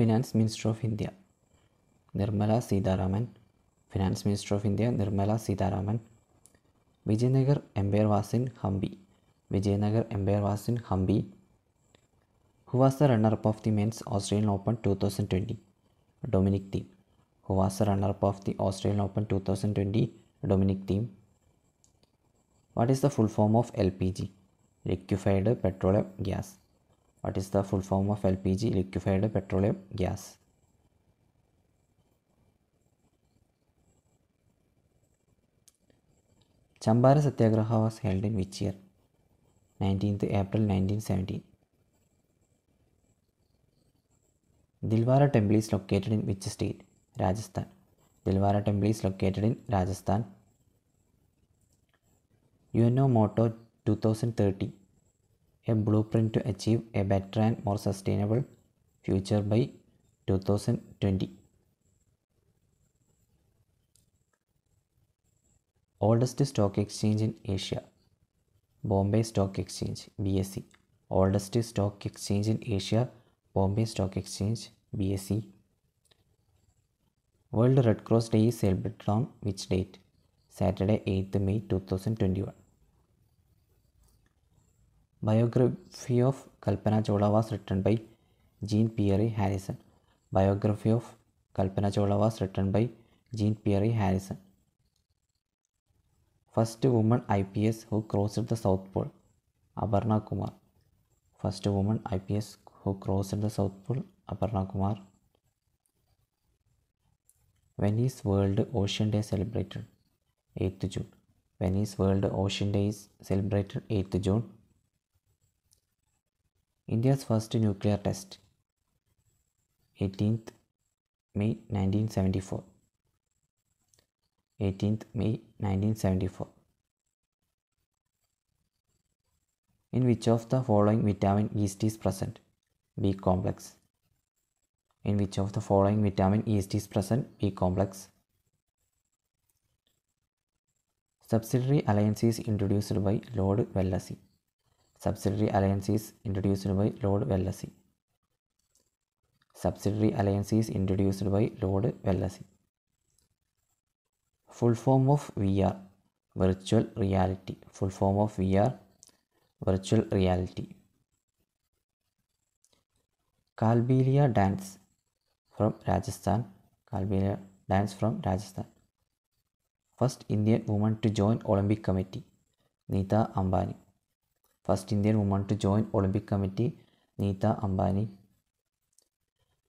Finance Minister of India Nirmala Sidaraman Finance Minister of India Nirmala Sidaraman Vijayanagar Empire was Hambi Vijayanagar Empire was Hambi Who was the runner-up of the Men's Australian Open 2020? Dominic Thiem Who was the runner-up of the Australian Open 2020? Dominic Thiem What is the full form of LPG? Liquefied Petroleum Gas What is the full form of LPG liquefied petroleum gas? Chambara Satyagraha was held in which year? 19th April 1917. Dilwara Temple is located in which state? Rajasthan. Dilwara Temple is located in Rajasthan. UNO Motto 2030 a blueprint to achieve a better and more sustainable future by 2020. Oldest stock exchange in Asia Bombay Stock Exchange BSE. Oldest stock exchange in Asia Bombay Stock Exchange BSE. World Red Cross Day is celebrated on which date? Saturday 8th May 2021. Biography of Kalpana Chawla was written by Jean Pierre Harrison. Biography of Kalpana Chawla was written by Jean Pierre Harrison. First woman IPS who crossed the South Pole, Aparna Kumar. First woman IPS who crossed the South Pole, Aparna Kumar. Venice World Ocean Day celebrated 8th June. Venice World Ocean Day is celebrated 8th June. India's first nuclear test, 18th May 1974. 18th May 1974. In which of the following vitamin yeast is present? B complex. In which of the following vitamin yeast is present? B complex. Subsidiary alliances introduced by Lord Wellesley. Subsidiary alliance is introduced by Lord Wellesley. Subsidiary alliance is introduced by Lord Wellesley. Full form of VR virtual reality. Full form of VR virtual reality. Kalbelia dance from Rajasthan. Kalbelia dance from Rajasthan. First Indian woman to join Olympic Committee. Nita Ambani first Indian woman to join Olympic Committee, Neeta Ambani.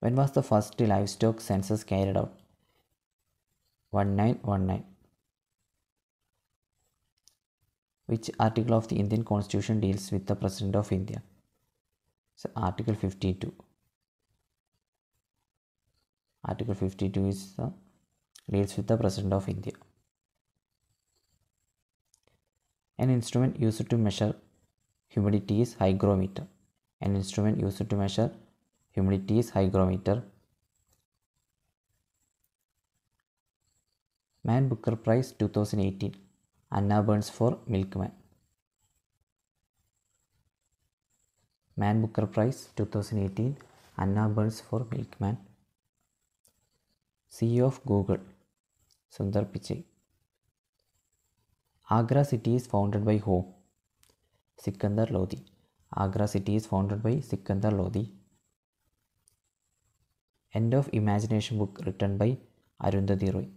When was the first livestock census carried out? 1919. Which article of the Indian Constitution deals with the President of India? So Article 52. Article 52 is the deals with the President of India. An instrument used to measure Humidity is hygrometer, an instrument used to measure humidity is hygrometer. Man Booker Prize 2018 Anna Burns for Milkman. Man Booker Prize 2018 Anna Burns for Milkman. CEO of Google Sundar Pichai. Agra city is founded by Ho. Sikandar Lodi. Agra city is founded by Sikandar Lodi. End of Imagination book written by Arundhati Roy.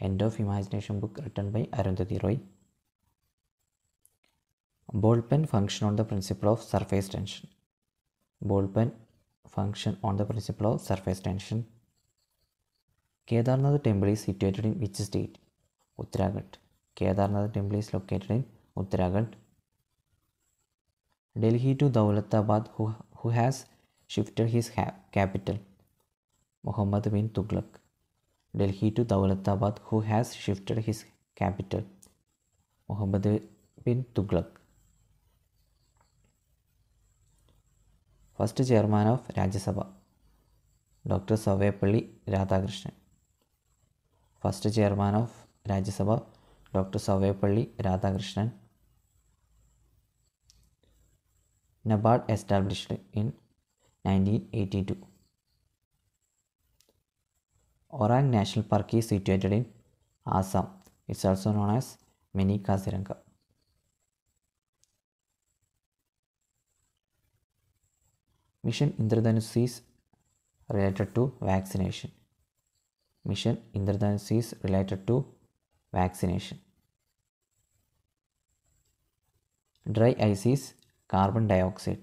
End of Imagination book written by Arundhati Roy. Ball pen function on the principle of surface tension. Ball pen function on the principle of surface tension. Kedarnath temple is situated in which state? Uttarakhand. Kedarnath temple is located in Uttarakhand. Delhi to Daulatabad, who, who has shifted his capital. Muhammad bin Tughlaq. Delhi to Daulatabad, who has shifted his capital. Muhammad bin Tughlaq. First chairman of Rajya Sabha, Dr. Savepalli Radhakrishnan. First chairman of Rajya Sabha, Dr. Savepalli Radhakrishnan. NABARD established in 1982. Orang National Park is situated in Assam. It's also known as Mini Kaziranga. Mission Indradhanush is related to vaccination. Mission Indradhanush is related to vaccination. Dry ice is carbon dioxide.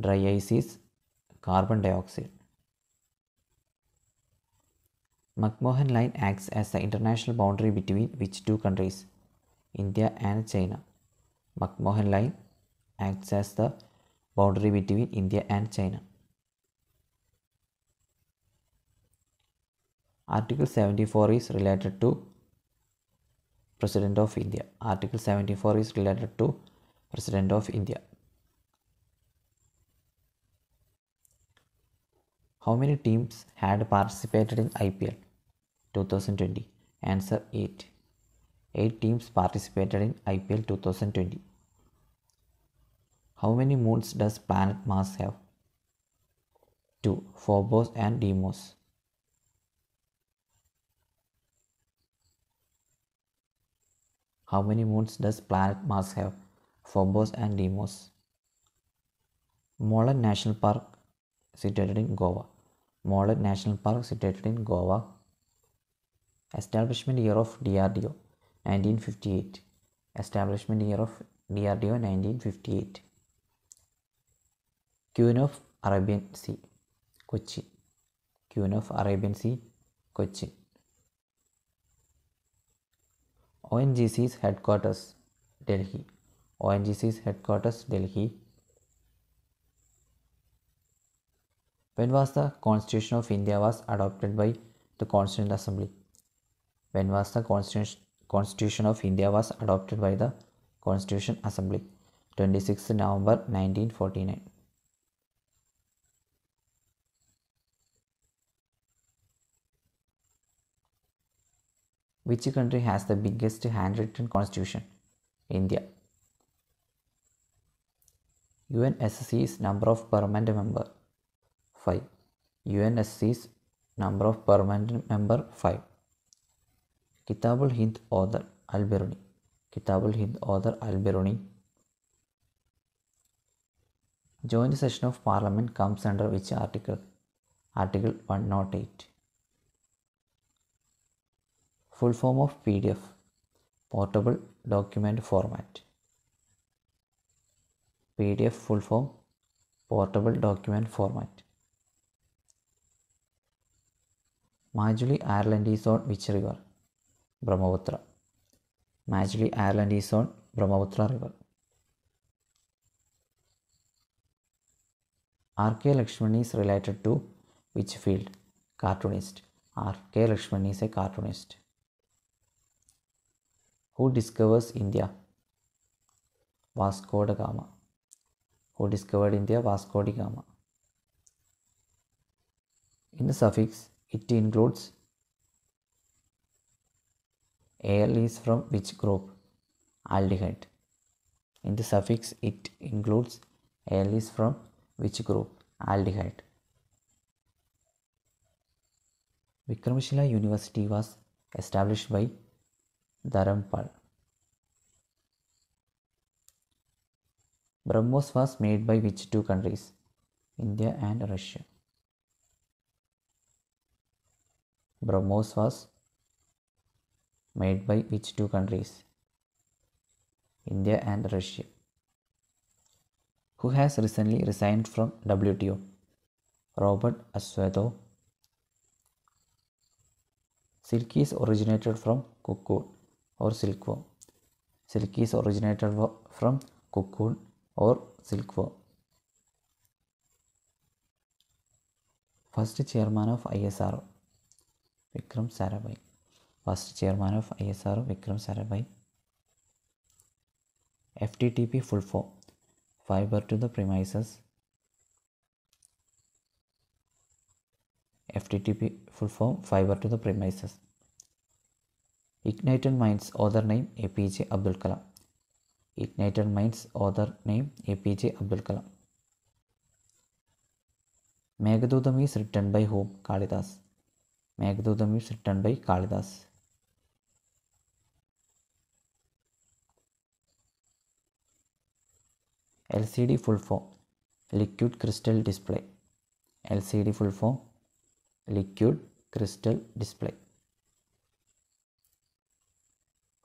Dry ice carbon dioxide. McMahon Line acts as the international boundary between which two countries, India and China. McMahon Line acts as the boundary between India and China. Article 74 is related to President of India. Article 74 is related to President of India. How many teams had participated in IPL 2020? Answer 8. 8 teams participated in IPL 2020. How many moons does planet Mars have? 2. Phobos and Deimos. How many moons does planet Mars have? Phobos and Deimos. Molan National Park situated in Goa. Mollet National Park situated in Goa. Establishment year of DRDO 1958. Establishment year of DRDO 1958. Queen of Arabian Sea, Kochi. Queen of Arabian Sea, Kochi. ONGC's headquarters, Delhi. ONGC's headquarters, Delhi. When was the Constitution of India was adopted by the Constituent Assembly? When was the Constitution of India was adopted by the Constitution Assembly? Twenty sixth November 1949. Which country has the biggest handwritten constitution? India. UNSC's number of permanent member 5. UNSC's number of permanent member 5. Kitabul Hind author alberoni. biruni Kitabul Hind author alberoni. Joint session of parliament comes under which article? Article 108. Full form of PDF. Portable document format. PDF full form portable document format. Majuli Island is on which river? Brahmaputra. Majuli Island is on Brahmaputra River. R.K. Lakshman is related to which field? Cartoonist. R.K. Lakshman is a cartoonist. Who discovers India? Vasco da Gama. Who discovered India? Vasco da Gama. In the suffix it includes Al is from which group? Aldehyde. In the suffix, it includes Al is from which group? Aldehyde. Vikramshila University was established by Dharampal. BrahMos was made by which two countries? India and Russia. BrahMos was made by which two countries? India and Russia. Who has recently resigned from WTO? Robert Aswedo. Silk is originated from cocoon or silkworm. Silk is originated from cocoon or silkworm. First chairman of ISRO. Vikram Sarabhai. First chairman of ISRO Vikram Sarabhai. FTTP full form fiber to the premises. FTTP full form fiber to the premises. Ignited Minds author name APJ Abdul Kalam. Ignited Minds author name APJ Abdul Kalam. Meghadutam is written by whom? Kalidas. Meghdoodam is written by Kalidas. LCD full form liquid crystal display. LCD full form liquid crystal display.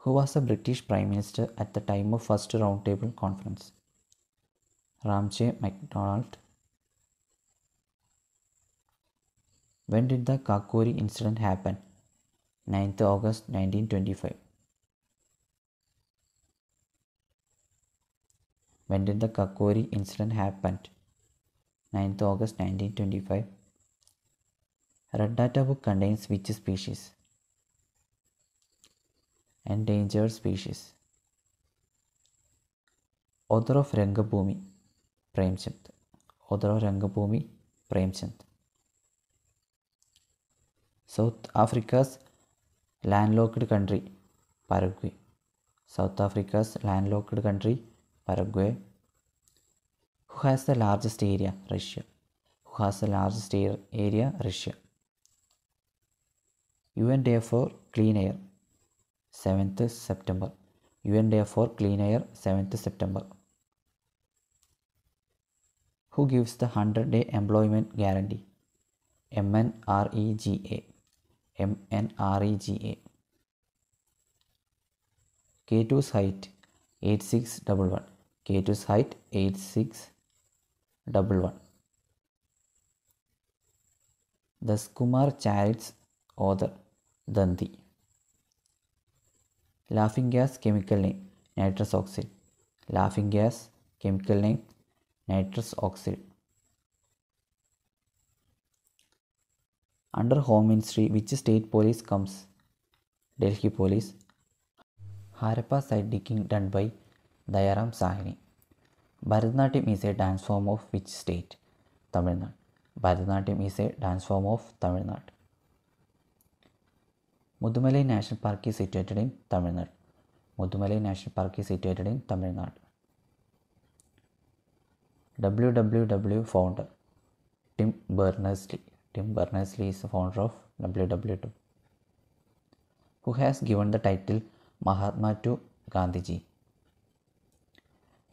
Who was the British Prime Minister at the time of First Round Table Conference? Ramsay MacDonald When did the Kakori incident happen? 9th August 1925. When did the Kakori incident happen? 9th August 1925. Red data book contains which species? Endangered species. Author of Rangabhumi, Premchand. Author of Rangabhumi, Premchand. South Africa's landlocked country, Paraguay. South Africa's landlocked country, Paraguay. Who has the largest area? Russia. Who has the largest area? Russia. UN Day for Clean Air, 7th September. UN Day for Clean Air, 7th September. Who gives the 100 day employment guarantee? MNREGA. M N R E G A. K2's height 8611. K2's height 8611. The Skumar Charit's author Dandi. Laughing gas chemical name nitrous oxide. Laughing gas chemical name nitrous oxide. Under home ministry which state police comes Delhi police Harappa site digging done by Dayaram Sahni Bharatanatyam is a dance form of which state Tamil Nadu Bharatanatyam is a dance form of Tamil Nadu Mudumalai national park is situated in Tamil Nadu Mudumalai national park is situated in Tamil Nadu W W W founder Tim Berners Lee Tim Berners-Lee is the founder of WWF, who has given the title Mahatma to Gandhiji.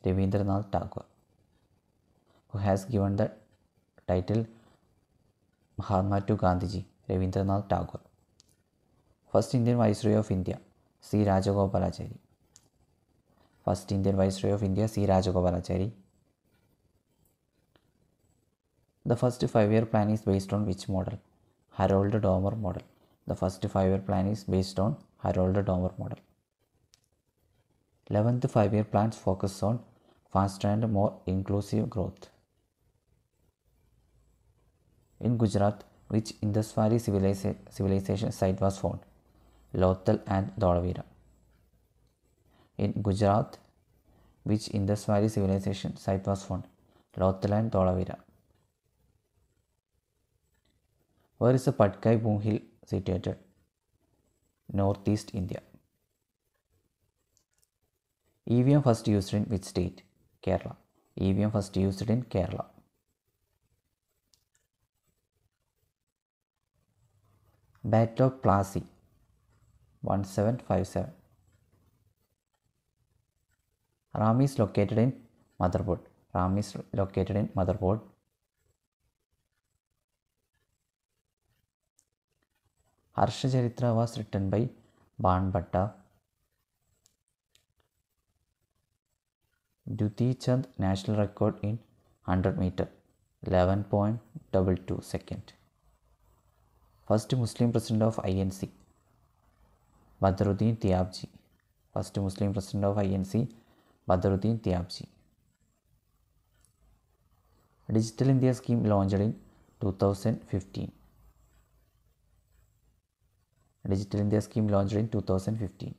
Ravindranath Tagore, who has given the title Mahatma to Gandhiji, Ravindranath Tagore. First Indian Viceroy of India, C. Rajagopalachari. First Indian Viceroy of India, C. Rajagopalachari. The first five year plan is based on which model? Harold Domer model. The first five year plan is based on Harold Domer model. 11th five year plans focus on faster and more inclusive growth. In Gujarat, which Indus Valley civilization site was found? Lothal and Dholavira. In Gujarat, which Indus Valley civilization site was found? Lothal and Dholavira. Where is the Patkai Boom Hill situated? Northeast India. EVM first used in which state? Kerala. EVM first used in Kerala. Battle of Plassey 1757. RAM is located in motherboard. RAM is located in motherboard. Arshacharitra was written by Banbhatta. Duti Chand national record in 100 meter 11.22 second. First Muslim president of INC Badruddin Tiabji. First Muslim president of INC Badruddin Tiabji. Digital India scheme launched in 2015. Digital India scheme launched in 2015.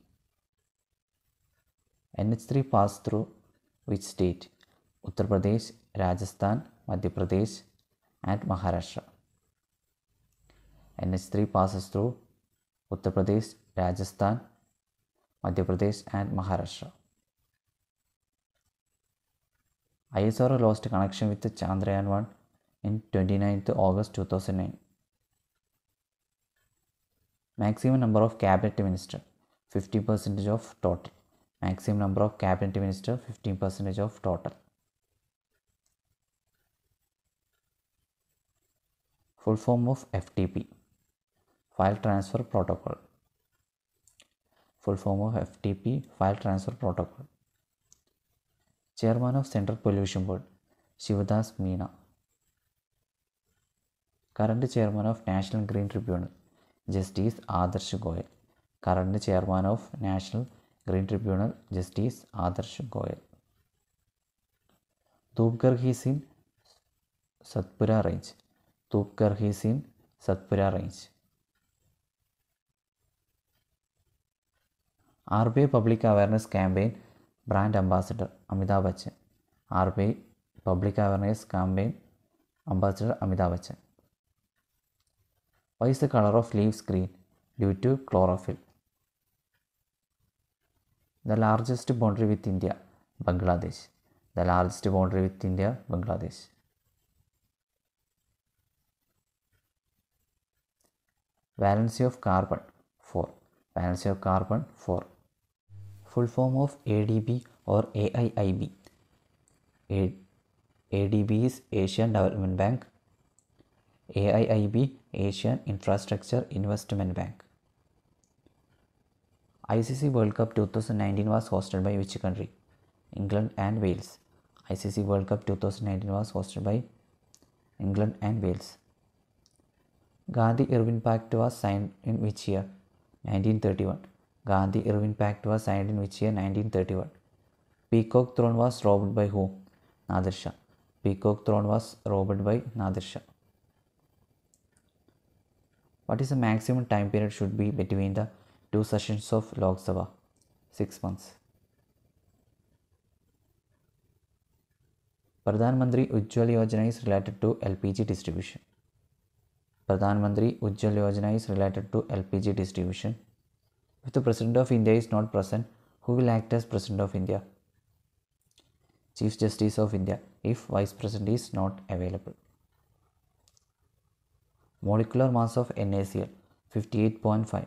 NH3 passed through which state? Uttar Pradesh, Rajasthan, Madhya Pradesh, and Maharashtra. NH3 passes through Uttar Pradesh, Rajasthan, Madhya Pradesh, and Maharashtra. ISRO lost connection with the Chandrayaan 1 in 29th August 2009 maximum number of cabinet minister 50 percentage of total maximum number of cabinet minister 15 percentage of total full form of ftp file transfer protocol full form of ftp file transfer protocol chairman of central pollution board shivadas meena current chairman of national green tribunal justice Adarsh Goyal current chairman of national green tribunal justice Adarsh Goyal Dhupgarh is in Satpura range Dhupgarh is in Satpura range R B I public awareness campaign brand ambassador Amitabh Bachchan R B I public awareness campaign ambassador Amitabh Bachchan Why is the color of leaves green? Due to chlorophyll. The largest boundary with India, Bangladesh. The largest boundary with India, Bangladesh. Valency of carbon, 4. Valency of carbon, 4. Full form of ADB or AIIB. A- ADB is Asian Development Bank AIIB Asian Infrastructure Investment Bank. ICC World Cup 2019 was hosted by which country? England and Wales. ICC World Cup 2019 was hosted by England and Wales. Gandhi Irwin Pact was signed in which year? 1931. Gandhi Irwin Pact was signed in which year? 1931. Peacock throne was robbed by who? Nadir Shah. Peacock throne was robbed by Nadir Shah. What is the maximum time period should be between the two sessions of Lok Sabha? 6 months. Pradhan Mandri Ujjwal Yojana is related to LPG distribution. Pradhan Mandri Ujjwal Yojana is related to LPG distribution. If the President of India is not present, who will act as President of India? Chief Justice of India if Vice President is not available. Molecular mass of NaCl 58.5.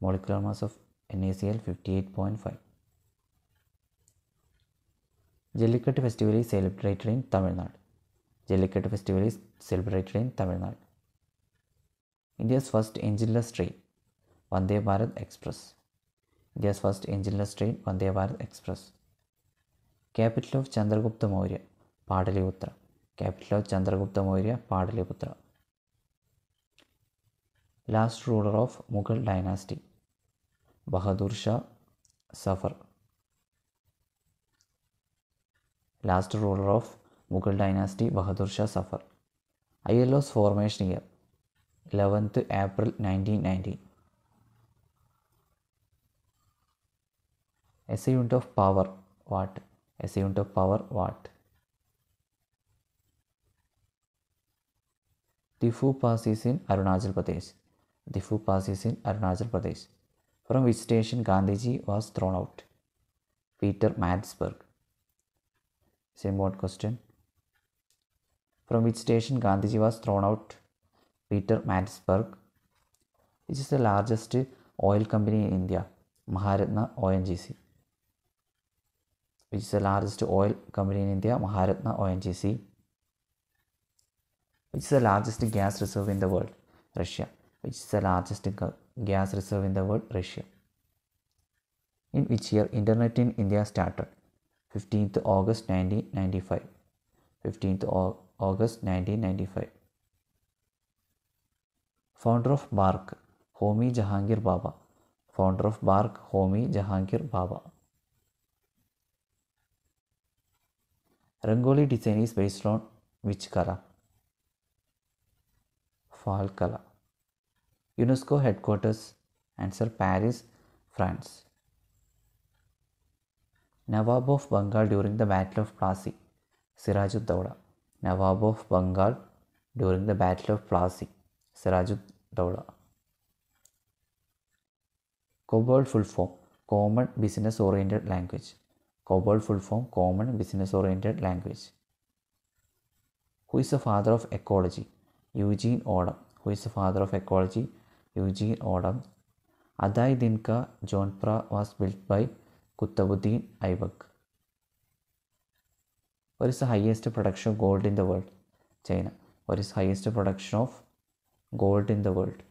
Molecular mass of NaCl 58.5. Jellicut festival is celebrated in Tamil Nadu. Jellicut festival is celebrated in Tamil Nadu. India's first engineless train, Vande Bharat Express. India's first engineless train, Vande Bharat Express. Capital of Chandragupta Maurya, Padaliputra. Capital of Chandragupta Maurya, Padaliputra last ruler of Mughal dynasty, Bahadur Shah Safar. Last ruler of Mughal dynasty, Bahadur Shah Safar. ILO's formation year, 11th April 1990. As unit of power, watt. As unit of power, watt. Tifu Pass is in Arunachal Pradesh. Difu passes in Arunachal Pradesh, from which station Gandhiji was thrown out. Peter Madsburg. Same what question? From which station Gandhiji was thrown out? Peter Madsburg. Which is the largest oil company in India? Maharatna ONGC. Which is the largest oil company in India? Maharatna ONGC. Which is the largest gas reserve in the world? Russia which is the largest gas reserve in the world, Russia. In which year internet in India started? 15th August 1995. 15th August 1995. Founder of Bark, Homi Jahangir Baba. Founder of Bark, Homi Jahangir Baba. Rangoli design is based on which color? Fall color. UNESCO headquarters, answer Paris, France. Nawab of Bengal during the Battle of Plassey, Sirajud Dowla. Nawab of Bengal during the Battle of Plassey, Sirajud Dowla. COBOL full form, Common Business Oriented Language. COBOL full form, Common Business Oriented Language. Who is the father of ecology? Eugene Odam. Who is the father of ecology? Eugene Odam. Adai Dinka Jonpra was built by Kutabuddin Aibak. What is the highest production of gold in the world? China. What is the highest production of gold in the world?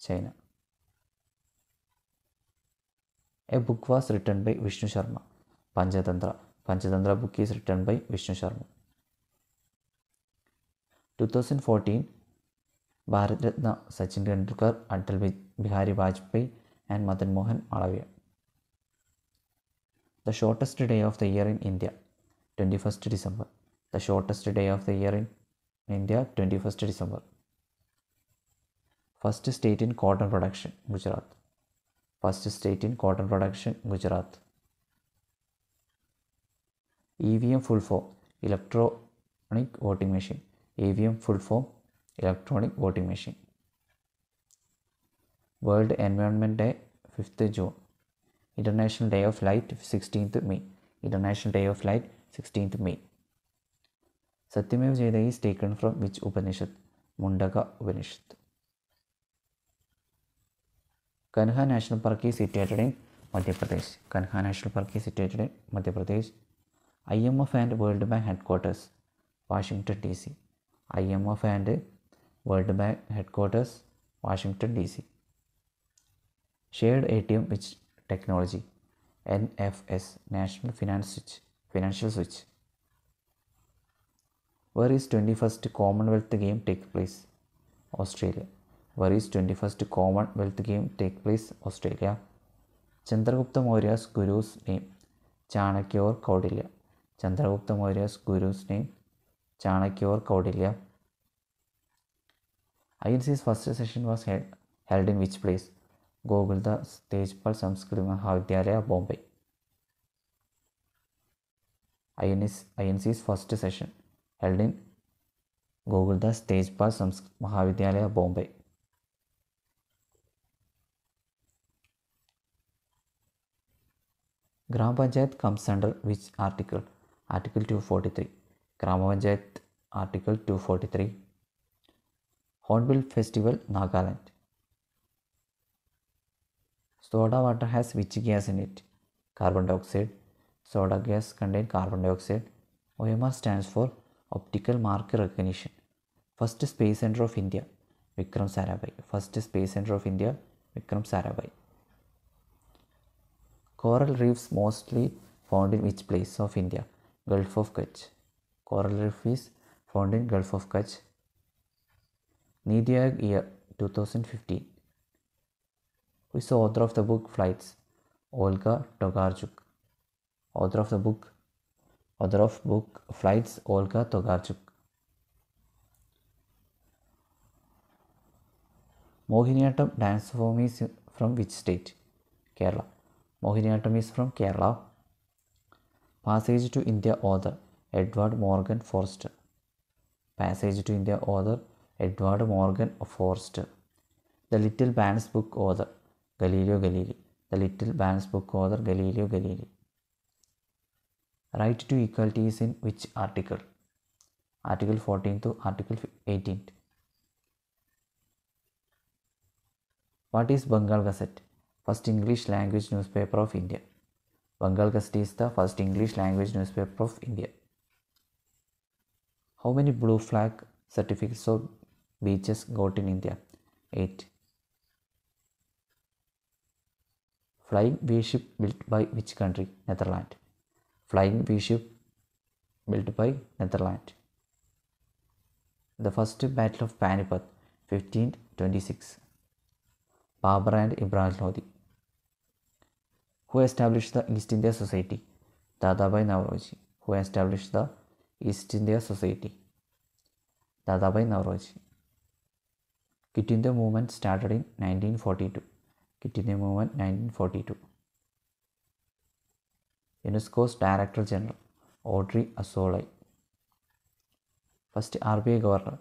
China. A book was written by Vishnu Sharma. Panchatantra. Panchatantra book is written by Vishnu Sharma. 2014 Bharat Ratna Sachin Tendulkar Atal Bihari Vajpayee and Madan Mohan Malviya the shortest day of the year in India twenty first December the shortest day of the year in India twenty first December first state in cotton production Gujarat first state in cotton production Gujarat E full form electronic voting machine E full form electronic voting machine world environment day fifth June international day of light sixteen May international day of light sixteen May Satyameva Jayate is which Upanishad Mundaka Upanishad Kanha national park situated in Madhya Pradesh Kanha national park situated in Madhya Pradesh I M F and world bank headquarter Washington D I M F and World Bank headquarters, Washington, D.C. Shared ATM Switch Technology NFS National Finance Switch, Financial Switch. Where is 21st Commonwealth Game take place? Australia. Where is 21st Commonwealth Game take place? Australia. Chandragupta Maurya's guru's name Chanakya or Kaudilya. Chandragupta Maurya's guru's name Chanakya or Kaudilya. INC's first session was held, held in which place? Google the stage for Sanskrit Mahavidyalaya, Bombay. INC's first session held in Google the stage for Sanskrit Mahavidyalaya, Bombay. Gram Panchayat comes under which article? Article 243. Gram Panchayat, Article 243. Hornbill Festival, Nagaland. Soda water has which gas in it? Carbon dioxide. Soda gas contains carbon dioxide. OMR stands for Optical Mark Recognition. First Space Center of India, Vikram Sarabhai. First Space Center of India, Vikram Sarabhai. Coral reefs mostly found in which place of India? Gulf of Kutch. Coral reef is found in Gulf of Kutch. Media Year 2015. Who is the author of the book Flights? Olga Togarchuk. Author of the book Author of book Flights Olga Togarchuk. Mohiniyattam dance form is from which state? Kerala. Mohiniyattam is from Kerala. Passage to India author Edward Morgan Forster. Passage to India author Edward Morgan Forster the little balance book author Galileo Galilei the little balance book author Galileo Galilei right to equality is in which article article fourteen to article eighteen what is Bengal Gazette first English language newspaper of India Bengal Gazette is the first English language newspaper of India how many blue flag certificates of beaches got in India? 8. Flying V ship built by which country? Netherlands. Flying V ship built by Netherlands. The first battle of Panipat 1526. Babur and Ibrahim Lodi. Who established the East India Society? Dadabhai Navroji. Who established the East India Society? Dadabhai Navroji. Quit India movement started in 1942. Quit India movement 1942. UNESCO's Director General Audrey Azoulay. First RBI Governor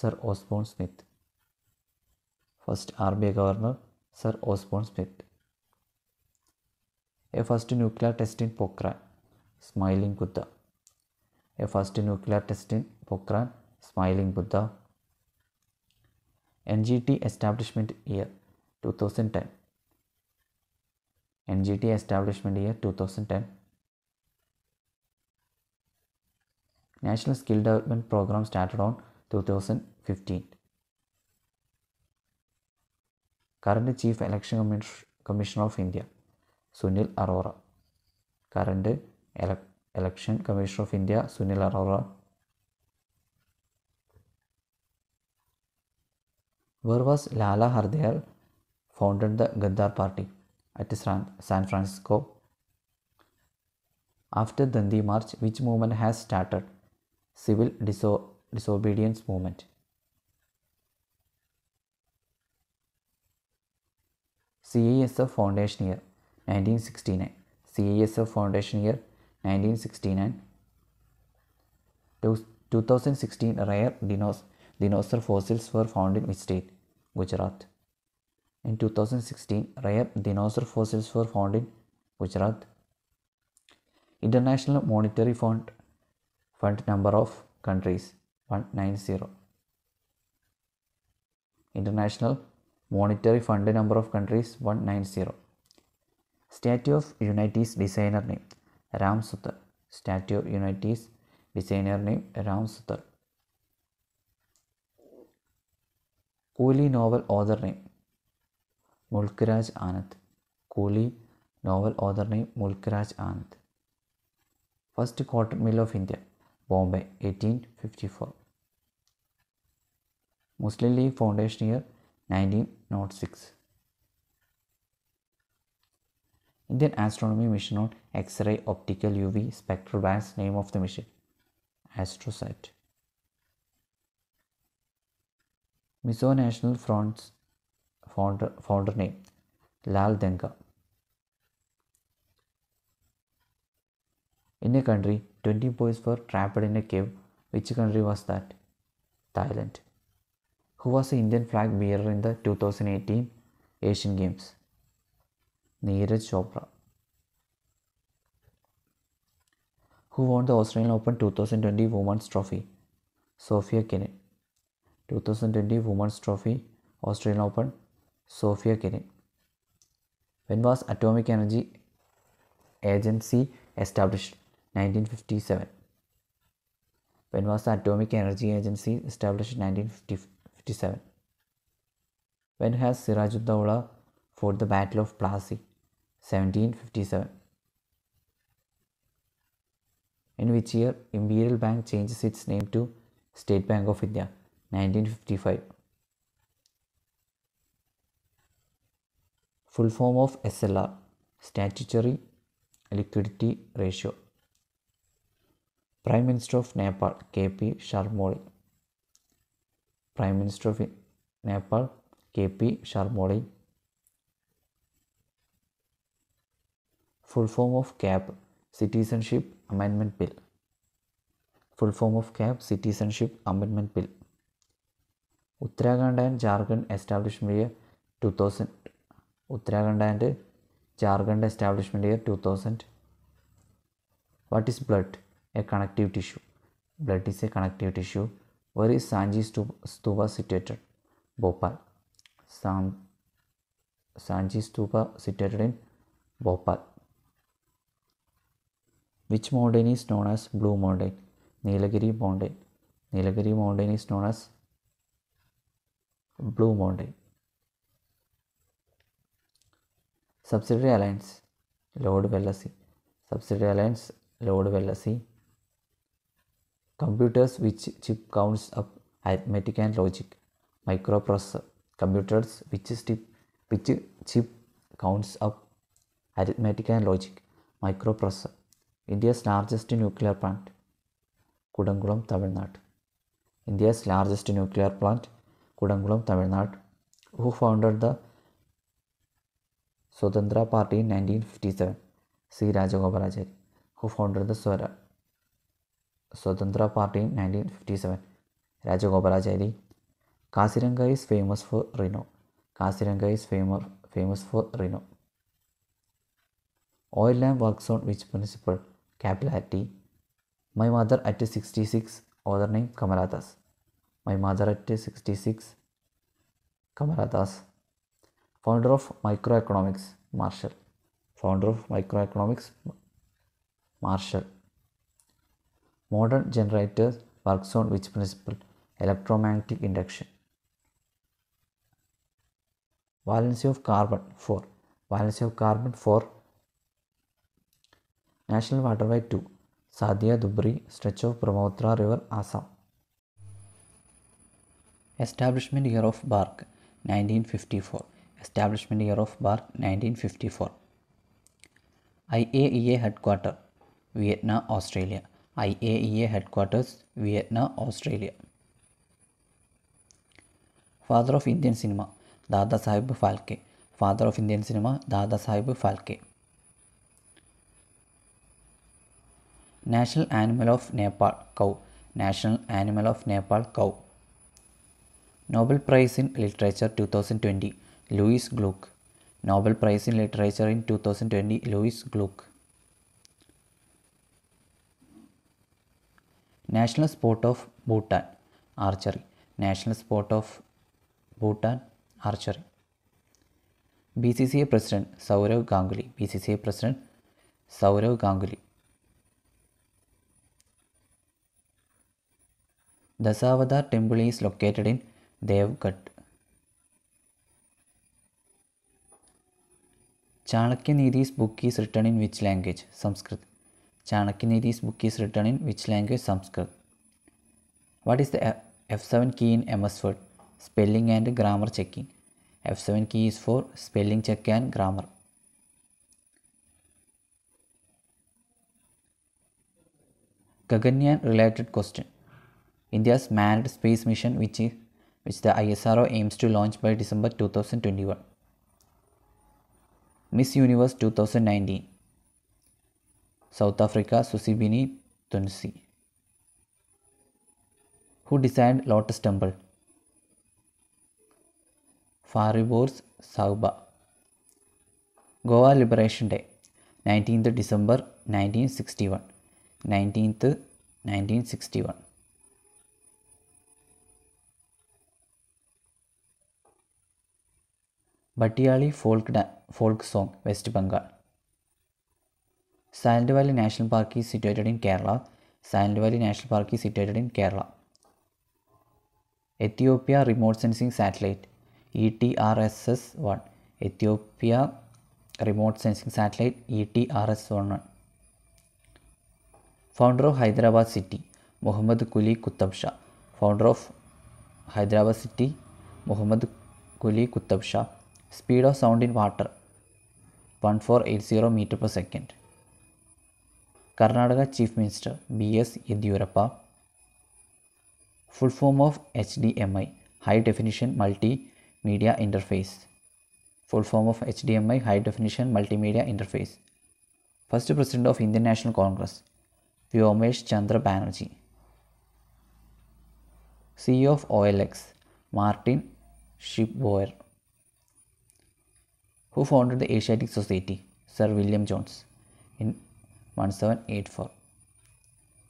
Sir Osborne Smith. First RBI Governor Sir Osborne Smith. A first nuclear test in Pokhran, Smiling Buddha. A first nuclear test in Pokhran, Smiling Buddha N G T establishment year two thousand ten N G T establishment year two thousand ten national skill development programme started on two thousand fifteen current chief election commission commissioner of India Sunil Arora current election commissioner of India Sunil Arora Where was Lala Hardayar founded the Gaddar party? At San Francisco. After Dandi March, which movement has started? Civil diso- disobedience movement. CESF Foundation Year 1969. CESF Foundation Year 1969. 2016 Rare Dinos Dinosaur fossils were found in which state? Gujarat. In 2016, rare dinosaur fossils were found in Gujarat. International Monetary Fund fund number of countries 190. International Monetary Fund number of countries 190. Statue of Unity's designer name Ram Sutar. Statue of Unity's designer name Ram Sutar. Coolie novel author name Mulk Raj Anand Coolie novel author name Mulk Raj Anand first cotton mill of India Bombay eighteen fifty four Muslim League foundation year nineteen nought six Indian Astronomy Mission on X-ray Optical UV Spectral Bands name of the mission AstroSat. Mizo National Front founder, founder name Lal Denga. In a country, 20 boys were trapped in a cave. Which country was that? Thailand. Who was the Indian flag bearer in the 2018 Asian Games? Neeraj Chopra. Who won the Australian Open 2020 Women's Trophy? Sophia Kennett. 2020 Women's Trophy, Australian Open, Sophia Kenin. When was Atomic Energy Agency established? 1957. When was the Atomic Energy Agency established? 1957. When has Sirajuddaula fought the Battle of Plassey? 1757. In which year Imperial Bank changes its name to State Bank of India? 1955. Full form of SLR Statutory Liquidity Ratio. Prime Minister of Nepal KP Sharmoli. Prime Minister of Nepal KP Sharmoli. Full form of CAP Citizenship Amendment Bill. Full form of CAP Citizenship Amendment Bill. Uttarakhand and Jharkhand establishment year two thousand Uttarakhand and Jharkhand establishment year two thousand what is blood a connective tissue blood is a connective tissue where is Sanchi Stupa situated Bhopal സാം Sanchi Stupa situated in Bhopal which mountain is known as blue mountain Nilgiri mountain Nilgiri mountain is known as Blue Mountain. Subsidiary Alliance Lord Wellesley. Subsidiary Alliance Lord Wellesley. Computers which chip counts up arithmetic and logic. Microprocessor. Computers which chip, which chip counts up arithmetic and logic. Microprocessor. India's largest nuclear plant. Kudangulam, Tamil Nadu. India's largest nuclear plant Kudangulam, Tamil Nadu, who founded the Swatantra Party in 1957. C. Rajagopalachari, who founded the Swara, Swatantra Party in 1957. Rajagopalachari. Kasiranga is famous for Reno. Kasiranga is famous, famous for Reno. Oil lamp works on which principle? Capillarity. My mother at 66, other name Kamaladas. My at 66 Kamala Das. Founder of Microeconomics Marshall. Founder of Microeconomics Marshall. Modern generators works on which principle? Electromagnetic induction. Valency of carbon 4. Valency of carbon 4. National Waterway 2. Sadia Dubri, stretch of Brahmaputra River, Assam. Establishment year of BARC nineteen fifty four establishment year of BARC nineteen fifty four I A E A headquarter Vietnam Australia I A E A headquarters Vietnam Australia father of Indian cinema Dada Saheb Phalke father of Indian cinema Dada Saheb Phalke national animal of Nepal cow national animal of Nepal cow Nobel Prize in Literature 2020 Louis Gluck Nobel Prize in Literature in 2020 Louis Gluck National sport of Bhutan Archery National sport of Bhutan Archery B President C Ganguly. President President Ganguly Ganguly. C C A president Sourav Ganguly ദേവ്ഘട്ട് ചാണക്യനീതീസ് book is written in which language Sanskrit ചാണക്യനീതീസ് book is written in which language Sanskrit what is the F seven key in M S word spelling and grammar checking F seven key is four spelling check and grammar Gaganyan related question. India's manned space mission which is which the ISRO aims to launch by December 2021. Miss Universe 2019 South Africa Susibini Tunsi Who designed Lotus Temple? Faribors Sauba Goa Liberation Day 19th December 1961 19th 1961 Bhatiali folk ഡാ folk song West Bengal Silent Valley national park is situated in Kerala Silent Valley national park is situated in Kerala Ethiopia remote sensing satellite E T R S S one Ethiopia remote sensing satellite E T R S one ആണ് founder of Hyderabad city Muhammad Quli Qutb Shah founder of Hyderabad city Muhammad Quli Qutb Shah speed of sound in water one four eight zero metre per second Karnataka chief minister B S Yediyurappa full form of H D M I high definition multimedia interface full form of H D M I high definition multimedia interface first president of Indian National Congress Womesh Chandra Banerjee C of O L X Martin who founded the Asiatic Society? Sir William Jones in 1784.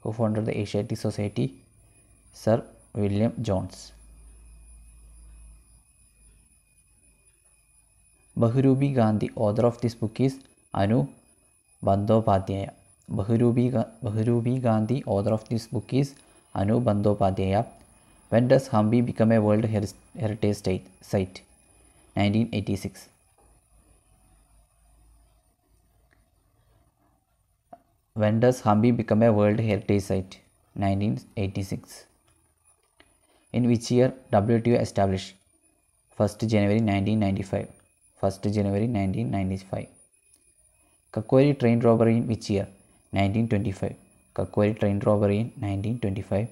Who founded the Asiatic Society? Sir William Jones. Bahurubi Gandhi, author of this book is Anu Bandopadhyaya. Bahurubi, Bahurubi Gandhi, author of this book is Anu Bandopadhyaya. When does Hampi become a World Heritage Site 1986. When does Hampi become a World Heritage Site? 1986. In which year WTO established? 1st January 1995. 1st January 1995. Kakori train robbery in which year? 1925. Kakori train robbery in 1925.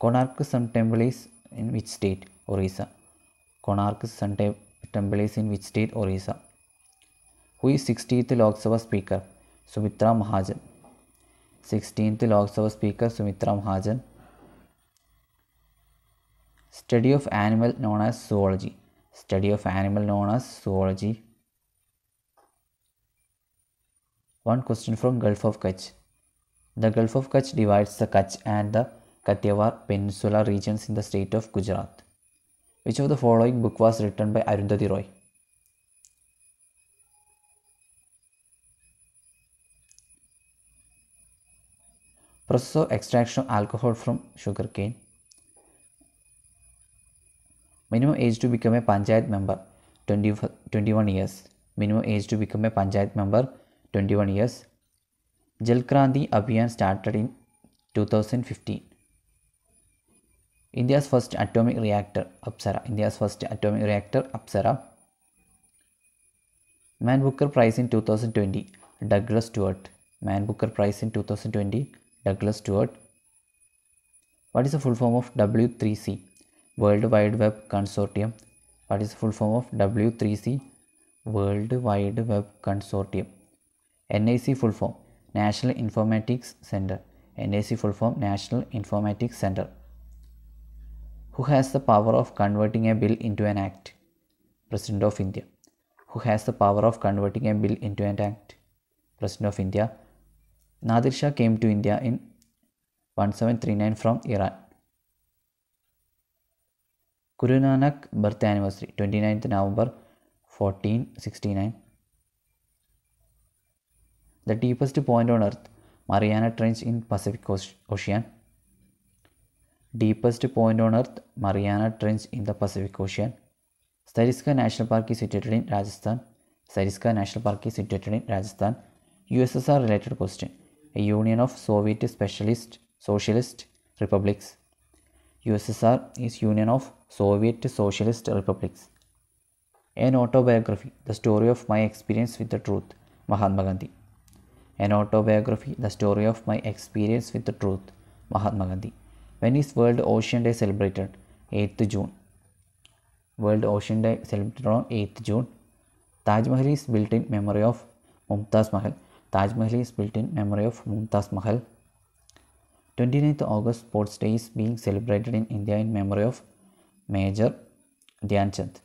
Konark Sun Temple is in which state? Orissa. Konark Sun Temple is in which state? Orissa. Who is 60th Lok Sabha Speaker? Sumitra Mahajan. 16th Lok Sabha Speaker Sumitra Mahajan. Study of animal known as zoology. Study of animal known as zoology. One question from Gulf of Kutch. The Gulf of Kutch divides the Kutch and the Kathiawar Peninsula regions in the state of Gujarat. Which of the following book was written by Arundhati Roy? process of extraction of alcohol from sugarcane minimum age to become a panchayat member 20, 21 years minimum age to become a panchayat member 21 years Jal Kranti Abhiyan started in 2015 India's first atomic reactor Apsara India's first atomic reactor Apsara Man Booker Prize in 2020 Douglas Stewart Man Booker Prize in 2020 Douglas Stewart. What is the full form of W3C? World Wide Web Consortium. What is the full form of W3C? World Wide Web Consortium. NAC full form National Informatics Center. NAC full form National Informatics Center. Who has the power of converting a bill into an act? President of India. Who has the power of converting a bill into an act? President of India. Nadir Shah came to India in 1739 from Iran. Guru Nanak birth anniversary 29th November 1469. The deepest point on earth, Mariana Trench in Pacific Ocean. Deepest point on earth, Mariana Trench in the Pacific Ocean. Sariska National Park is situated in Rajasthan. Sariska National Park is situated in Rajasthan. USSR related question a union of Soviet specialist socialist republics. USSR is union of Soviet socialist republics. An autobiography, the story of my experience with the truth, Mahatma Gandhi. An autobiography, the story of my experience with the truth, Mahatma Gandhi. When is World Ocean Day celebrated? 8th June. World Ocean Day celebrated on 8th June. Taj Mahal is built in memory of Mumtaz Mahal Taj Mahal is built in memory of Mumtaz Mahal. 29th August Sports Day is being celebrated in India in memory of Major Dhyan Chand.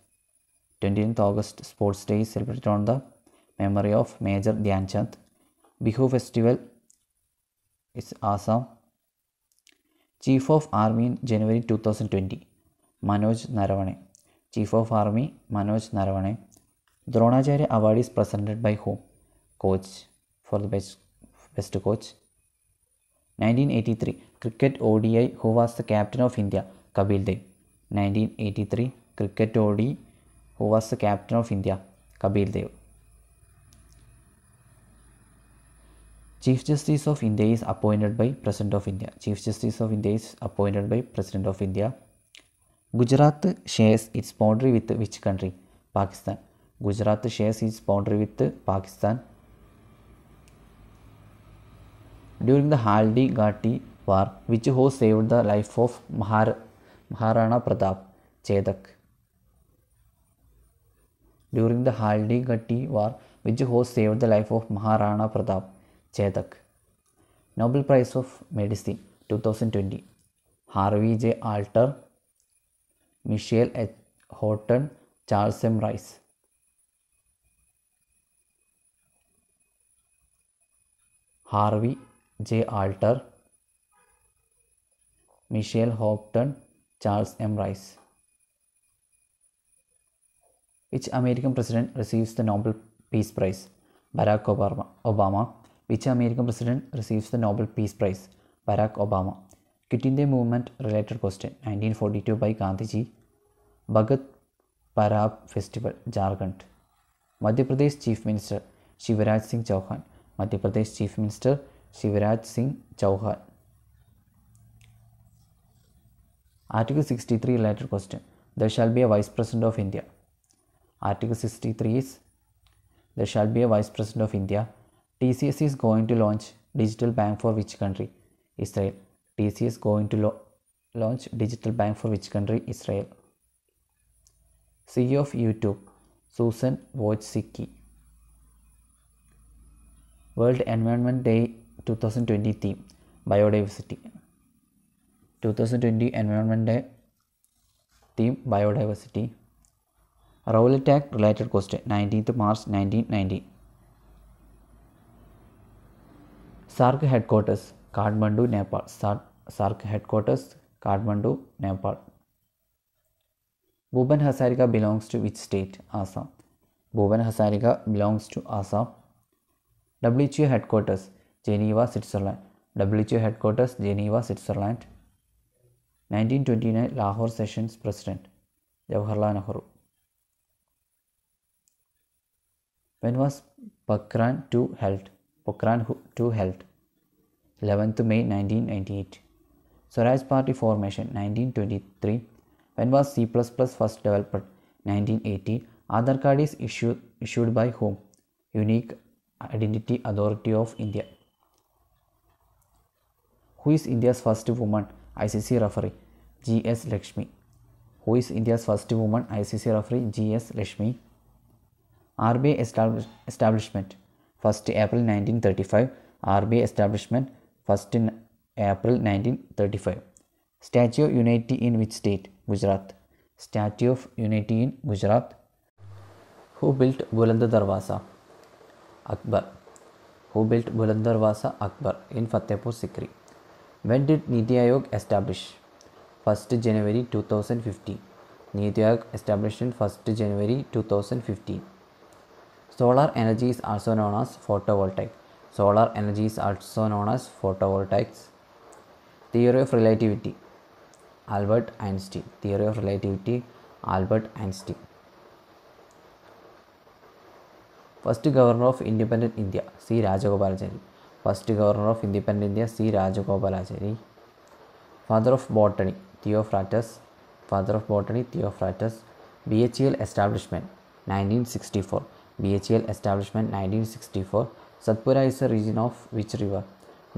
29th August Sports Day is celebrated on the memory of Major Dhyan Chand. Bihu Festival is Assam. Chief of Army in January 2020, Manoj Naravane. Chief of Army Manoj Naravane. Dronacharya Award is presented by whom? Coach for the best, best coach. 1983 Cricket ODI Who was the captain of India? Kapil Dev. 1983 Cricket ODI Who was the captain of India? Kapil Dev. Chief Justice of India is appointed by President of India. Chief Justice of India is appointed by President of India. Gujarat shares its boundary with which country? Pakistan. Gujarat shares its boundary with Pakistan during the Haldi Ghati war, which who saved the life of Mahar- Maharana Pratap Chetak. During the Haldi Ghati war, which who saved the life of Maharana Pratap Chetak. Nobel Prize of Medicine 2020 Harvey J. Alter, Michelle H. Horton, Charles M. Rice. Harvey J Alter Michael Houghton Charles M Rice which American president receives the Nobel peace prize Barack Obama Obama which American president receives the Nobel peace prize Barack Obama Quit India movement related question nineteen forty two by Gandhiji Bhagta Parab festival Jharkhand Madhya Pradesh chief minister Shivraj Singh Chouhan Madhya Pradesh chief minister Shivraj Singh Chouhan article sixty three letter question the shall be a vice president of India article sixty three is the shall be a vice president of India T C S is going to launch digital bank for which country Israel T C S going to launch digital bank for which country Israel C of YouTube Susan Wojcicki world environment day 2020 theme biodiversity 2020 environment day theme biodiversity rowlett act related question 19th march 1990 SARC headquarters Kathmandu Nepal SARC headquarters Kathmandu Nepal Bhupen Hazarika belongs to which state Assam Bhupen Hazarika belongs to Assam WHO headquarters Geneva, Switzerland. WHO headquarters, Geneva, Switzerland. 1929 Lahore Sessions President Jawaharlal Nehru. When was Pakran two held? Pakran two held 11th May 1998. Swaraj Party formation 1923. When was C++ first developed? 1980. Aadhaar card is issued issued by whom? Unique Identity Authority of India. Who is India's first woman ICC referee? G.S. Lakshmi. Who is India's first woman ICC referee? G.S. Lakshmi. RBI establishment 1st April 1935. RBI establishment 1st in April 1935. Statue of Unity in which state? Gujarat. Statue of Unity in Gujarat. Who built Buland Darwaza? Akbar. Who built Buland Darwaza? Akbar in Fatehpur Sikri. When did Niti Aayog establish? 1st January 2015. Niti Aayog established in 1st January 2015. Solar energy is also known as photovoltaic. Solar energy is also known as photovoltaics. Theory of relativity. Albert Einstein. Theory of relativity. Albert Einstein. First governor of independent India. C. Rajagopalachari. First governor of independent India C Rajagopalachari father of botany Theophrastus father of botany Theophrastus B H L establishment nineteen sixty four B H L establishment nineteen sixty four Satpura is a region of which river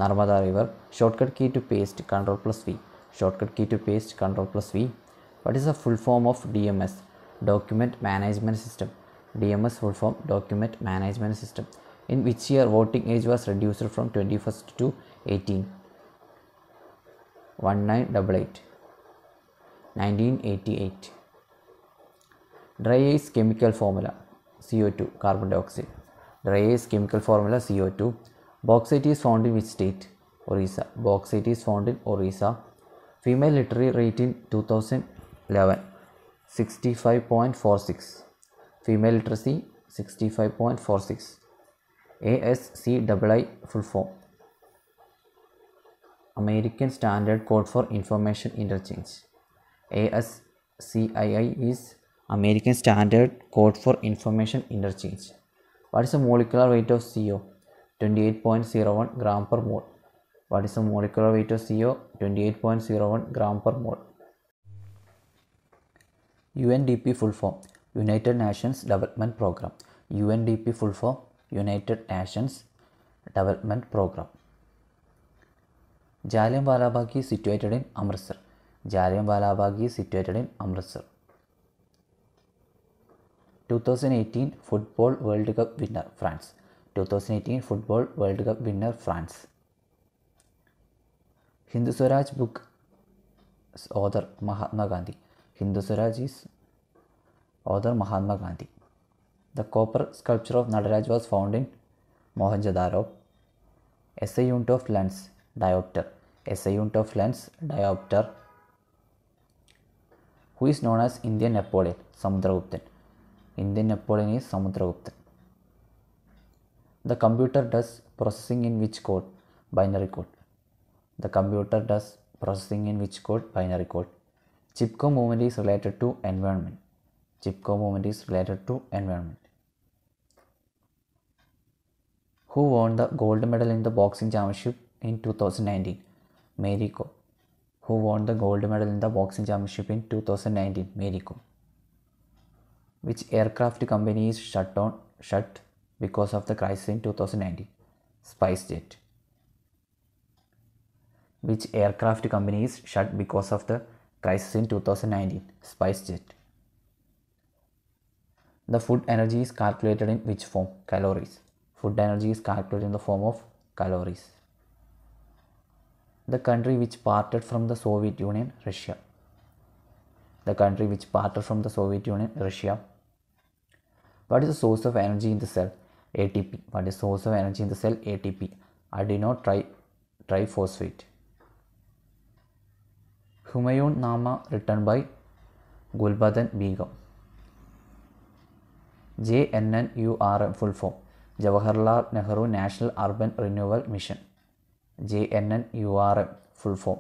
Narmada river shortcut key to paste control plus V shortcut key to paste control plus V what is a full form of D M S document management system D M S full form document management system in which year voting age was reduced from 21st to 18. 1988. 1988. Dry ice chemical formula CO2 carbon dioxide. Dry ice chemical formula CO2. Bauxite is found in which state? Orissa. Bauxite is found in Orissa. Female literary rate in 2011 65.46. Female literacy 65.46. ASCII full form American Standard Code for Information Interchange ASCII is American Standard Code for Information Interchange What is the molecular weight of CO? 28.01 gram per mole What is the molecular weight of CO? 28.01 gram per mole UNDP full form United Nations Development Program UNDP full form United Nations development programme Jallianwala Bagh is situated in Amritsar Jallianwala Bagh is situated in Amritsar two thousand eighteen football world cup winner France two thousand eighteen football world cup winner France Hind Swaraj book author Mahatma Gandhi Hind Swaraj is author Mahatma Gandhi The copper sculpture of Nadaraj was found in Mohenjo-daro. SI unit of lens, diopter. SI unit of lens, diopter. Who is known as Indian Napoleon? Samudraguptan. Indian Napoleon is Samudraguptan. The computer does processing in which code? Binary code. The computer does processing in which code? Binary code. Chipko movement is related to environment. Chipko movement is related to environment. who won the gold medal in the boxing championship in 2019. Mary Kom, who won the gold medal in the boxing championship in 2019. Mary Kom. Which aircraft company is shut down shut because of the crisis in 2019? SpiceJet. Which aircraft company is shut because of the crisis in 2019? SpiceJet. The food energy is calculated in which form? Calories. Food energy is calculated in the form of calories. The country which parted from the Soviet Union, Russia. The country which parted from the Soviet Union, Russia. What is the source of energy in the cell? ATP. What is the source of energy in the cell? ATP. not try triphosphate. Humayun Nama written by Gulbadan Begum. JNNURM full form. Jawaharlal Nehru national urban renewal mission J N N U R M full form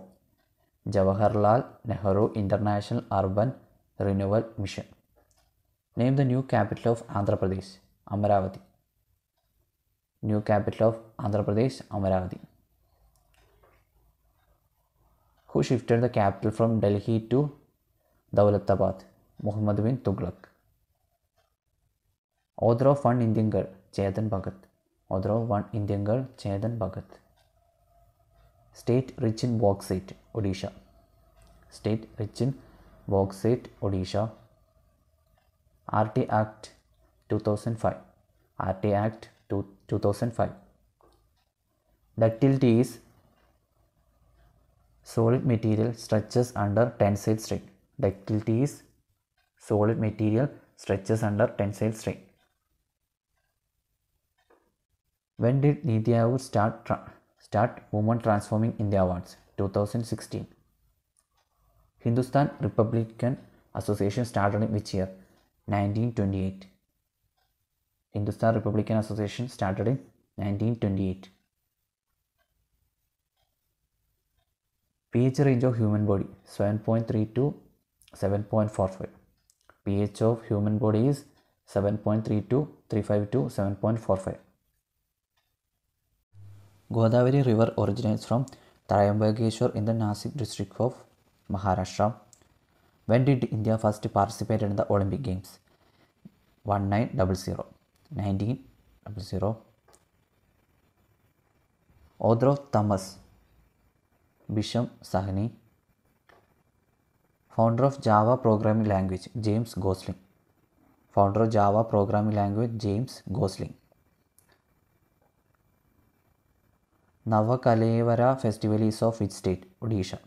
Jawaharlal Nehru international urban renewal mission name the new capital of Andhra Pradesh Amaravati new capital of Andhra Pradesh Amaravati who shifted the capital from Delhi to Daulatabad Muhammad bin Tughlaq author of one Indian girl Chetan Bhagat. Other one Indian girl, Chetan Bhagat. State rich in bauxite, Odisha. State rich in bauxite, Odisha. RT Act 2005. RT Act 2005. Ductility is solid material stretches under tensile strain. Ductility is solid material stretches under tensile strain. When did Niti Aayog start tra- start woman transforming India awards? 2016. Hindustan Republican Association started in which year? 1928. Hindustan Republican Association started in 1928. pH range of human body 7.3 to 7.45. pH of human body is 7.3 to 352 7.45. Godavari River originates from Triambageshwar in the Nasik district of Maharashtra. When did India first participate in the Olympic Games? 1900, 1900. Author of Thomas, Bisham Sahni. Founder of Java programming language, James Gosling. Founder of Java programming language, James Gosling. Navakalevala festival is of which state? Odisha.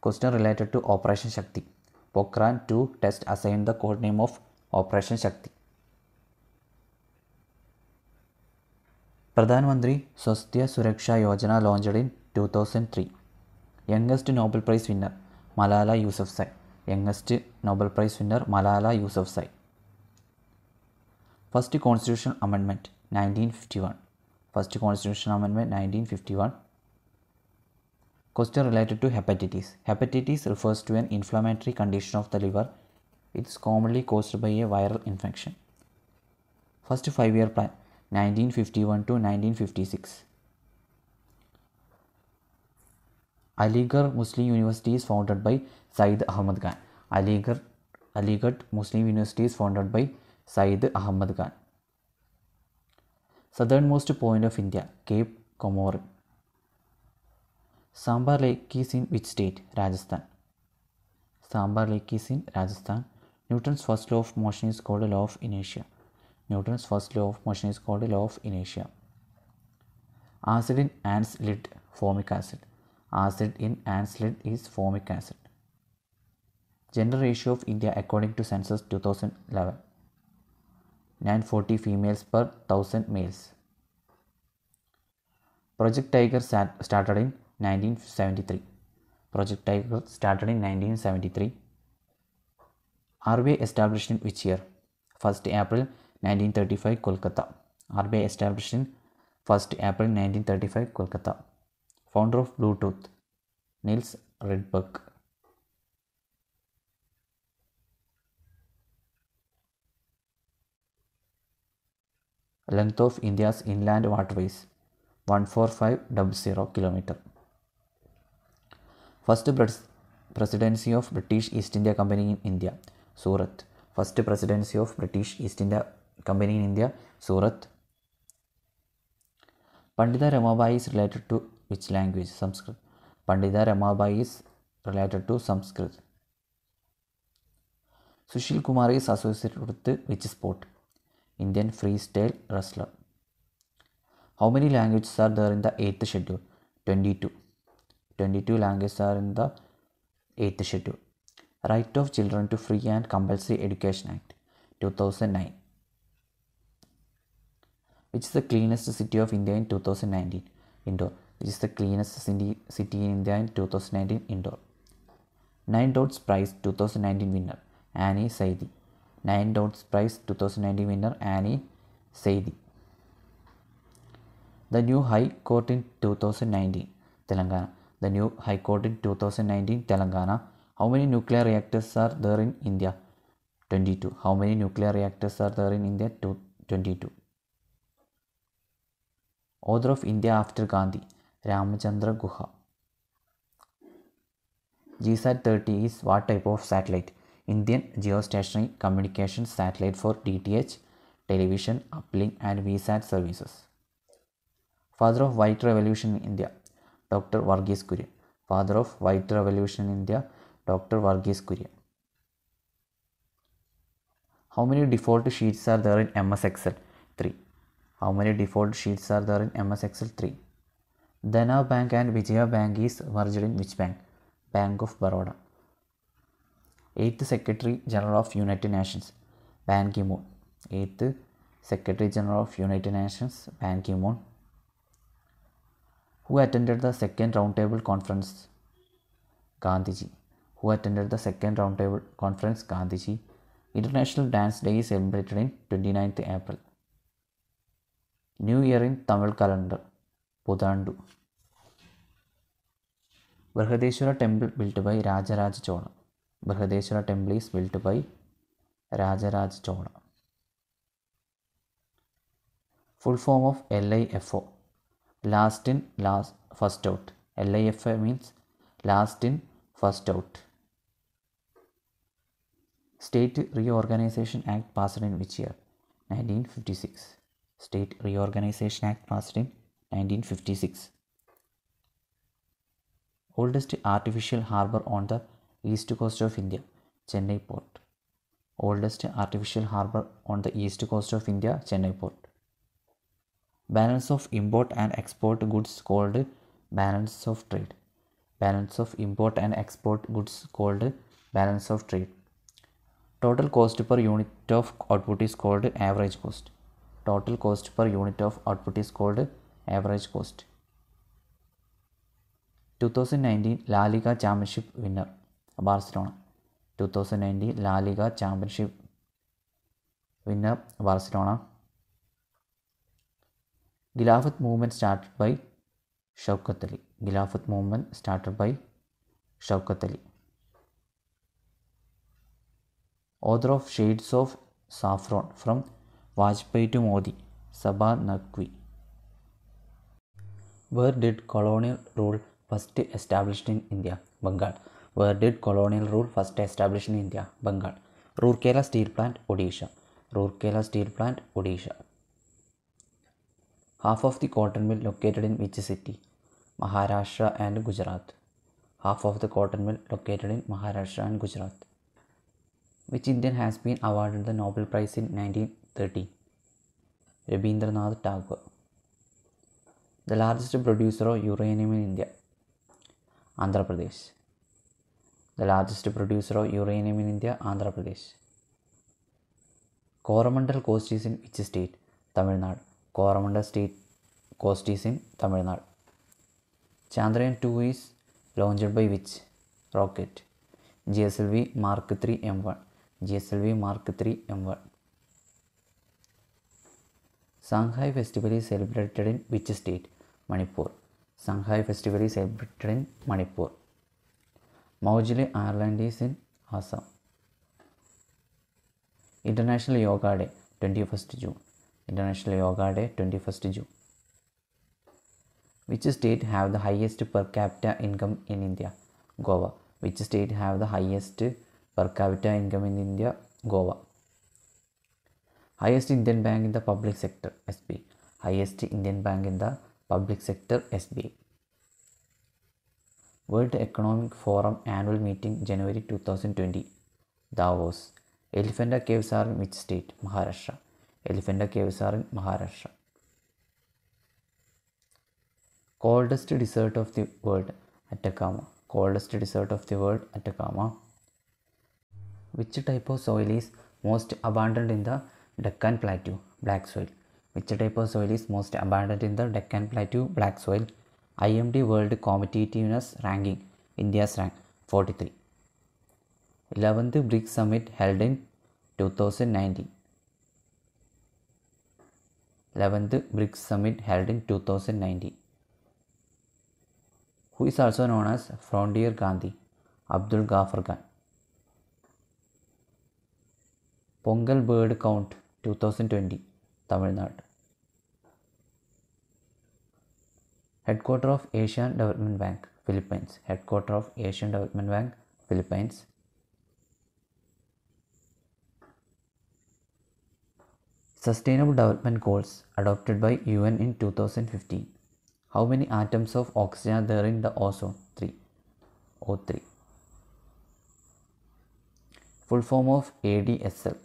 Question related to Operation Shakti. Pokhran 2 test assigned the code name of Operation Shakti. Pradhan Swasthya Suraksha Yojana launched in 2003. Youngest Nobel Prize winner Malala Yousafzai. Youngest Nobel Prize winner Malala Yousafzai. First Constitutional Amendment 1951. First constitutional amendment 1951. Question related to hepatitis. Hepatitis refers to an inflammatory condition of the liver. It's commonly caused by a viral infection. First five year plan 1951 to 1956. Aligarh Muslim University is founded by Said Ahmad Khan. Aligarh Aligarh Muslim University is founded by Said Ahmad Khan southernmost point of India, Cape Comorin. Sambar Lake is in which state? Rajasthan. Sambar Lake is in Rajasthan. Newton's first law of motion is called a law of inertia. Newton's first law of motion is called a law of inertia. Acid in ants lid, formic acid. Acid in ants lid is formic acid. Gender ratio of India according to census 2011. 940 females per 1000 males. Project Tiger started in 1973. Project Tiger started in 1973. RBI established in which year? 1st April 1935 Kolkata. RBI established in 1st April 1935 Kolkata. Founder of Bluetooth Nils Rydberg. Length of India's inland waterways one four five double zero kilometre first presidency of British East India Company in India Surat first presidency of British East India Company in India Surat Pandita Ramabai is related to which language Sanskrit Pandita Ramabai is related to Sanskrit Sushil Kumar is associated with which sport Indian freestyle wrestler. How many languages are there in the 8th schedule? 22. 22 languages are in the 8th schedule. Right of Children to Free and Compulsory Education Act 2009. Which is the cleanest city of India in 2019? Indore. Which is the cleanest city, city in India in 2019? Indore. 9 Dots Prize 2019 winner Annie Saidi. Nine Dots Prize 2019 winner Annie Saidi. The new High Court in 2019 Telangana. The new High Court in 2019 Telangana. How many nuclear reactors are there in India? 22. How many nuclear reactors are there in India? 22. Author of India after Gandhi. Ramachandra Guha. GSAT 30 is what type of satellite? Indian Geostationary Communication Satellite for DTH, Television, Uplink and VSAT services. Father of White Revolution in India, Dr. Varghese Kurian. Father of White Revolution in India, Dr. Varghese Kurian. How many default sheets are there in MS Excel? 3. How many default sheets are there in MS Excel? 3. Dana Bank and Vijaya Bank is merged in which bank? Bank of Baroda. Eighth secretary general of United Nations Ban Ki moon eighth secretary general of United Nations Ban Ki moon who attended the second round table conference Gandhiji who attended the second round table conference Gandhiji international dance day celebrated in twenty ninth April new year in Tamil calendar Puthandu Brihadeshwara temple built by Rajaraja Cholan Brihadeshwara temple is built by Rajaraj Chola. Full form of LIFO last in last first out. LIFO means last in first out. State Reorganization Act passed in which year? 1956. State Reorganization Act passed in 1956. Oldest artificial harbor on the East coast of India, Chennai Port. Oldest artificial harbor on the east coast of India, Chennai Port. Balance of import and export goods called balance of trade. Balance of import and export goods called balance of trade. Total cost per unit of output is called average cost. Total cost per unit of output is called average cost. 2019 La Liga Championship winner. Barcelona two thousand nineteen La Liga championship winner Barcelona Khilafat movement started by Shaukat Ali Khilafat movement started by Shaukat Ali author of shades of saffron from Vajpayee to Modi Saba Naqvi where did colonial rule first established in India Bengal where did colonial rule first establish in India? Bengal. Roorkela Steel Plant, Odisha. Roorkela Steel Plant, Odisha. Half of the cotton mill located in which city? Maharashtra and Gujarat. Half of the cotton mill located in Maharashtra and Gujarat. Which Indian has been awarded the Nobel Prize in 1930? Rabindranath Tagore. The largest producer of uranium in India. Andhra Pradesh. The largest producer of uranium in India Andhra Pradesh Coromandel coast is in which state Tamil Nadu Coromandel state coast is in Tamil Nadu Chandrayaan two is launched by which rocket G S L V mark three M one G S L V mark three M one Sangai festival is celebrated in which state Manipur Sangai festival is celebrated in Manipur Maujoly Ireland is in Assam. International Yoga Day, 21st June. International Yoga Day, 21st June. Which state have the highest per capita income in India? Goa. Which state have the highest per capita income in India? Goa. Highest Indian bank in the public sector, SB. Highest Indian bank in the public sector, SB. World Economic Forum Annual Meeting January 2020 Davos Elephanta Caves are in which state? Maharashtra Elephanta Caves are in Maharashtra Coldest Desert of the World Atacama Coldest Desert of the World Atacama Which type of soil is most abundant in the Deccan Plateau? Black soil Which type of soil is most abundant in the Deccan Plateau? Black soil IMD World Competitiveness Ranking, India's rank 43. 11th BRICS Summit held in 2019. 11th BRICS Summit held in 2019. Who is also known as Frontier Gandhi? Abdul Ghaffar Khan. Pongal Bird Count 2020, Tamil Nadu. Headquarter of Asian Development Bank, Philippines. Headquarter of Asian Development Bank, Philippines. Sustainable Development Goals adopted by UN in 2015. How many atoms of oxygen are there in the ozone? 3. O3. Full form of ADSL.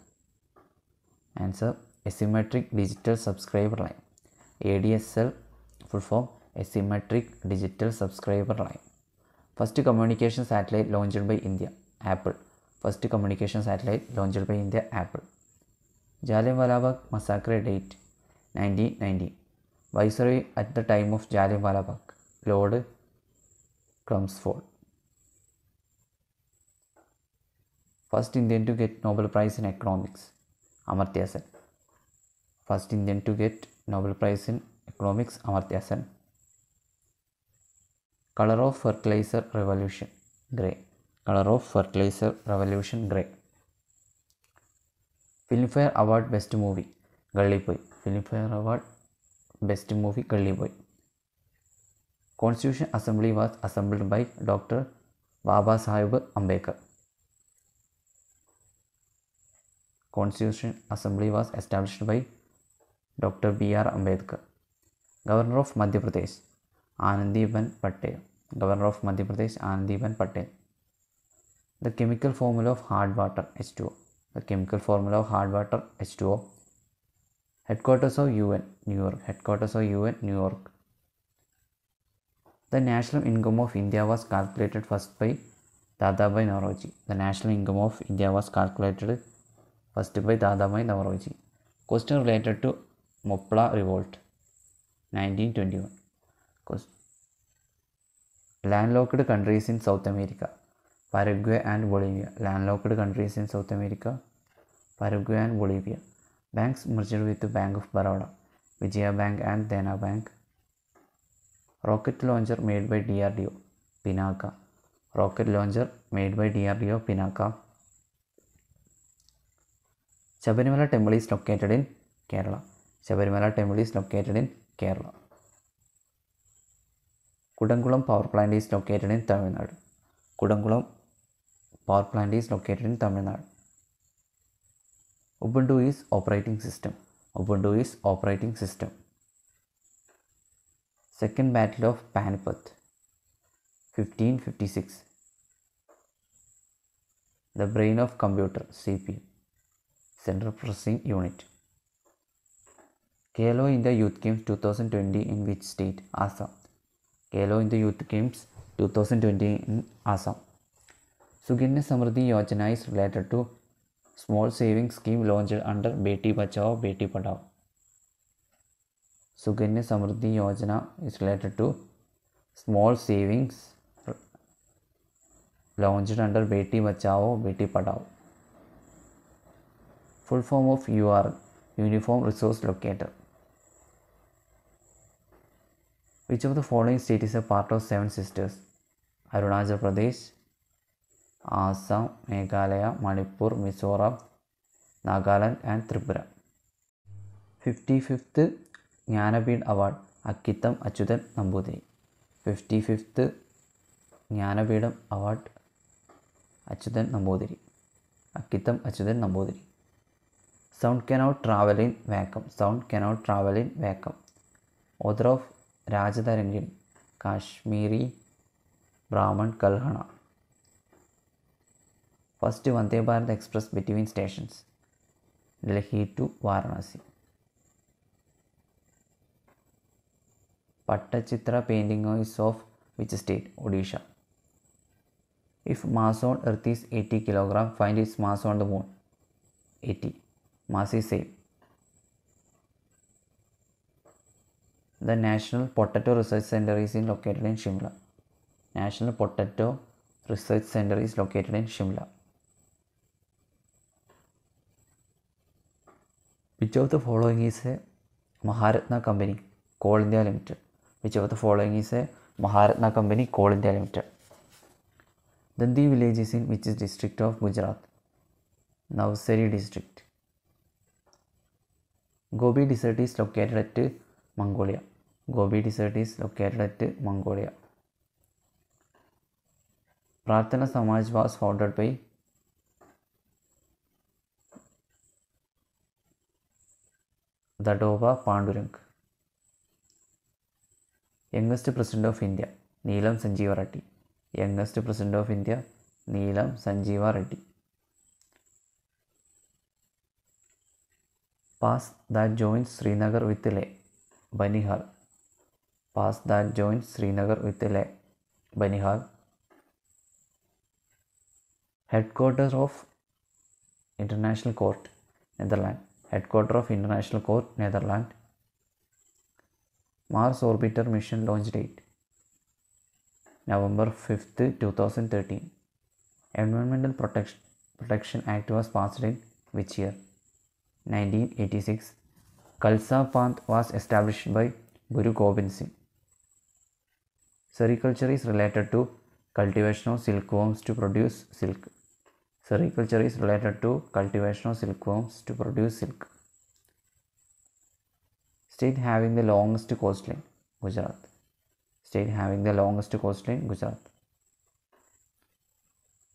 Answer Asymmetric Digital Subscriber Line. ADSL full form a symmetric digital subscriber line. First communication satellite launched by India, Apple. First communication satellite launched by India, Apple. Jallianwala massacre date 1990. Viceroy at the time of Jallianwala Lord Crumsford. First Indian to get Nobel Prize in Economics, Amartya Sen. First Indian to get Nobel Prize in Economics, Amartya Sen. Color of fertilizer revolution gray. Color of fertilizer revolution gray. Filmfare award best movie Gully Boy Filmfare award best movie Gully Boy constitution assembly was assembled by doctor Baba Sahib Ambedkar constitution assembly was established by doctor B R Ambedkar governor of Madhya Pradesh Anandiben Patel governor of Madhya Pradesh Anandiben Patel the chemical formula of hard water H2O the chemical formula of hard water H2O headquarters of UN New York headquarters of UN New York the national income of India was calculated first by Dadabhai Nauroji the national income of India was calculated first by Dadabhai Nauroji question related to Mopla revolt 1921 land locked countries in South America Paraguay and Bolivia land locked countries in South America Paraguay and Bolivia banks merged with Bank of Baroda Vijaya Bank and Dena Bank rocket launcher made by D R D O Pinaka rocket launcher made by D R D O Pinaka Sabarimala temple is located in Kerala Sabarimala temple is located in Kerala Kudangulam power plant is located in Tamil Nadu. Kudangulam power plant is located in Tamil Nadu. Ubuntu is operating system. Ubuntu is operating system. Second Battle of Panipat 1556. The brain of computer CPU Central Processing Unit. in the Youth Games 2020 in which state? Assam. Khelo India youth games twenty in Assam Sukanya Samriddhi Yojana is related to small saving scheme launched under Beti Bachao Beti Padhao Sukanya Samriddhi Yojana is related to small savings launched under Beti Bachao Beti Padhao full form of U R uniform resource locator Which of the following state is a part of seven sisters? Arunachal Pradesh, Assam, Meghalaya, Manipur, Mizoram, Nagaland, and Tripura. 55th Jnanpith award Akkitham Achuthan Namboothiri fifty fifth Jnanpith award Achuthan Namboothiri Akkitham Achuthan Namboothiri sound cannot travel in vacuum sound cannot travel in vacuum author of Rajatarangini Kashmiri Brahmin Kalhana first Vande Bharat express between stations Delhi to Varanasi Pattachitra painting is of which state Odisha if mass on earth is eighty kilogram find is mass on the moon eighty mass is same The National Potato Research Center is located in Shimla. National Potato Research Center is located in Shimla. Which of the following is a Maharatna company, Coal India Limited? Which of the following is a Maharatna company, Coal India Limited? Dandi village is in which district of Gujarat? Navsari district. Gobi desert is located at Mongolia. Gobi Desert is located at Mongolia. Prarthana Samaj was founded by Dadoba Pandurang, youngest president of India, Neelam Sanjeeva Reddy. Youngest president of India, Neelam Sanjiva Reddy pass that joins Srinagar with Leh Banihal, pass that joins Srinagar with Leh. Banihal, headquarters of International Court, Netherlands. Headquarters of International Court, Netherlands. Mars Orbiter Mission launch date November 5th, 2013. Environmental Protection, Protection Act was passed in which year? 1986. Khalsa Panth was established by Guru Gobind Singh. Sericulture is related to cultivation of silkworms to produce silk. Sericulture is related to cultivation of silkworms to produce silk. State having the longest coastline, Gujarat. State having the longest coastline, Gujarat.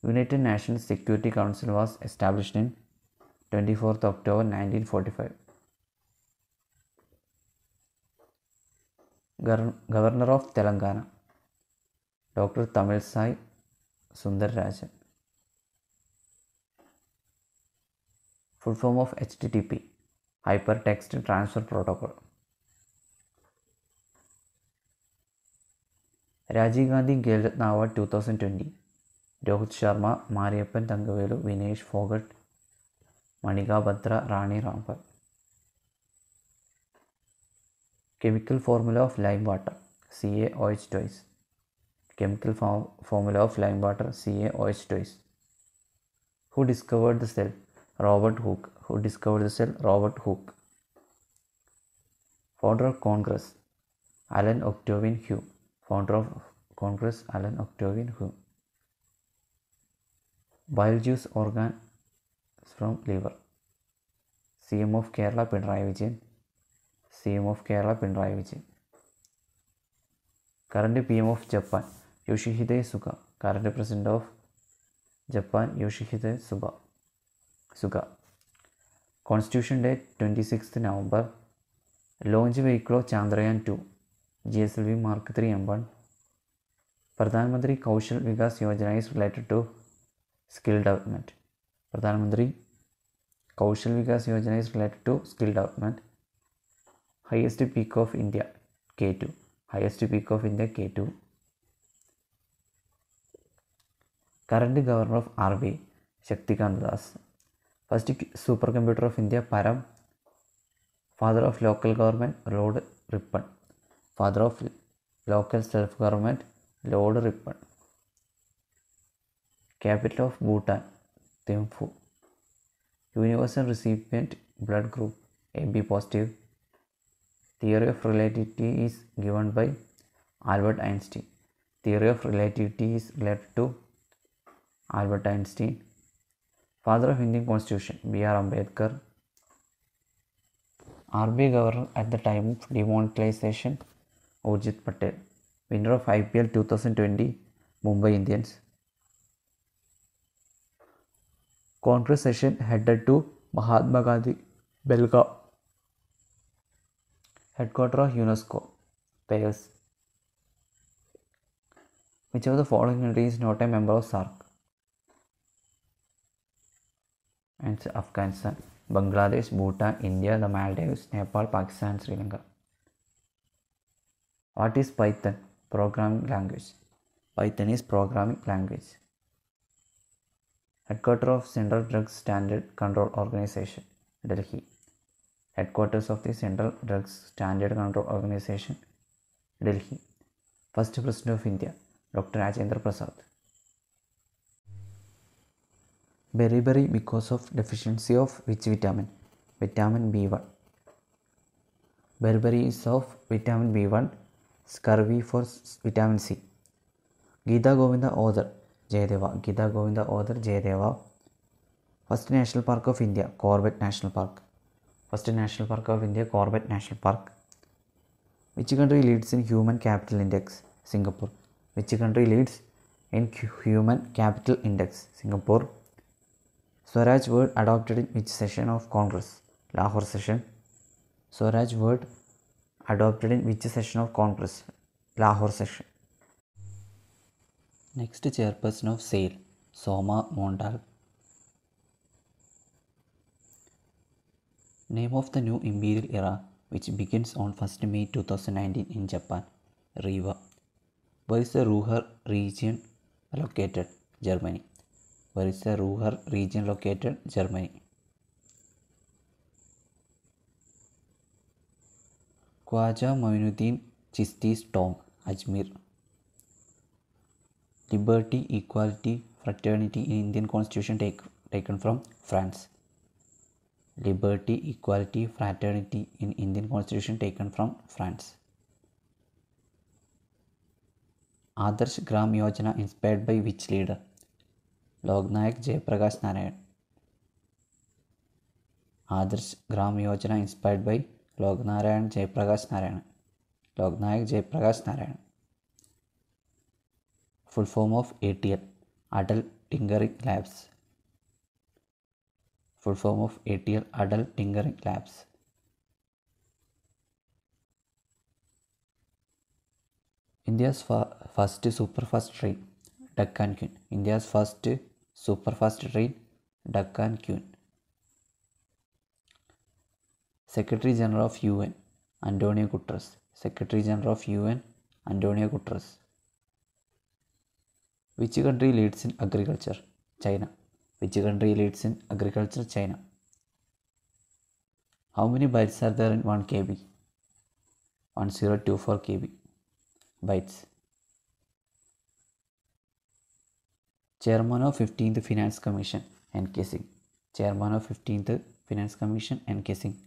United Nations Security Council was established in 24th October 1945. Governor of Telangana doctor Tamilisai Soundararajan full form of H T T P hyper text transfer protocol Rajiv Gandhi Khel award two thousand twenty Rohit Sharma Mariyappan Thangavelu Vinesh Phogat Manika Batra Rani Rampal Chemical formula of lime water CaOH twice. Chemical form formula of lime water CaOH twice. Who discovered the cell? Robert Hooke. Who discovered the cell? Robert Hooke. Founder of Congress Alan Octavian Hume. Founder of Congress Alan Octavian Hume. Bile juice organ from liver. CM of Kerala Pinarayi Vijayan C M of Kerala Pinarayi Vijayan current P M of Japan Yoshihide Suga current president of Japan Yoshihide Suba Suga constitution day twenty six November launch vehicle of Chandrayaan two G S L V mark three M one Pradhan Mantri Kaushal Vikas Yojana is related to skill development Pradhan Mantri Kaushal Vikas Yojana is related to skill development highest peak of India K2 highest peak of India K2 current governor of RBI Shaktikant Das first supercomputer of India Param father of local government Lord Ripon father of local self government Lord Ripon capital of Bhutan Thimphu universal recipient blood group AB positive Theory of relativity is given by Albert Einstein. Theory of relativity is related to Albert Einstein. Father of Indian Constitution B.R. Ambedkar. RBI Governor at the time of demonetization Ojit Patel. Winner of IPL 2020 Mumbai Indians. Congress session headed to Mahatma Gandhi, Belgaum. Headquarter of UNESCO, Paris. Which of the following country is not a member of SARC? And it's Afghanistan, Bangladesh, Bhutan, India, the Maldives, Nepal, Pakistan, Sri Lanka. What is Python? Programming language. Python is programming language. Headquarter of Central Drug Standard Control Organization, Delhi headquarters of the Central Drugs Standard Control Organization, Delhi. First President of India, Dr. Rajendra Prasad. Beriberi because of deficiency of which vitamin? Vitamin B1. Beriberi is of vitamin B1, scurvy for vitamin C. Gita Govinda author, Jayadeva. Gita Govinda author, Jayadeva. First National Park of India, Corbett National Park. First national park of India Corbett national park which country leads in human capital index Singapore which country leads in human capital index Singapore Swaraj word adopted in which session of Congress Lahore session Swaraj word adopted in which session of Congress Lahore session next chairperson of SAIL Soma Mondal Name of the new imperial era, which begins on 1st May 2019 in Japan, Riva. Where is the Ruhr region located? Germany. Where is the Ruhr region located? Germany. Khwaja Moinuddin Chisti's tomb, Ajmer. Liberty, equality, fraternity in Indian constitution take, taken from France liberty equality fraternity in indian constitution taken from france adarsh gram yojana inspired by which leader loknayak jayaprakash narayan Adarsh Gram Yojana inspired by Loknarayan Jayaprakash Narayan Loknayak Jayaprakash Narayan. full form of ATL, Adult Tinkering Labs full form of ATL Adult Tinkering Labs. India's first first superfast train, Dakkan Queen. India's first superfast train, Dakkan Queen. Secretary General of UN, Antonio Guterres. Secretary General of UN, Antonio Guterres. Which country leads in agriculture? China. Which country leads in agriculture? China. How many bytes are there in 1 KB? 1024 KB bytes. Chairman of 15th Finance Commission and Kissing. Chairman of 15th Finance Commission and Kissing.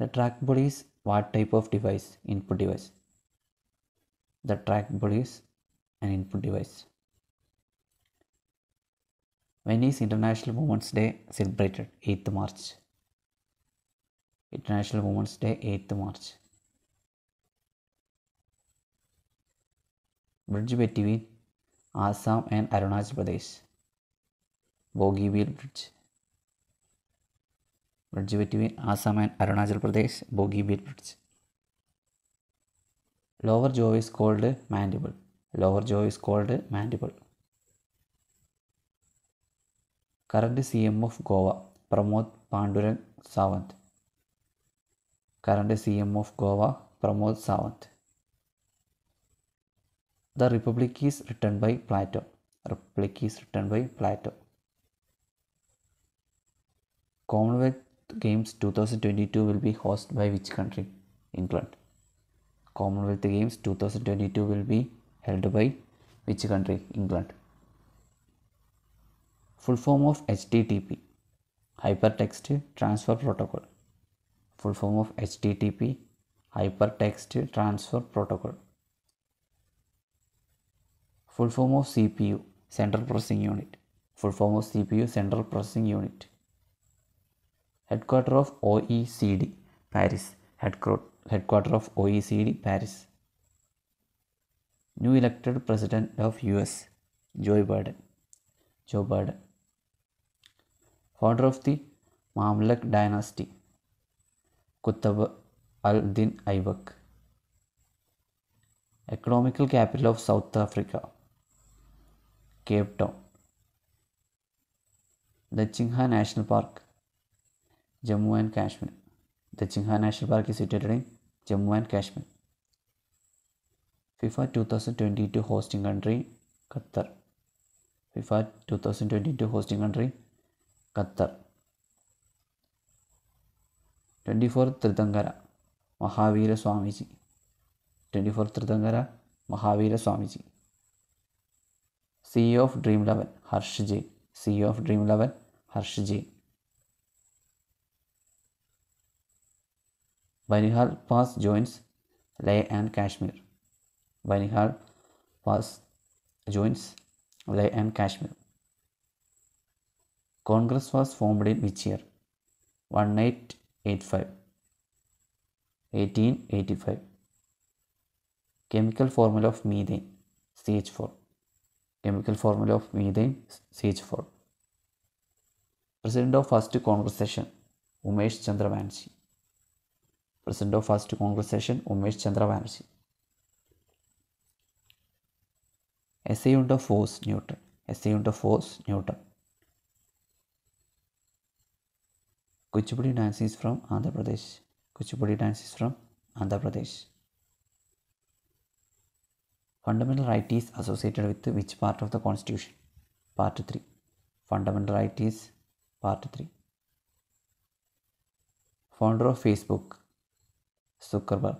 The trackball is what type of device? Input device. The trackball is an input device. When is International Women's Day celebrated? 8th March. International Women's Day, 8th March. Bridge between Assam and Arunachal Pradesh. Bogeyville Bridge. Bridge between Assam and Arunachal Pradesh, Bogeyville Bridge. Lower jaw is called mandible. Lower jaw is called mandible current CM of Goa Pramod Pandurang Savant current CM of Goa Pramod Savant The Republic is written by Plato Republic is written by Plato Commonwealth Games 2022 will be hosted by which country? England. Commonwealth Games 2022 will be held by which country? England. Full form of HTTP Hypertext Transfer Protocol. Full form of HTTP Hypertext Transfer Protocol. Full form of CPU Central Processing Unit. Full form of CPU Central Processing Unit. Headquarter of OECD Paris. Headquarter of OECD Paris new elected president of US Joe Biden Joe Biden founder of the Mamluk dynasty, Qutb al-Din Aibak. Economical capital of South Africa, Cape Town. The Chingha National Park, Jammu and Kashmir. The Chingha National Park is situated in Jammu and Kashmir. FIFA 2022 hosting country Qatar. FIFA 2022 hosting country Qatar twenty four Tirthankara Mahavira Swamiji twenty four Tirthankara Mahavira Swamiji C of Dream Eleven Harsh J C of Dream Eleven Harsh J Banihal pass joins Leh and Kashmir Banihal pass joins Leh and Kashmir Congress was formed in which year one eight eight five eighteen eighty five chemical formula of methane C H four chemical formula of methane C H four president of first Congress session Umesh Chandra Banerjee president of first Congress session Umesh Chandra Banerjee S A ഉണ്ട് force newton S A ഉണ്ട് force newton Kuchipudi dance is from Andhra Pradesh. Kuchipudi dance is from Andhra Pradesh. Fundamental right is associated with which part of the constitution? Part 3. Fundamental right is part 3. Founder of Facebook, Zuckerberg.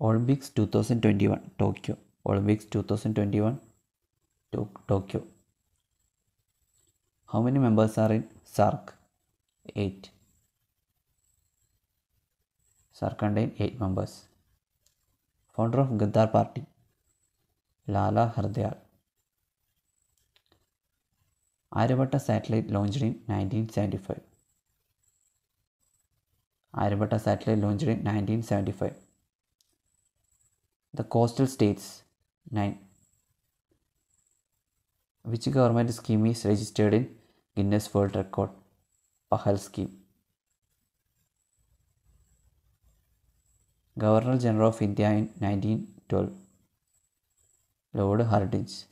Olympics 2021 Tokyo Olympics 2021 to Tokyo. How many members are in SARC? 8. SARC contains 8 members. Founder of Ghadar Party Lala Hardayal. Aryabhatta satellite launched in 1975. Aryabhatta satellite launched in 1975. The coastal states 9 which government scheme is registered in Guinness World Record? Pahal scheme. Governor General of India in 1912. Lord Hardinge.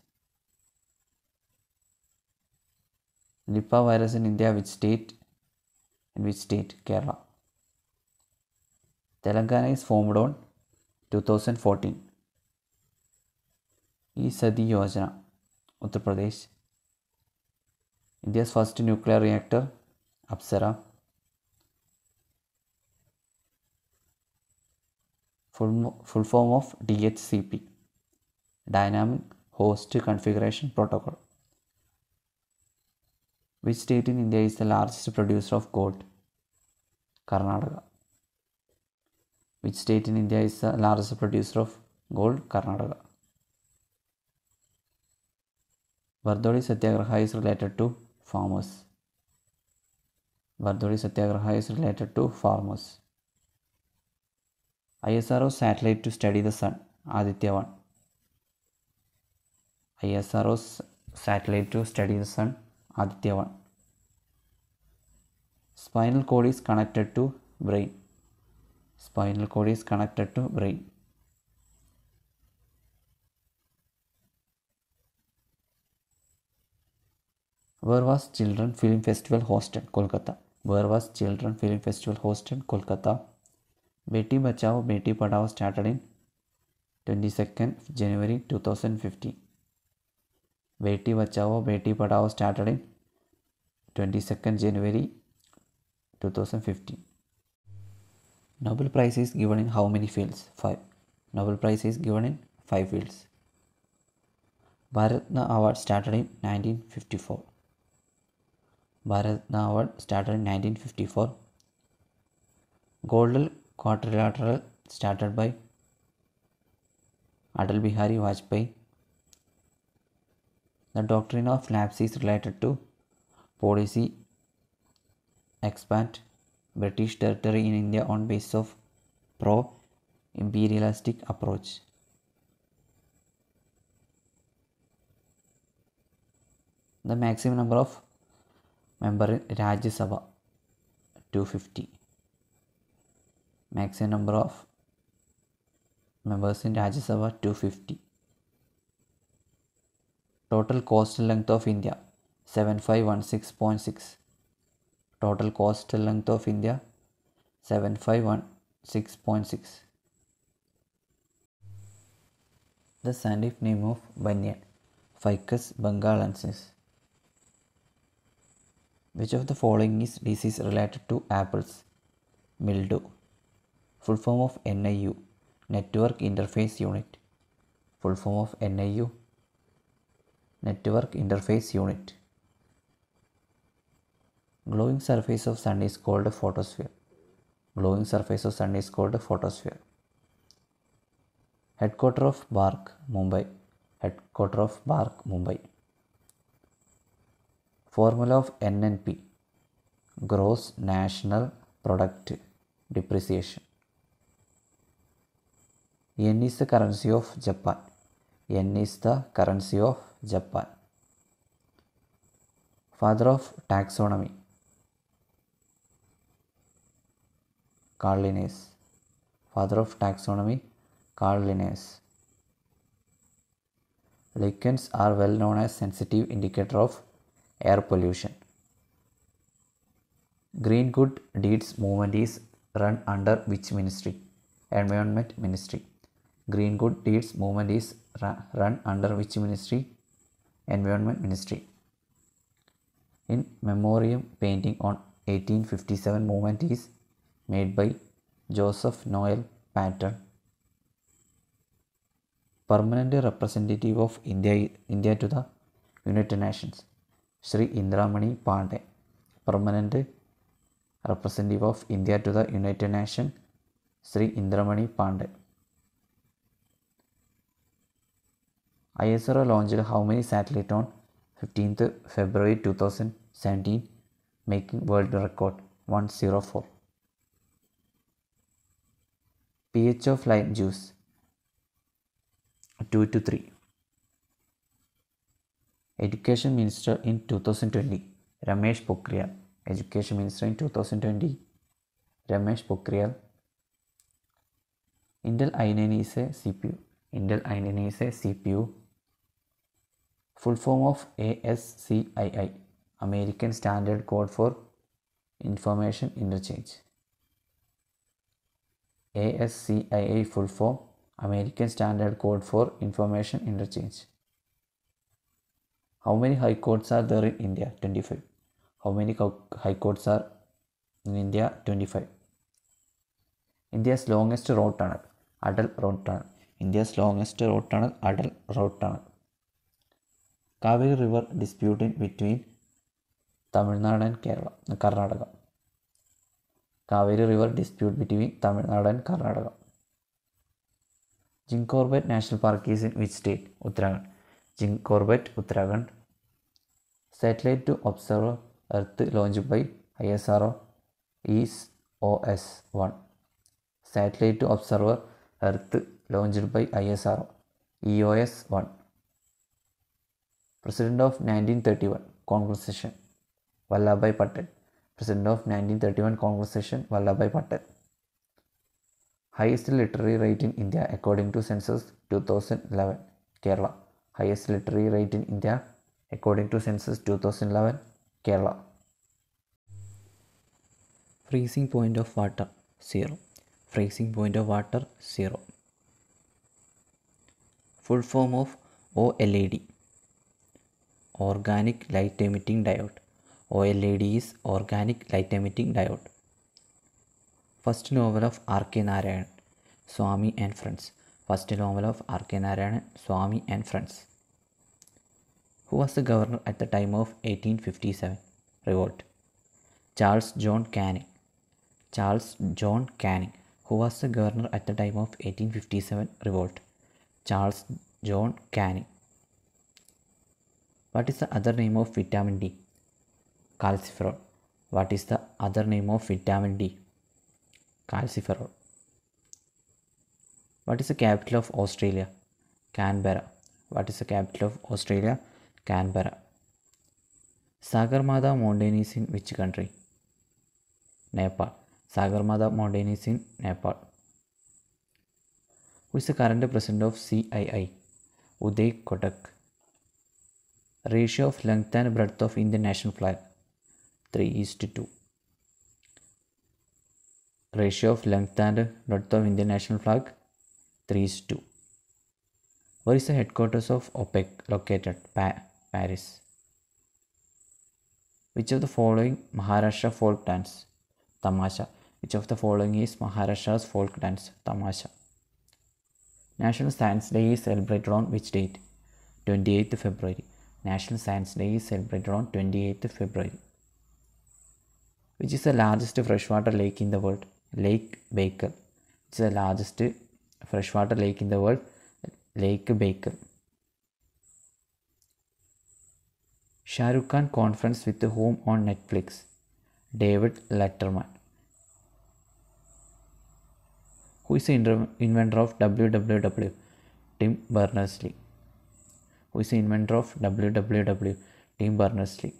Nipah virus in India, which state? In which state? Kerala. Telangana is formed on 2014. E Sadi Uttar Pradesh. India's first nuclear reactor, Apsara. Full, full form of DHCP, Dynamic Host Configuration Protocol. Which state in India is the largest producer of gold? Karnataka. Which state in India is the largest producer of gold? Karnataka. Vardoli Satyagraha is related to farmers. Vardoli Satyagraha is related to farmers. ISRO satellite to study the sun, Aditya 1. ISRO satellite to study the sun, Aditya 1. Spinal cord is connected to brain. Spinal cord is connected to brain. Where was Children Film Festival hosted? Kolkata. Where was Children Film Festival hosted? Kolkata. Beti Bachao Beti Padao started in 22nd January 2015. Beti Bachao Beti Padao started in 22nd January 2015. Nobel Prize is given in how many fields? 5. Nobel Prize is given in 5 fields. Bharatna Award started in 1954. Bharat Ratna award started in 1954. Fifty Quadrilateral started by started Bihari Vajpayee. The doctrine of lapse is related to policy expand British territory in India on basis of pro-imperialistic approach. The maximum number of member Rajya Sabha two fifty maximum number of members in Rajya Sabha two fifty total coastal length of India seven five one six point six total coastal length of India seven five one six point six the scientific name of banyan ficus benghalensis which of the following is disease related to apples? Mildew. Full form of NIU. Network Interface Unit. Full form of NIU. Network Interface Unit. Glowing surface of sun is called a photosphere. Glowing surface of sun is called a photosphere. Headquarter of Bark, Mumbai. Headquarter of Bark, Mumbai. Formula of NNP Gross National Product Depreciation. Yen is the currency of Japan. Yen is the currency of Japan. Father of taxonomy. Carl Linnaeus. Father of taxonomy, Carl Linnaeus. Lichens are well known as sensitive indicator of air pollution. Green Good Deeds movement is run under which ministry? Environment Ministry. Green Good Deeds movement is run under which ministry? Environment Ministry. In memoriam painting on 1857 movement is made by Joseph Noel Patton. Permanent representative of India, India to the United Nations. Shri Indiramani Pandey permanent representative of India to the United Nation Shri Indiramani Pandey I S R ലോഞ്ചിൽ how many satellite on fifteenth February two thousand seventeen making world record one zero four P H of light juice two to three Education Minister in 2020 Ramesh Pokhrial. Education Minister in 2020 Ramesh Pokhrial. Intel INN CPU. Intel INN CPU. Full form of ASCII American Standard Code for Information Interchange. ASCII full form American Standard Code for Information Interchange. How many high courts are there in India twenty five how many high courts are in India twenty five India's longest road tunnel Atal road tunnel India's longest road tunnel Atal road tunnel Kaveri river dispute in between Tamil Nadu and Kerala Karnataka Kaveri river dispute between Tamil Nadu and Karnataka Jim Corbett national park is in which state Uttarakhand Jing Corbett, Satellite to observe Earth launched by ISRO is 1. Satellite to observe Earth launched by ISRO EOS 1. President of 1931 Congress session Vallabhai Patel. President of 1931 Congress session Vallabhai Patel. Highest literary rate in India according to census 2011 Kerala highest literary rate in India according to census 2011 Kerala. Freezing point of water 0. Freezing point of water 0. Full form of OLED Organic light emitting diode. OLED is organic light emitting diode. First novel of R.K. Narayan, Swami and Friends first novel of R. K. Swami and Friends, who was the governor at the time of 1857 revolt. Charles John Canning, Charles John Canning, who was the governor at the time of 1857 revolt. Charles John Canning. What is the other name of vitamin D? Calciferol. What is the other name of vitamin D? Calciferol. What is the capital of Australia? Canberra. What is the capital of Australia? Canberra. Sagarmatha Mountain is in which country? Nepal. Sagarmatha Mountain is in Nepal. Who is the current president of CII? Uday Kotak. Ratio of length and breadth of Indian national flag 3 is to 2. Ratio of length and breadth of Indian national flag 3 is 2. Where is the headquarters of OPEC located? Pa Paris. Which of the following Maharashtra folk dance? Tamasha. Which of the following is Maharashtra's folk dance? Tamasha. National Science Day is celebrated on which date? 28th February. National Science Day is celebrated on 28th February. Which is the largest freshwater lake in the world? Lake Baker. Which is the largest freshwater lake in the world, Lake Baker. Shahrukh Khan conference with the home on Netflix? David Letterman. Who is the inventor of WWW? Tim Berners-Lee. Who is the inventor of WWW? Tim Berners-Lee.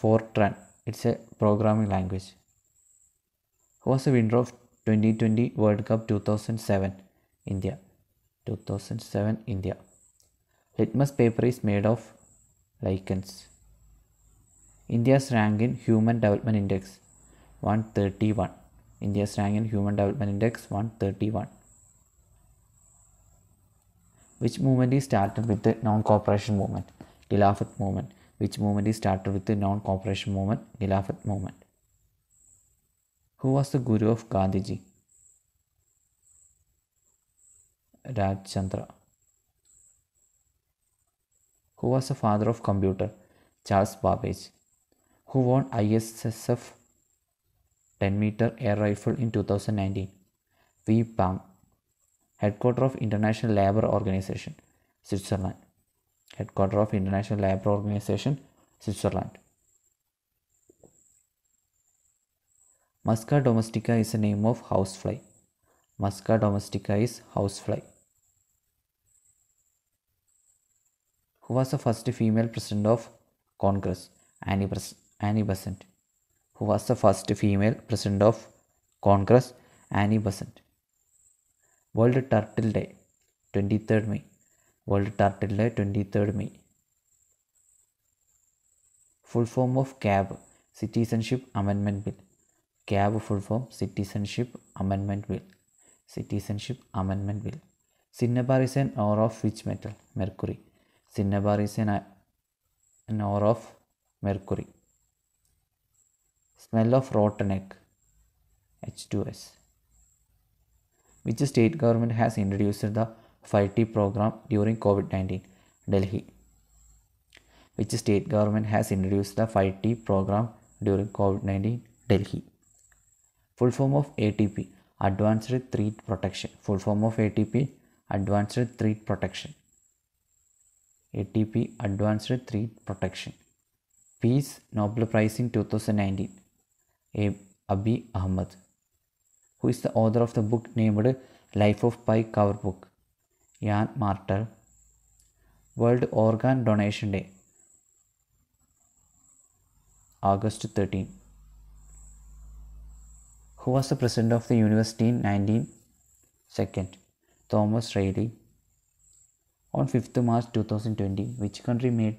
Fortran it's a programming language. Who was the winner of 2020 World Cup 2007? India. 2007 India. Litmus paper is made of lichens. India's rank in Human Development Index 131. India's rank in Human Development Index 131. Which movement is started with the non cooperation movement? Tilafat movement which movement is started with the non-cooperation movement, Gilafat movement. Who was the Guru of Gandhiji? Chandra. Who was the father of computer? Charles Babbage. Who won ISSF 10 meter air rifle in 2019? V. Bang. Headquarter of International Labour Organization, Switzerland headquarters of International Labour Organization, Switzerland. Musca domestica is the name of housefly. Musca domestica is housefly. Who was the first female president of Congress? Annie, Annie Besant. Who was the first female president of Congress? Annie Besant. World Turtle Day, 23rd May. World turtle twenty third May full form of CAB citizenship amendment bill CAB full form citizenship amendment bill citizenship amendment bill cinnabar is an ore of which metal mercury cinnabar is an ore of mercury smell of rotten egg H two S which state government has introduced the 5T program during COVID-19, Delhi. Which state government has introduced the 5T program during COVID-19, Delhi. Full form of ATP, Advanced Threat Protection. Full form of ATP, Advanced Threat Protection. ATP Advanced Threat Protection. Peace Nobel Prize in 2019. A. Abi Ahmad, who is the author of the book named Life of Pi cover book. Yann Martel World Organ Donation Day, August 13. Who was the president of the university in 1902? Thomas Rayleigh. On 5th March 2020, which country made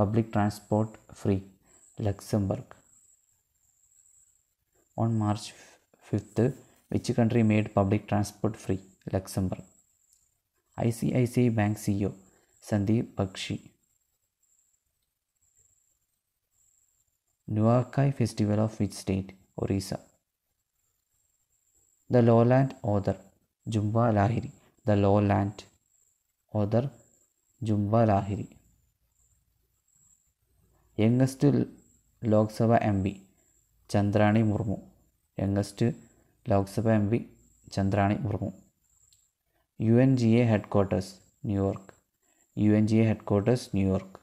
public transport free? Luxembourg. On March 5th, which country made public transport free? Luxembourg. I Bank CEO C I Newarkai festival of which state? Orissa. The lowland other Jumba Lahiri. The lowland other Jumba Lahiri. Youngest Lok Sabha MB Chandrani Murmu. Youngest Lok Sabha MP Chandrani Murmu. UNGA headquarters, New York. UNGA headquarters, New York.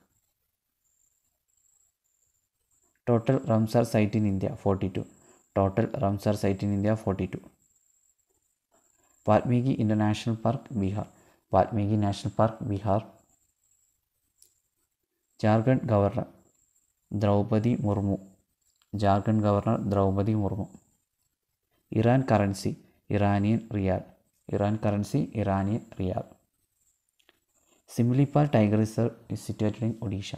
Total Ramsar site in India 42. Total Ramsar site in India 42. Valmiki International Park, Bihar. Valmiki National Park, Bihar. Jharkhand Governor Draupadi Murmu. Jharkhand Governor Draupadi Murmu. Iran currency Iranian Rial. Iran currency, Iranian Riyal. Similipal Tiger Reserve is situated in Odisha.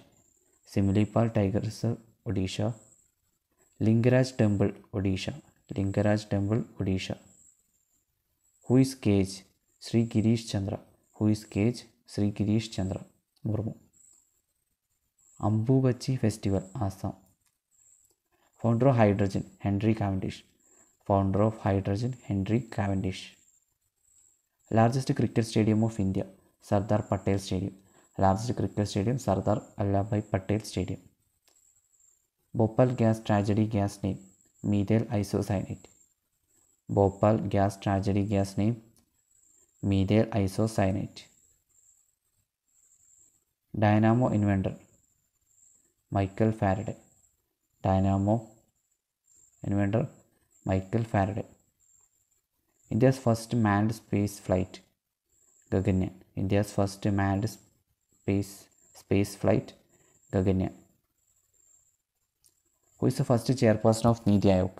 Similipal Tiger Reserve, Odisha. Lingaraj Temple, Odisha. Lingaraj Temple, Odisha. Who is Cage? Sri Girish Chandra. Who is Cage? Sri Girish Chandra. Murmu. Ambubachi Festival, Assam. Founder of hydrogen, Henry Cavendish. Founder of hydrogen, Henry Cavendish. Largest cricket stadium of India Sardar Patel stadium largest cricket stadium Sardar Vallabhbhai Patel stadium Bhopal gas tragedy gas name methyl isocyanate Bhopal gas tragedy gas name methyl isocyanate dynamo inventor Michael Faraday dynamo inventor Michael Faraday India's first manned space flight. Gaganyaan. India's first manned space space flight. Gaganyaan. Who is the first chairperson of Niti Aayog?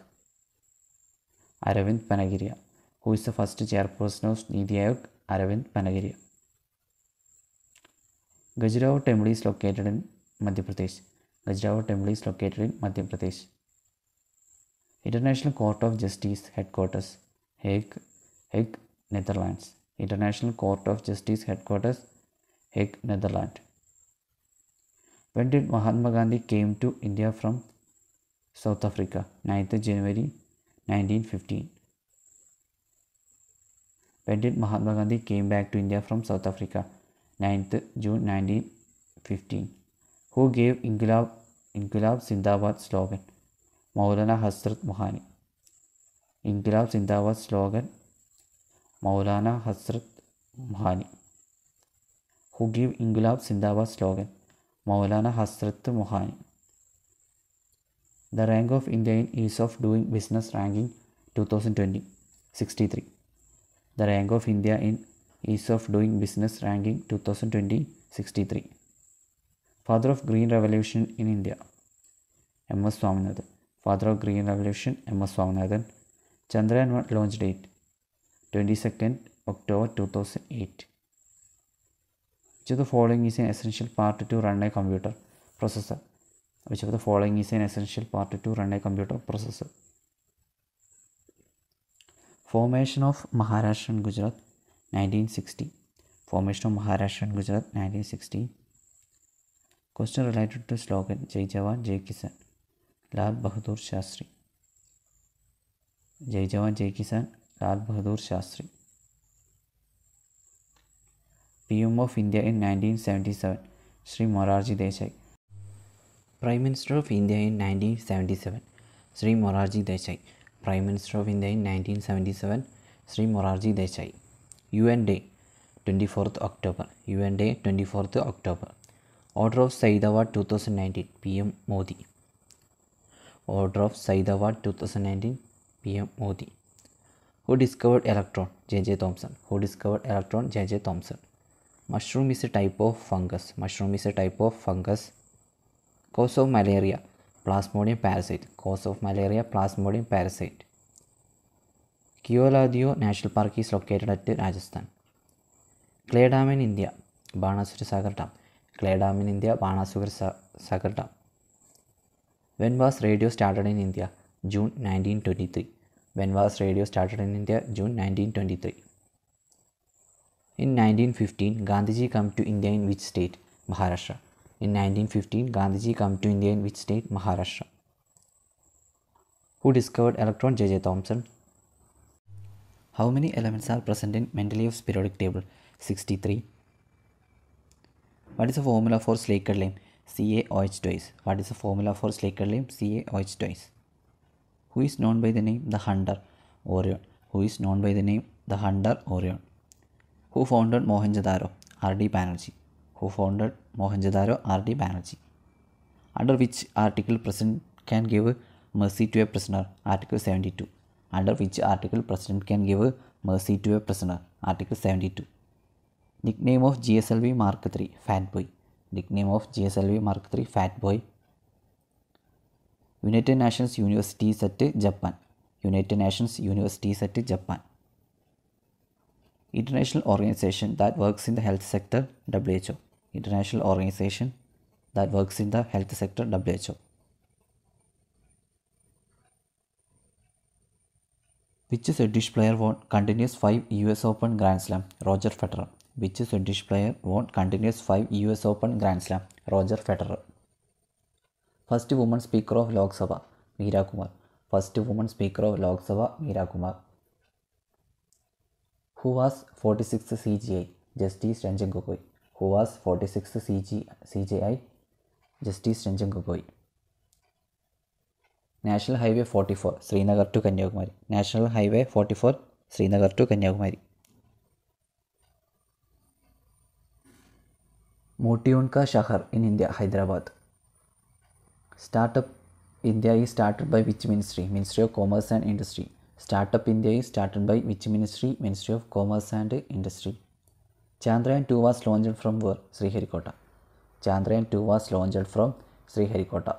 Aravind Panagiriya. Who is the first chairperson of Niti Aayog? Aravind Panagiriya. Gajrao temple is located in Madhya Pradesh. Gajrao temple is located in Madhya Pradesh. International Court of Justice headquarters. Hague, Hague, Netherlands. International Court of Justice Headquarters, Hague, Netherlands. When did Mahatma Gandhi came to India from South Africa? 9th January 1915. When did Mahatma Gandhi came back to India from South Africa? 9th June 1915. Who gave Inquilab, Inquilab Sindabad slogan? Maulana Hasrat Mohani. Inquilab Zindabad slogan Maulana Hasrat Mohani who give Inquilab Zindabad slogan Maulana Hasrat Mohani the rank of India in ease of doing business ranking two thousand twenty sixty three the rank of India in ease of doing business ranking two thousand twenty sixty three father of green revolution in India M S Swaminathan father of green revolution M S Swaminathan Chandrayaan 1 launch date 22nd October 2008. Which of the following is an essential part to run a computer processor? Which of the following is an essential part to run a computer processor? Formation of Maharashtra and Gujarat 1960. Formation of Maharashtra and Gujarat 1960. Question related to slogan Jai Jawan, Jai Kisan, Lal Bahadur Shastri. जय Jawan Jai Kisan Lal Bahadur Shastri P M of India in 1977 Shri Morarji Desai prime minister of India in 1977 Shri Morarji Desai prime minister of India in 1977 Shri Morarji Desai N day twenty October 24th October, UN Day 24th October. Order of Saidawad 2019, PM Modi. Order of Saidawad 2019, PM Modi who discovered electron J J Thomson who discovered electron J J Thomson mushroom is a type of fungus mushroom is a type of fungus cause of malaria plasmodium parasite cause of malaria plasmodium parasite Keoladeo national park is located at Rajasthan clay dam in India Banasura Sagar dam clay dam in India Banasura Sagar dam when was radio started in India June nineteen twenty three when was radio started in India? June 1923. In 1915, Gandhiji came to India in which state? Maharashtra. In 1915, Gandhiji came to India in which state? Maharashtra. Who discovered electron? J.J. Thomson. How many elements are present in Mendeleev's periodic table? 63. What is the formula for Slaker lime? CaOH twice. What is the formula for Slaker lime? CaOH twice who is known by the name the Hunter Orion, who is known by the name the Hunter Orion. Who founded Mohenjo-daro? R.D. Banerjee. Who founded Mohenjo-daro? R.D. Banerjee. Under which article president can give mercy to a prisoner? Article 72. Under which article president can give mercy to a prisoner? Article 72. Nickname of GSLV Mark III, Fat Boy. Nickname of GSLV Mark III, Fat Boy. United Nations universities at Japan United Nations universities at Japan international organisation that works in the health sector W H O international organisation that works in the health sector W H O Which Swedish player won continuous 5 US Open Grand Slam? Roger Federer. Which Swedish player won continuous 5 US Open Grand Slam? Roger Federer. First woman speaker of Lok Sabha Meera Kumar first woman speaker of Lok Sabha Meera Kumar who was forty six C J I justice Ranjan Gogoi who was forty six C J C J I justice Ranjan Gogoi national highway forty four Srinagar to Kanyakumari national highway forty four Srinagar to Kanyakumari मोटियोका शहर in India Hyderabad Startup India is started by which ministry? Ministry of Commerce and Industry. Startup India is started by which ministry? Ministry of Commerce and Industry. Chandrayaan 2 was launched from where? Sriharikota. Chandrayaan 2 was launched from Sriharikota.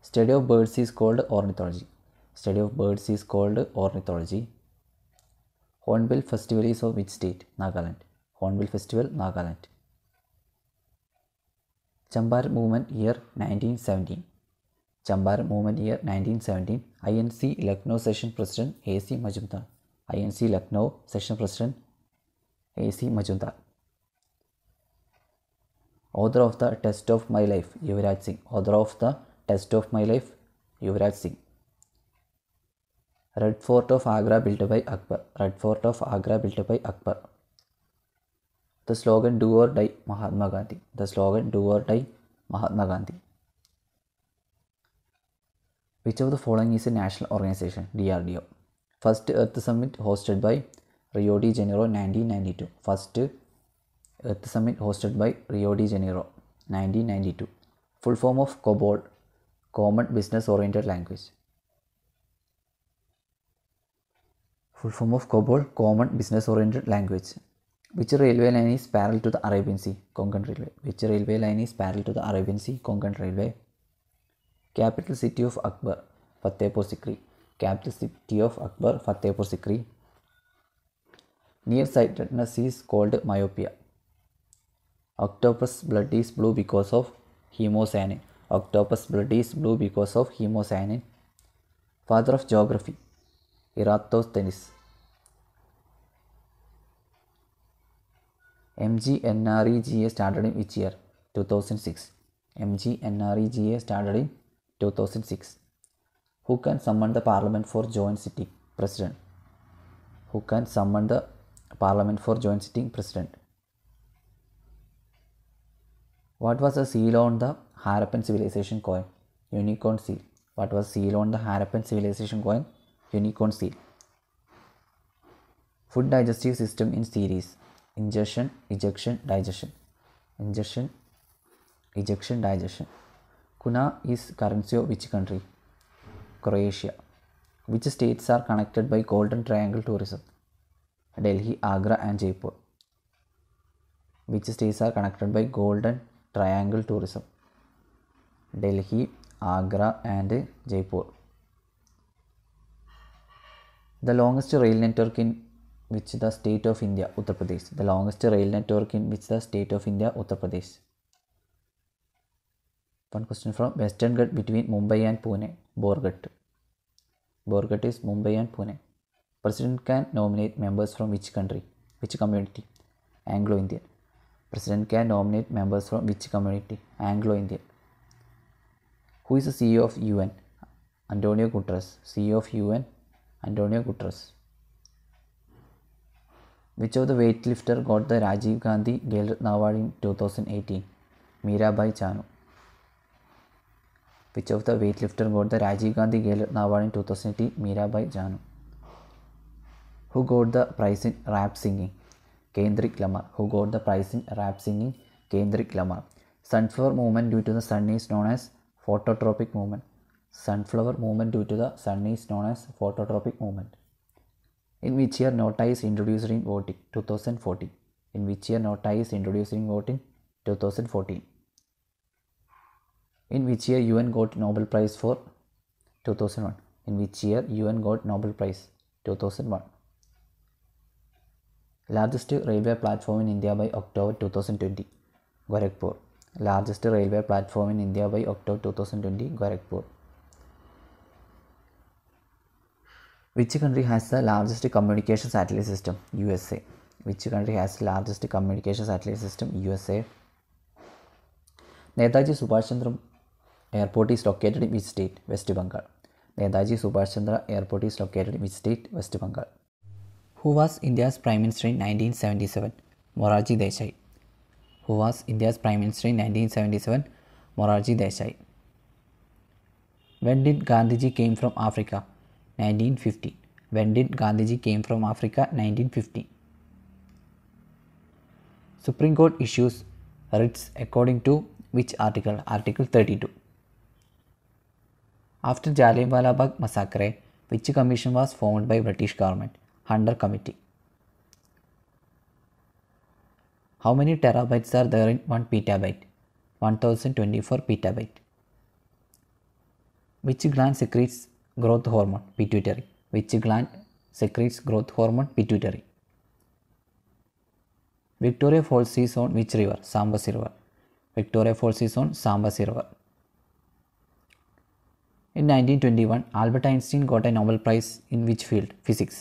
Study of birds is called ornithology. Study of birds is called ornithology. Hornbill Festival is of which state? Nagaland. Hornbill Festival, Nagaland. Chambar Movement Year 1917. Chambar Movement Year 1917, INC Lucknow Session President A.C. Majumdar. INC Lucknow Session President A.C. Majumdar. Author of the Test of My Life, Yuvraj Singh. Author of the Test of My Life, Yuvraj Singh. Red Fort of Agra built by Akbar. Red Fort of Agra built by Akbar. The slogan Do or Die Mahatma Gandhi. The slogan Do or Die Mahatma Gandhi. Which of the following is a national organization? DRDO. First Earth Summit hosted by Rio de Janeiro 1992. First Earth Summit hosted by Rio de Janeiro 1992. Full form of COBOL, Common Business Oriented Language. Full form of COBOL, Common Business Oriented Language. Which railway line is parallel to the Arabian Sea? Konkan Railway. Which railway line is parallel to the Arabian Sea? Konkan Railway. Capital city of Akbar, Fatehpur Sikri. Capital city of Akbar, Fatehpur Sikri. Nearsightedness is called myopia. Octopus blood is blue because of hemocyanin. Octopus blood is blue because of hemocyanin. Father of geography, Eratosthenes. MGNREGA started in which year? 2006. MGNREGA started in 2006. Who can summon the parliament for joint sitting? President. Who can summon the parliament for joint sitting? President. What was the seal on the Harappan civilization coin? Unicorn seal. What was seal on the Harappan civilization coin? Unicorn seal. Food digestive system in series ingestion ejection digestion ingestion ejection digestion kuna is currency of which country croatia which states are connected by golden triangle tourism delhi agra and jaipur which states are connected by golden triangle tourism delhi agra and jaipur the longest rail network in which the state of India, Uttar Pradesh, the longest rail network in which the state of India, Uttar Pradesh. One question from Western Ghat between Mumbai and Pune, Borgat. Borgat is Mumbai and Pune. President can nominate members from which country, which community? Anglo Indian. President can nominate members from which community? Anglo Indian. Who is the CEO of UN? Antonio Guterres, CEO of UN, Antonio Guterres. Which of the weightlifter got the Rajiv Gandhi Gail Ratna Award in 2018? Mirabai Chanu. Which of the weightlifter got the Rajiv Gandhi Gail Ratna Award in 2018? Mirabai Chanu. Who got the prize in rap singing? Kendrick Lamar. Who got the prize in rap singing? Kendrick Lamar. Sunflower movement due to the sun is known as phototropic movement. Sunflower movement due to the sun is known as phototropic movement. In which year NOTA is introduced in voting? 2014. In which year NOTA is introduced in voting? 2014. In which year UN got Nobel Prize for 2001? In which year UN got Nobel Prize? 2001. Largest railway platform in India by October 2020, Gorakhpur. Largest railway platform in India by October 2020, Gorakhpur. Which country has the largest communication satellite system? USA. Which country has the largest communication satellite system? USA. Netaji Subhashchandra Airport is located in which state? West Bengal. Netaji Subhashchandra Airport is located in which state? West Bengal. Who was India's Prime Minister in 1977? Morarji Desai. Who was India's Prime Minister in 1977? Morarji Desai. When did Gandhiji came from Africa? 1915. When did Gandhiji came from Africa? 1915. Supreme Court issues writs according to which article? Article 32. After Jallianwala Bagh massacre, which commission was formed by British government? Hunter Committee. How many terabytes are there in 1 petabyte? 1024 petabyte. Which gland secretes growth hormone pituitary which gland secretes growth hormone pituitary victoria falls is on which river sambas river victoria falls is on sambas river in 1921 albert einstein got a nobel prize in which field physics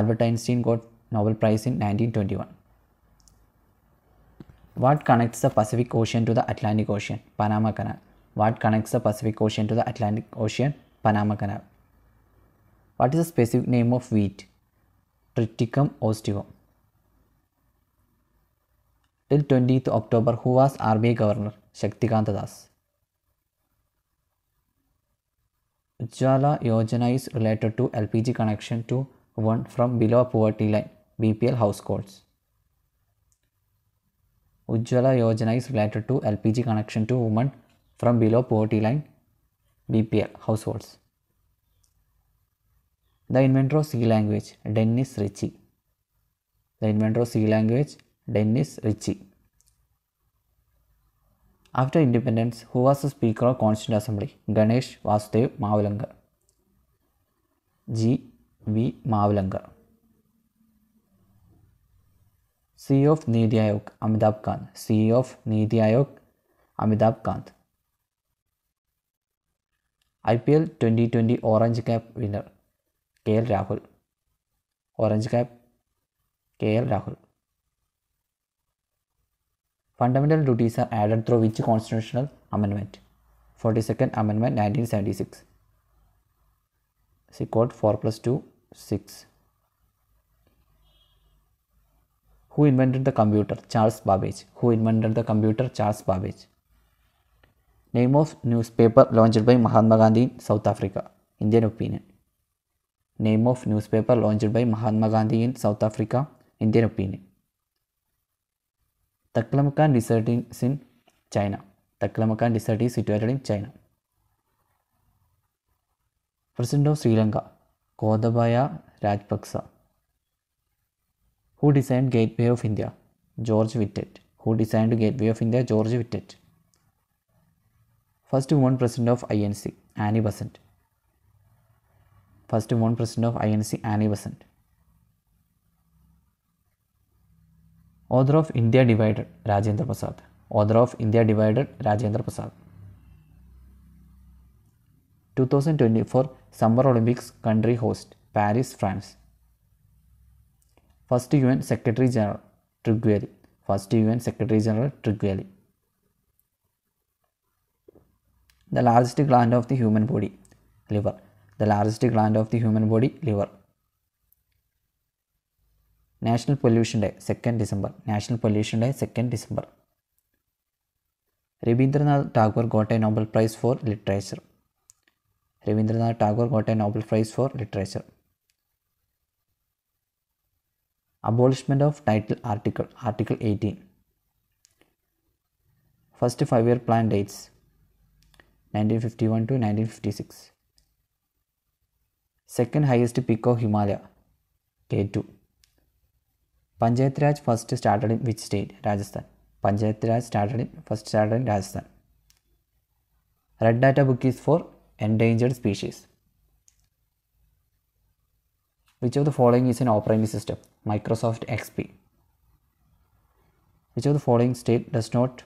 albert einstein got nobel prize in 1921 what connects the Pacific Ocean to the Atlantic Ocean? Panama Canal. What connects the Pacific Ocean to the Atlantic Ocean? Panama Canal. What is the specific name of wheat? Triticum ostivum. Till 20th October, who was RBI Governor? Shaktikanta Das. Ujjala Yojana is related to LPG connection to one from below poverty line BPL households. Ujjala Yojana is related to LPG connection to woman from below poverty line BPL households. The inventor of C language Dennis Ritchie. The inventor of C language Dennis Ritchie. After independence, who was the Speaker of Constituent Assembly? Ganesh Vasudev Mavalangar. G. V. Mavalangar. CEO of Niti Aayog Amitabh Kant. CEO of Niti Aayog Amitabh Kant. IPL 2020 Orange Cap winner KL Rahul. Orange Cap KL Rahul. Fundamental duties are added through which constitutional amendment? 42nd Amendment 1976. See quote 4 plus 2 6. Who invented the computer? Charles Babbage. Who invented the computer? Charles Babbage. Name of newspaper launched by Mahatma Gandhi in South Africa. Indian opinion. Name of newspaper launched by Mahatma Gandhi in South Africa. Indian opinion. Taklamakan desert is in China. Taklamakan desert is situated in China. President of Sri Lanka, Gotabaya Rajapaksa. Who designed Gateway of India? George wittet Who designed Gateway of India? George wittet First 1% of INC anniversant. First 1% of INC anniversant. Author of India Divided Rajendra Prasad. Author of India Divided Rajendra Prasad. 2024 Summer Olympics country host Paris, France. First UN Secretary General Trigueli. First UN Secretary General Trigueli. the largest gland of the human body liver the largest gland of the human body liver national pollution day 2nd december national pollution day 2nd december Rabindranath Tagore got a Nobel Prize for Literature. Rabindranath Tagore got a Nobel Prize for Literature. Abolishment of Title Article, Article 18. First five year plan dates 1951 to 1956. Second highest peak of Himalaya, K2. Panchayat Raj first started in which state? Rajasthan. Panchayat Raj started in, first started in Rajasthan. Red data book is for endangered species. Which of the following is an operating system? Microsoft XP. Which of the following state does not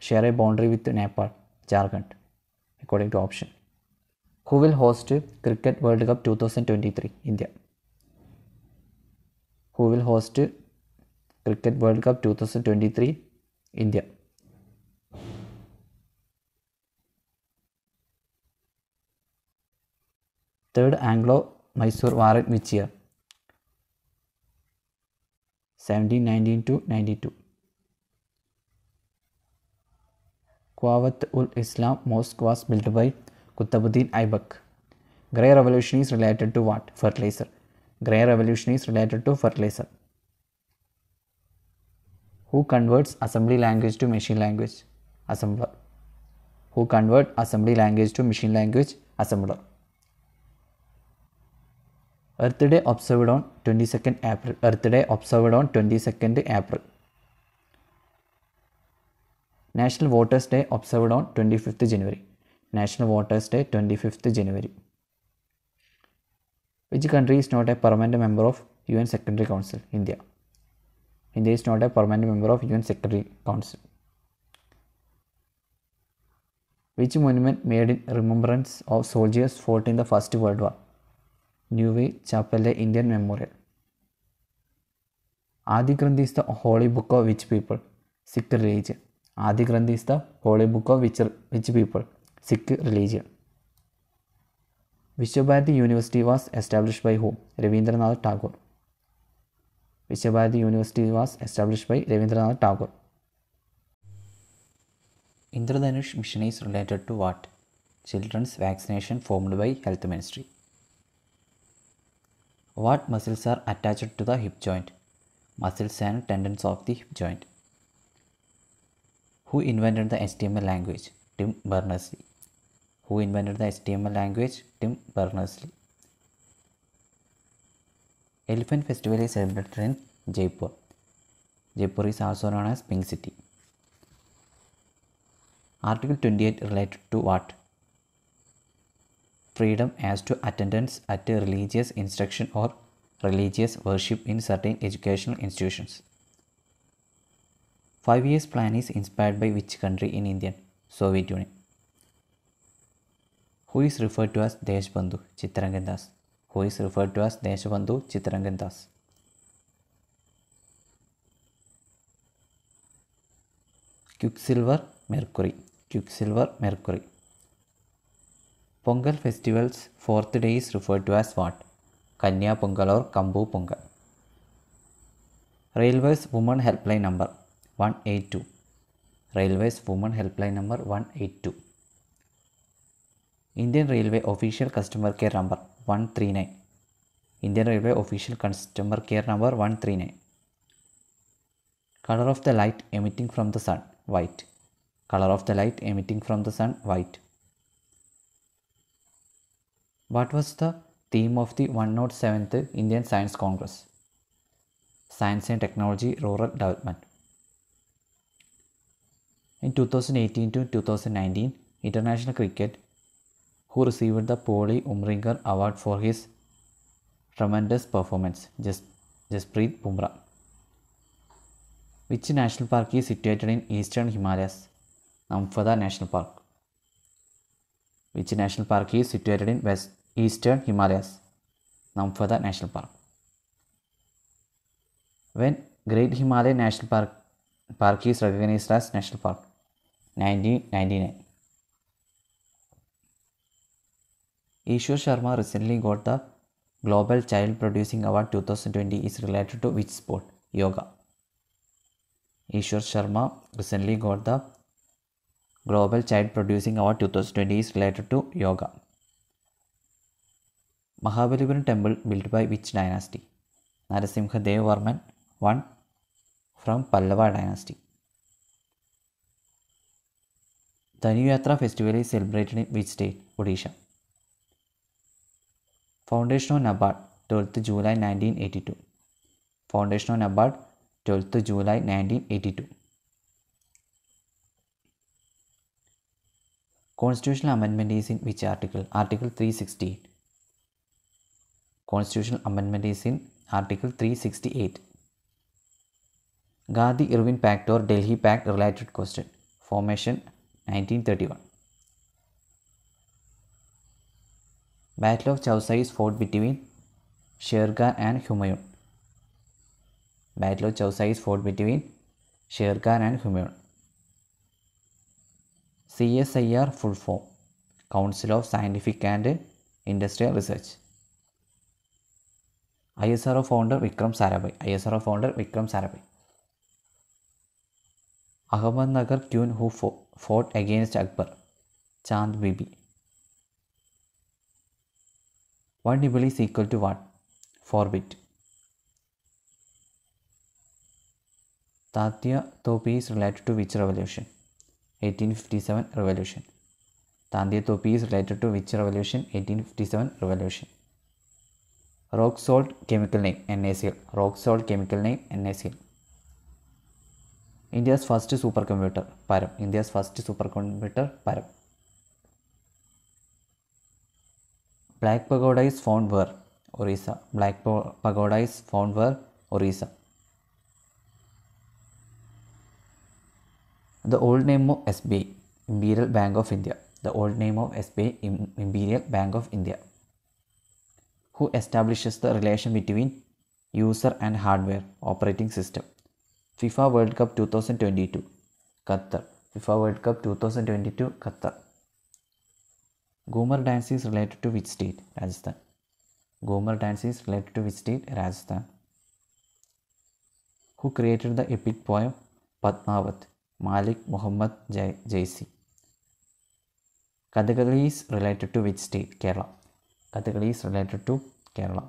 share a boundary with Nepal? Jharkhand according to option. Who will host Cricket World Cup 2023 India? Who will host Cricket World Cup 2023 India? Third Anglo Mysore War which year? 1719 to 92. Quwat ul Islam mosque was built by Qutbuddin Aibak. Grey revolution is related to what? Fertilizer. Grey revolution is related to fertilizer. Who converts assembly language to machine language? Assembler. Who convert assembly language to machine language? Assembler. Earth Day observed on 22nd April. Earth Day observed on 22nd April. National Voters Day observed on 25th January. National Voters Day 25th January. Which country is not a permanent member of UN Secretary Council? India. India is not a permanent member of UN Secretary Council. Which monument made in remembrance of soldiers fought in the First World War? Neway Chapelle Indian Memorial. Adi Granth is the holy book of which people? Sikh religion. Adi Granth is the holy book of which which people Sikh religion Visva Bharati university was establish by who Rabindranath Thakur Visva Bharati university was establish by Rabindranath Thakur Indradhanush mission is related to what childrens vaccine formed by health ministry what muscle are attached to the hip joint muscles and tendon of the hip joint Who invented the HTML language? Tim Berners-Lee. Who invented the HTML language? Tim Berners-Lee. Elephant Festival is celebrated in Jaipur. Jaipur is also known as Pink City. Article 28 related to what? Freedom as to attendance at religious instruction or religious worship in certain educational institutions. Five years plan is inspired by which country in Indian? Soviet Union. Who is referred to as Deshbandhu? Chittarangan Das. Who is referred to as Deshbandhu? Chittarangan Das. Quicksilver Mercury. Quicksilver Mercury. Pongal festival's fourth day is referred to as what? Kanya Pongal or Kambu Pongal. Railways woman Helpline number 182 Railways Women Helpline number 182 Indian Railway Official Customer Care number 139 Indian Railway Official Customer Care number 139 Color of the light emitting from the sun white Color of the light emitting from the sun white What was the theme of the 107th Indian Science Congress? Science and Technology Rural Development in 2018 to 2019 international cricket, who received the Poli Umringer Award for his tremendous performance, Jas- Jasprit Bumrah. Which national park is situated in eastern Himalayas? Namfada National Park. Which national park is situated in west eastern Himalayas? Namfada National Park. When Great Himalayan National Park, park is recognized as national park? 1999. Ishwar Sharma recently got the Global Child Producing Award 2020 is related to which sport? Yoga. Ishwar Sharma recently got the Global Child Producing Award 2020 is related to yoga. Mahabalipuram temple built by which dynasty? Narasimha Dev Varman 1 from Pallava dynasty. Danuyatra festival is celebrated in which state? Odisha. Foundation on Nabard, 12th July 1982. Foundation on Nabard, 12th July 1982. Constitutional amendment is in which article? Article 368. Constitutional amendment is in Article 368. Gandhi Irwin Pact or Delhi Pact related question. Formation 1931. Battle of Chausa is fought between Sherga and Humayun. Battle of Chausa is fought between Sherga and Humayun. CSIR full form Council of Scientific and Industrial Research. ISRO founder Vikram Sarabhai. ISRO founder Vikram Sarabhai. Ahmednagar tune who फो fought against Akbar Chand Bibi one nibble is equal to what four bit Tatya Tope is related to which revolution eighteen fifty seven revolution तांद्य Tope is related to which revolution eighteen fifty seven revolution rock salt chemical name N S L rock salt chemical name N S L India's first supercomputer, Param. India's first supercomputer, Param. Black Pagoda is found where? Orissa. Black Pagoda is found where? Orissa. The old name of SB Imperial Bank of India. The old name of SB Imperial Bank of India. Who establishes the relation between user and hardware operating system? FIFA World Cup 2022 Qatar FIFA World Cup 2022 Qatar Gomar dance is related to which state? Rajasthan. Gomar dance is related to which state? Rajasthan. Who created the epic poem Padmavat? Malik Muhammad Jaisi. Kathakali is related to which state? Kerala. Kathakali is related to Kerala.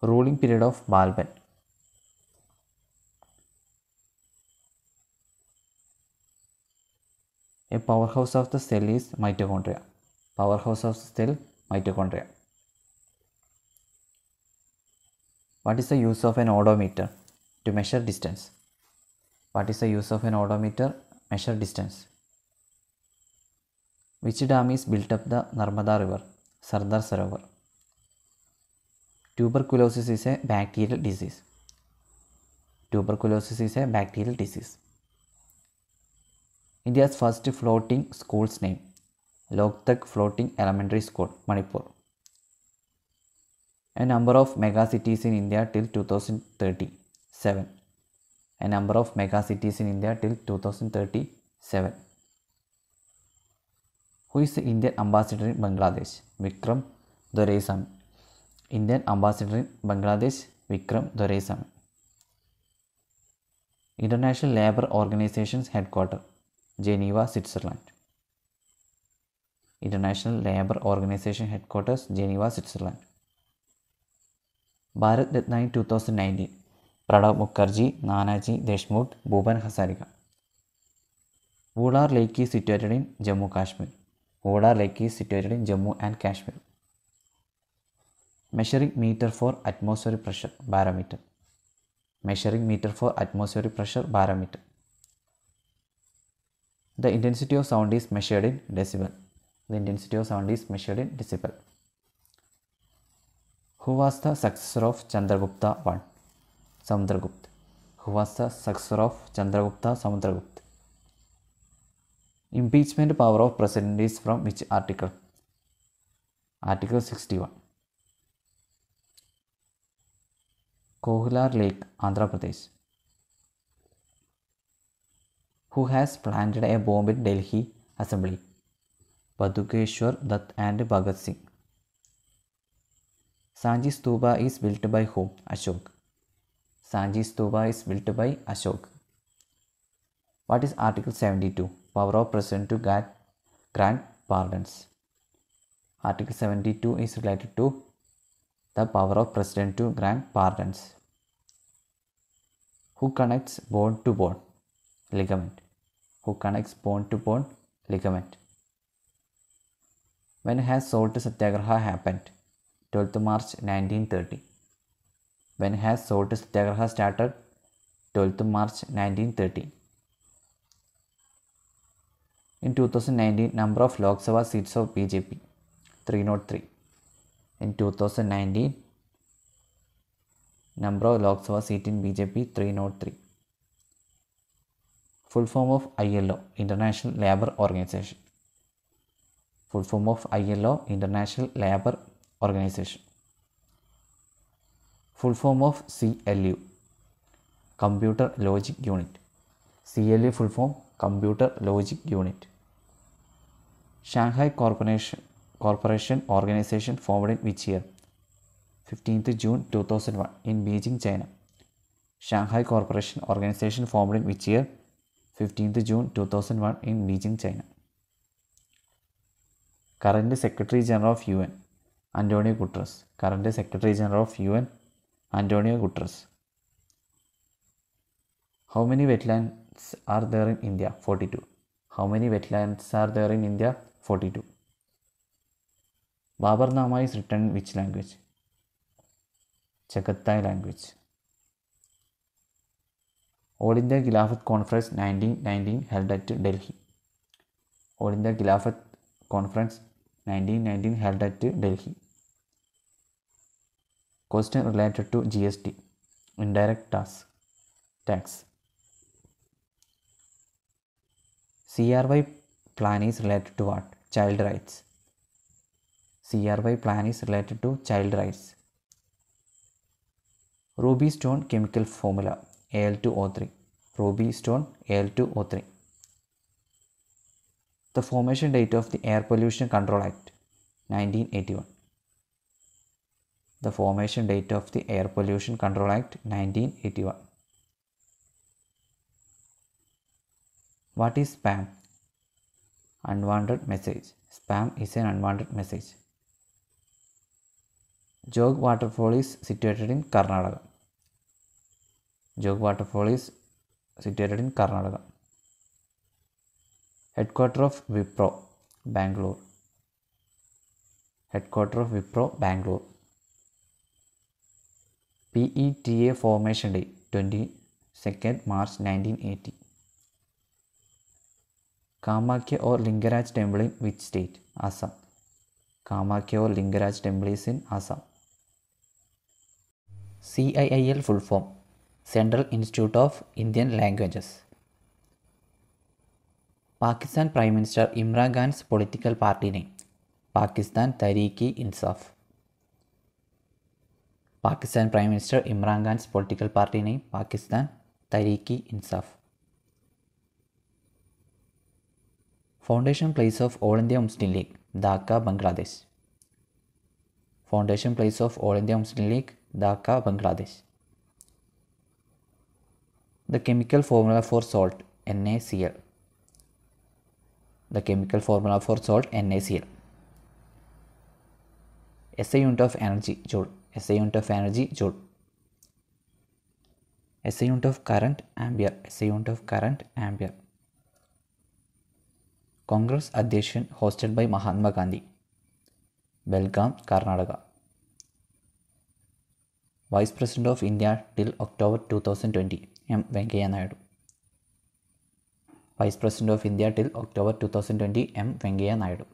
Ruling period of Balban. A powerhouse of the cell is mitochondria. Powerhouse of the cell, mitochondria. What is the use of an odometer? To measure distance. What is the use of an odometer? Measure distance. Which dam is built up the Narmada river? Sardar Sarovar. Tuberculosis is a bacterial disease. Tuberculosis is a bacterial disease. India's first floating school's name Loktak Floating Elementary School, Manipur. A number of megacities in India till 2037. A number of megacities in India till 2037. Who is the Indian ambassador in Bangladesh? Vikram Doraisamy. Indian ambassador in Bangladesh, Vikram Doraisamy. International Labour Organization's headquarters. Geneva, Switzerland. International Labour Organization Headquarters, Geneva, Switzerland. Bharat Ratna 2019 Pranab Mukherjee, Nanaji Deshmukh, Bhupan Hazarika. Vular Lake is situated in Jammu Kashmir. Vular Lake is situated in Jammu and Kashmir. Measuring meter for atmospheric pressure, barometer. Measuring meter for atmospheric pressure, barometer. The intensity of sound is measured in decibel. The intensity of sound is measured in decibel. Who was the successor of Chandragupta I? Samudragupta. Who was the successor of Chandragupta Samudragupta? Impeachment power of president is from which article? Article 61. Kohlar Lake, Andhra Pradesh who has planted a bomb at Delhi Assembly, Padukeshwar Dutt and Bhagat Singh. Sanji is built by whom? Ashok. Sanji Stuba is built by Ashok. What is Article 72? Power of President to grant pardons. Article 72 is related to the power of President to grant pardons. Who connects board to board? ligament who connects bone to bone ligament. When has salt satyagraha happened? 12th March 1930. When has salt satyagraha started? 12th March 1930. In 2019, number of Lok Sabha seats of BJP 303. In 2019, number of Lok Sabha seat in BJP 303 full form of ILO International Labour Organization full form of ILO International Labour Organization full form of CLU Computer Logic Unit CLU full form Computer Logic Unit Shanghai Corporation Corporation Organization formed in which year 15th June 2001 in Beijing China Shanghai Corporation Organization formed in which year fifteenth June two thousand one in Beijing China current secretary general of U N Antonio Guterres current secretary general of U N Antonio Guterres how many wetlands are there in India forty two how many wetlands are there in India forty two Baburnama is written which language Chagatai language All India Khilafat Conference 1919 held at Delhi. All India Khilafat Conference 1919 held at Delhi. Question related to GST, indirect tax. tax. CRY plan is related to what? Child rights. CRY plan is related to child rights. Ruby stone chemical formula. Al2O3, ruby stone Al2O3. The formation date of the Air Pollution Control Act 1981. The formation date of the Air Pollution Control Act 1981. What is spam? Unwanted message. Spam is an unwanted message. Jog waterfall is situated in Karnataka. Jog waterfall is situated in Karnataka. Headquarter of Wipro, Bangalore. Headquarter of Wipro, Bangalore. PETA Formation Day, 22nd March 1980. Kamakya or Lingaraj Temple in which state? Assam. Kamakya or Lingaraj Temple is in Assam. CIIL full form central institute of Indian language Pakistan prime minister Imran Khan political party ने Pakistan Tehreek Insaf Pakistan prime minister Imran Khan political party ने Pakistan Tehreek Insaf foundation place of all India Muslim League Dhaka Bangladesh foundation place of all India Muslim League Dhaka Bangladesh the chemical formula for salt NaCl. The chemical formula for salt NaCl. SI unit of energy joule. SI unit of energy joule. SI unit of current ampere. SI unit of current ampere. Congress adhesion hosted by Mahatma Gandhi. Belgaum, Karnataka. Vice President of India till October 2020. M Venkaiah Naidu vice president of India till October two thousand twenty M Venkaiah Naidu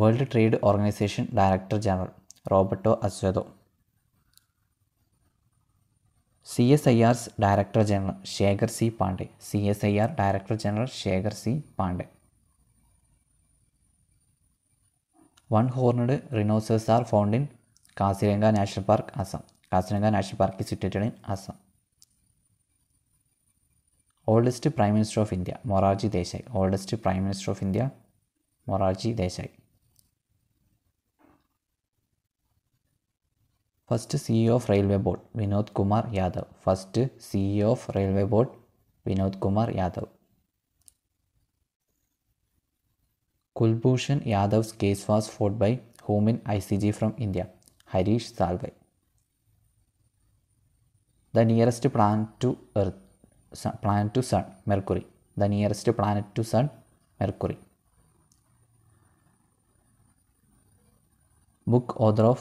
world trade organisation director general Roberto Azevedo C S I R's director general Shekhar C Pande C S I R director general Shekhar C Pande one horned rhinoceros are found in Kaziranga national park Assam Kaziranga national പാർക്കിൽ situated in Assam oldest prime minister of India Morarji Desai oldest prime minister of India Morarji Desai first C of railway board Vinod Kumar Yadav first C of railway board Vinod Kumar Yadav Kulbhushan Yadav's case was fought by whom in I C J from India Harish Salve the nearest planet to Earth, planet to Sun, Mercury. The nearest planet to Sun, Mercury. Book author of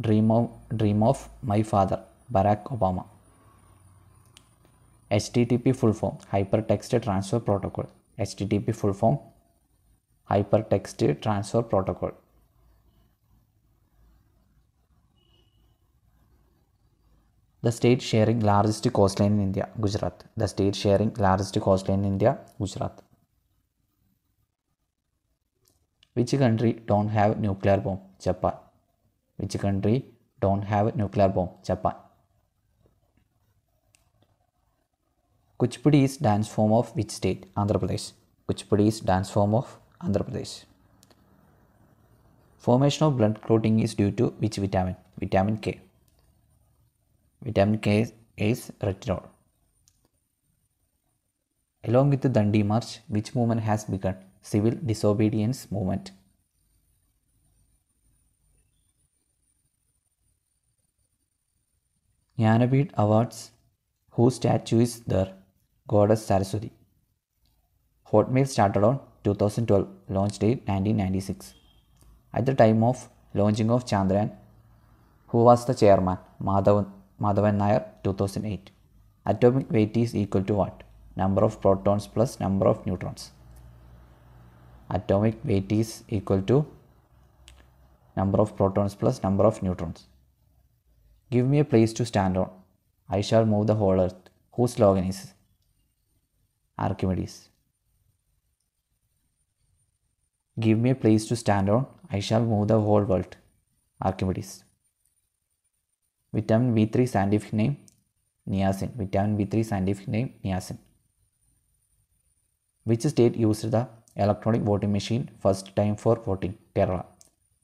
Dream of, Dream of My Father, Barack Obama. HTTP full form Hypertext Transfer Protocol. HTTP full form Hypertext Transfer Protocol. The state sharing largest coastline in India, Gujarat. The state sharing largest coastline in India, Gujarat. Which country don't have nuclear bomb? Japan. Which country don't have nuclear bomb? Japan. Kuchipudi is dance form of which state? Andhra Pradesh. Kuchipudi is dance form of Andhra Pradesh. Formation of blood clotting is due to which vitamin? Vitamin K. Vitamin K is retinol. Along with the Dandi March, which movement has begun? Civil disobedience movement. Jnanapit Awards, whose statue is there? Goddess Saraswati. Hotmail started on 2012, launch date 1996. At the time of launching of Chandran, who was the chairman? Madhavan Madhavan Nair 2008. Atomic weight is equal to what? Number of protons plus number of neutrons. Atomic weight is equal to number of protons plus number of neutrons. Give me a place to stand on. I shall move the whole earth. Whose slogan is? Archimedes. Give me a place to stand on. I shall move the whole world. Archimedes. Vitamin B three scientific name niacin vitamin B three scientific name niacin which state use the electronic voting machine first time for voting Kerala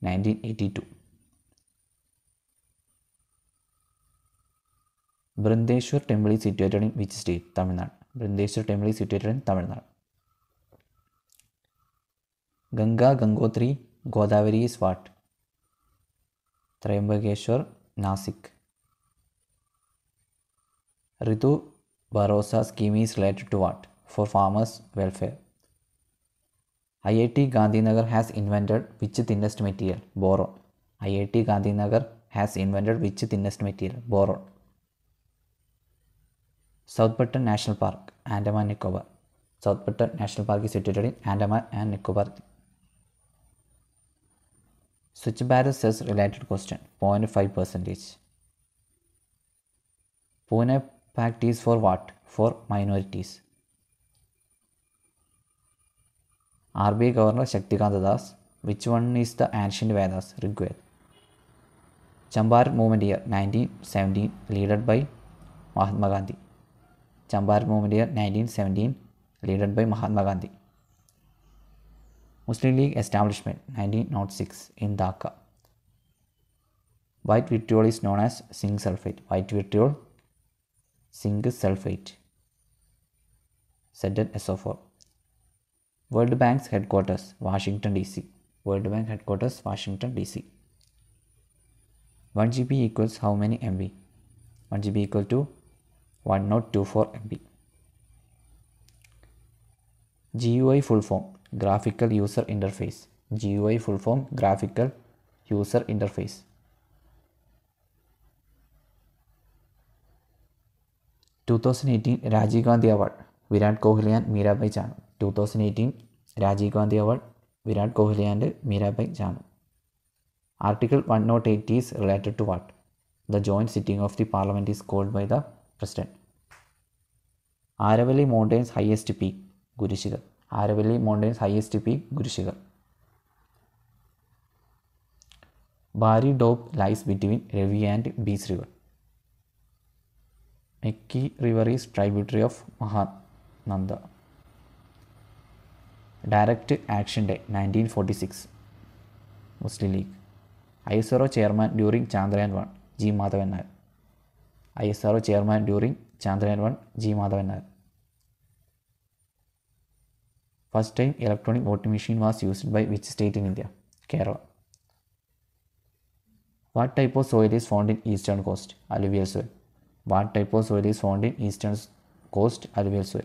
nineteen eighty two Brihadeshwar temple is situated in which state Tamil Nadu Brihadeshwar temple is situated in Tamil Nadu Ganga Gangotri Godavari is what Trimbakeshwar Nashik Ritu Barosa scheme is related to what? For farmers' welfare. IIT Gandhinagar has invented which thinnest material? Boron. IIT Gandhinagar has invented which thinnest material? Boron. Southbutton National Park, Andaman Nicobar. Southbutton National Park is situated in Andaman and Nicobar. Switch Bharat says related question 0.5 percentage. Pune pact is for what? For minorities. RBI Governor Shaktikanta Das. Which one is the ancient Vedas? Rigved. Chambar movement year 1917 led by Mahatma Gandhi. Chambar movement year 1917 led by Mahatma Gandhi. Muslim League establishment 1906 in Dhaka. White vitriol is known as zinc sulfate. White vitriol zinc sulfate, so 4 World Bank's headquarters, Washington DC. World Bank headquarters, Washington DC. 1 GB equals how many MB? 1 GB equal to 1024 MB. GUI full form, Graphical User Interface. GUI full form, Graphical User Interface. Two thousand eighteen Rajiv Gandhi award Virat Kohli and Mirabai Chanu two thousand eighteen Rajiv Gandhi award Virat Kohli and Mirabai Chanu article one nought eight is related to what the joint sitting of the parliament is called by the president Aravalli mountains highest peak Guru Shikhar Aravalli mountains highest peak Guru Shikhar Bari Doab lies between Ravi and Beas river Mekki river is tributary of Mahananda. Direct Action Day 1946 Muslim League ISRO chairman during Chandrayaan 1 G Madhavan ISRO chairman during Chandrayaan 1 G Madhavan First time electronic voting machine was used by which state in India? Kerala. What type of soil is found in eastern coast? Alluvial soil. What type of soil is found in eastern coast alluvial soil?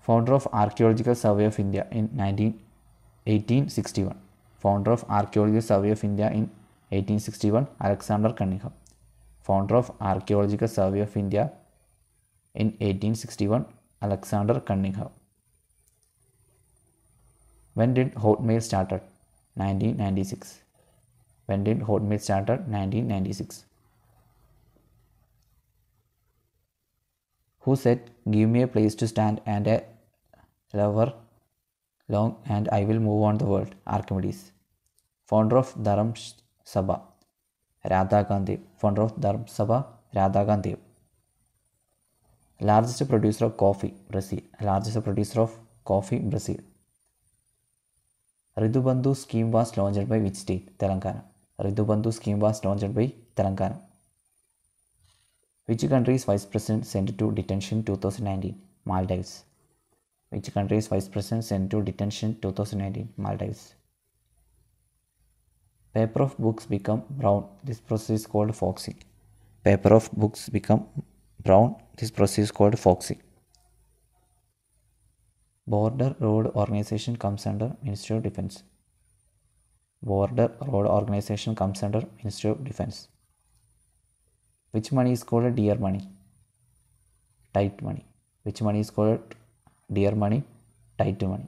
Founder of Archaeological Survey of India in 1861. Founder of Archaeological Survey of India in 1861, Alexander Cunningham. Founder of Archaeological Survey of India in 1861, Alexander Cunningham. When did Hotmail started? 1996. When did Hotmail started? 1996. who said, Give me a place to stand and a lever long, and I will move on the world. Archimedes, founder of Dharam Sabha, Radha Gandhi, founder of Dharam Sabha, Radha Gandhi, largest producer of coffee, Brazil, largest producer of coffee, Brazil. Ridubandhu scheme was launched by which state? Telangana. Ridubandhu scheme was launched by Telangana. Which country's vice president sent to detention 2019? Maldives. Which country's vice president sent to detention 2019? Maldives. Paper of books become brown. This process is called foxing. Paper of books become brown. This process is called foxing. Border Road Organization comes under Ministry of Defense. Border Road Organization comes under Ministry of Defense. Which money is called dear money? Tight money. Which money is called dear money? Tight money.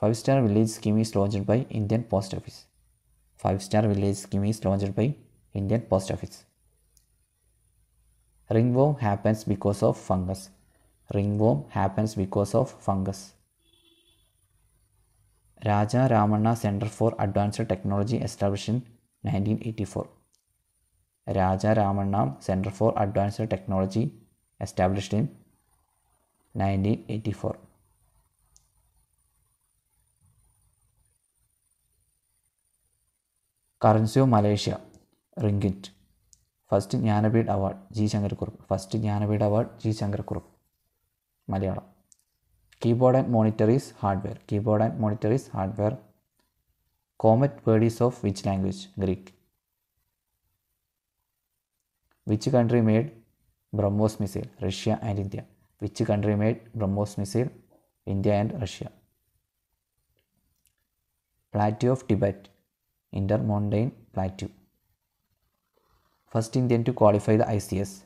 Five star village scheme is launched by Indian Post Office. Five star village scheme is launched by Indian Post Office. Ringworm happens because of fungus. Ringworm happens because of fungus. Raja Ramana Center for Advanced Technology established in 1984. Raja Ramanna centre for advanced technology established in nineteen eighty four currency of Malaysia ringgit first Jnanpith award G Sankara Kurup first Jnanpith award G Sankara Kurup Malayalam keyboard and monitors hardware keyboard and monitors hardware comet word is of which language Greek which country made BrahMos missile Russia and India which country made BrahMos missile India and Russia plateau of Tibet inter mountain plateau first Indian to qualify the I C S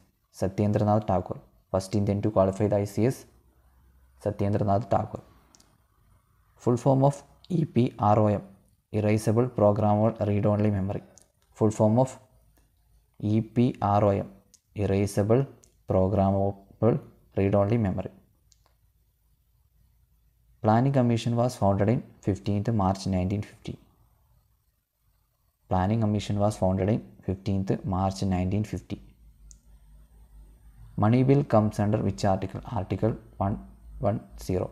Satyendranath Thakur first Indian to qualify the I C S Satyendranath Thakur full form of E P R O M erasable പ്രോഗ്രാമുകൾ read only memory full form of E P R O M erasable programmable read only memory planning commission was founded in fifteenth March nineteen fifty planning commission was founded in fifteenth March nineteen fifty money bill comes under which article article one one zero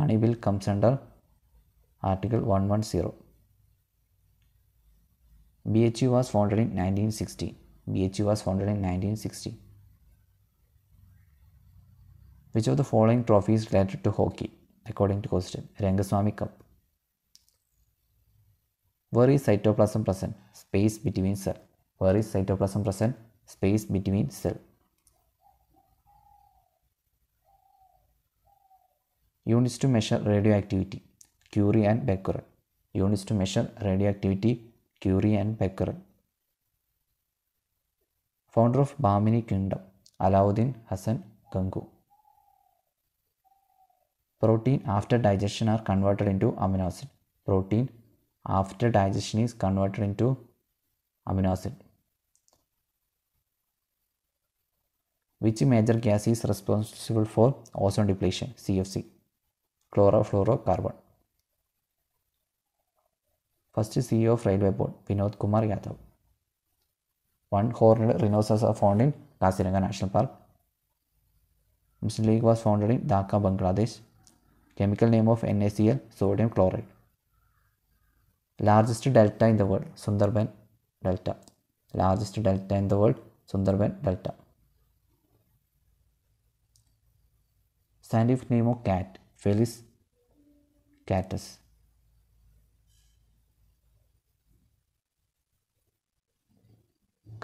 money bill comes under article one one zero BHU was founded in 1960. BHU was founded in 1960. Which of the following trophies related to hockey? According to question, Rangaswami Cup. Where is cytoplasm present? Space between cell. Where is cytoplasm present? Space between cell. Units to measure radioactivity. Curie and Becquerel. Units to measure radioactivity Curie and Becquerel. Founder of Bahmini Kingdom, Alauddin Hassan Gangu. Protein after digestion are converted into amino acid. Protein after digestion is converted into amino acid. Which major gas is responsible for ozone depletion? CFC, chlorofluorocarbon. First CEO of railway board Vinod Kumar Yadav one horned rhinoceros are found in Kaziranga national park Muslim League was founded in Dhaka Bangladesh chemical name of N A C L sodium chloride largest delta in the world Sundarban delta largest delta in the world Sundarban delta scientific name of cat, Felis catus.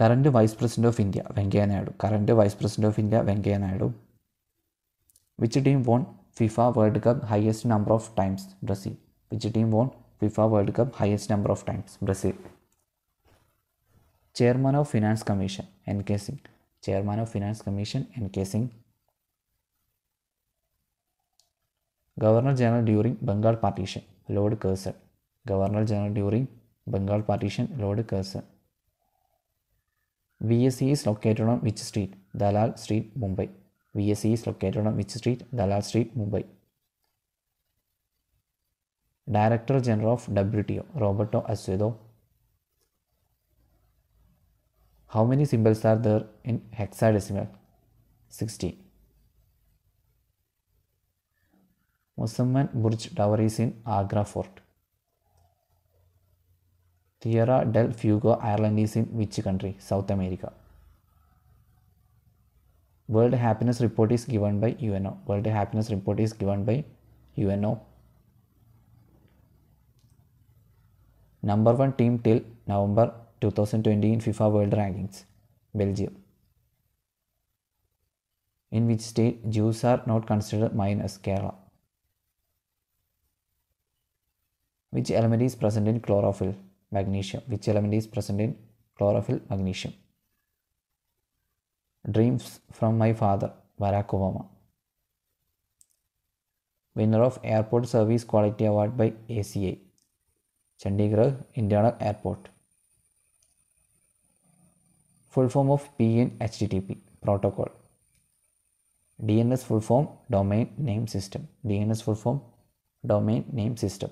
Current vice president of India Venkaiah Naidu current vice president of India Venkaiah Naidu which team won FIFA world cup highest number of times Brazil which team won FIFA world cup highest number of times Brazil chairman of finance commission N K Singh chairman of finance commission N K Singh governor general during Bengal partition lord Curzon governor general during Bengal partition lord Curzon VSE is located on which street? Dalal Street, Mumbai. VSE is located on which street? Dalal Street, Mumbai. Director General of WTO, Roberto Acevedo. How many symbols are there in hexadecimal? 16. Musamman Burj Tower is in Agra Fort. Tierra del Fuego Ireland is in which country? South America. World Happiness Report is given by UNO. World Happiness Report is given by UNO. Number one team till November 2020 in FIFA World Rankings, Belgium. In which state Jews are not considered minors, Kerala. Which element is present in chlorophyll? magnesium which element is present in chlorophyll magnesium dreams from my father barack obama winner of airport service quality award by aca chandigarh indiana airport full form of p in http protocol dns full form domain name system dns full form domain name system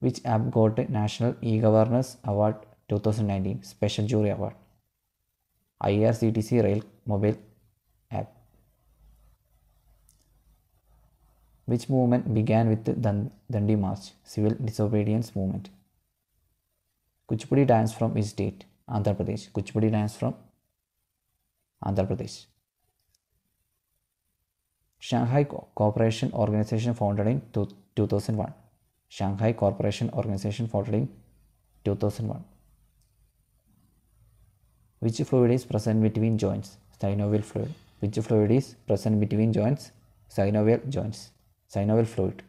which app got National E-Governance Award 2019 Special Jury Award. IRCTC Rail Mobile App. Which movement began with the Dandi March, Civil Disobedience Movement? Kuchipudi dance from which state? Andhra Pradesh. Kuchipudi dance from Andhra Pradesh. Shanghai Cooperation Organization founded in 2001. Shanghai Corporation Organization for 2001. Which fluid is present between joints? Synovial fluid. Which fluid is present between joints? Synovial joints. Synovial fluid.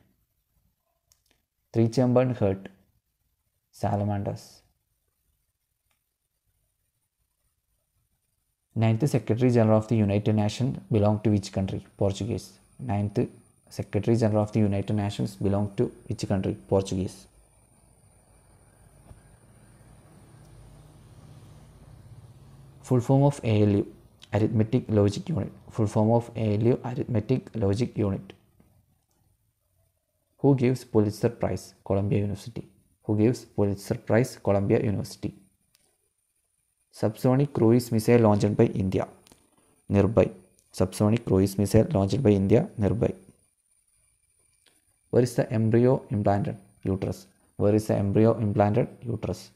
Three chambered heart. Salamanders. Ninth Secretary General of the United Nations belonged to which country? Portuguese. Ninth Secretary General of the United Nations belong to which country? Portuguese. Full form of ALU, Arithmetic Logic Unit. Full form of ALU, Arithmetic Logic Unit. Who gives Pulitzer Prize? Columbia University. Who gives Pulitzer Prize? Columbia University. Subsonic cruise missile launched by India. Nearby. Subsonic cruise missile launched by India. Nearby. Where is the embryo implanted? Uterus. Where is the embryo implanted? Uterus.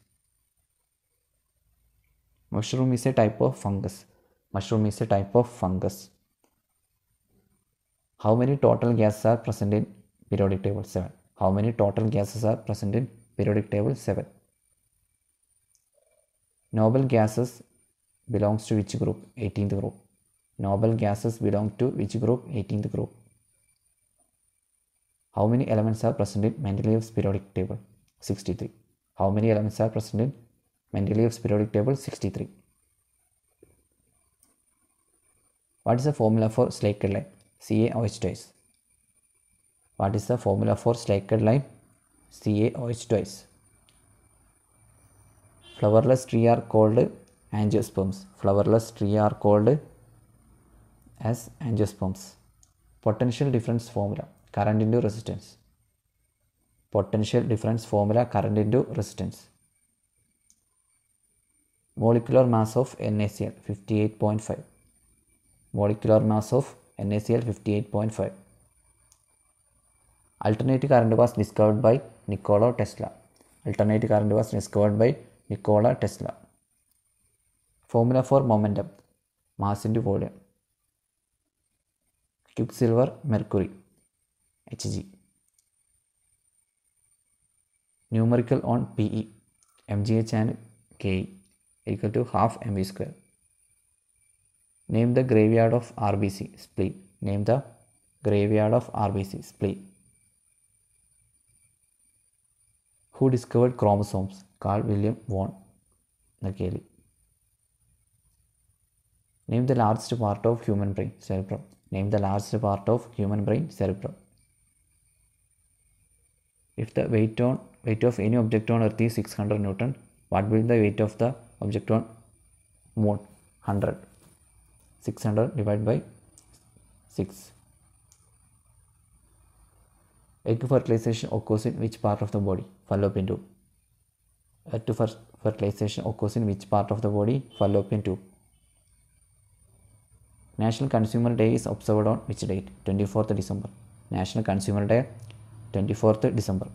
Mushroom is a type of fungus. Mushroom is a type of fungus. How many total gases are present in periodic table 7? How many total gases are present in periodic table 7? Noble gases belongs to which group? 18th group. Noble gases belong to which group? 18th group. How many elements are present in Mendeleev's periodic table? 63. How many elements are present in Mendeleev's periodic table? 63. What is the formula for Schleicher line? CaOH twice. What is the formula for Schleicher line? CaOH twice. Flowerless tree are called angiosperms. Flowerless tree are called as angiosperms. Potential difference formula. Current into resistance potential difference formula current into resistance molecular mass of N A C L fifty eight point five molecular mass of N A C L fifty eight point five alternative current was discovered by Nikola Tesla alternative current was discovered by Nikola Tesla formula for momentum മാസിൻ്റെ volume cube silver mercury HG. Numerical on PE, MGH and KE equal to half M B square. Name the graveyard of RBC split. Name the graveyard of RBC split. Who discovered chromosomes? Carl William von Nakeli. Name the largest part of human brain, Name the largest part of human brain, if the weight on weight of any object on earth is 600 Newton, what will be the weight of the object on moon? 100. 600 divided by 6. Egg fertilization occurs in which part of the body? Fallopian tube. Egg fertilization occurs in which part of the body? Fallopian tube. National Consumer Day is observed on which date? 24th December. National Consumer Day twenty fourth December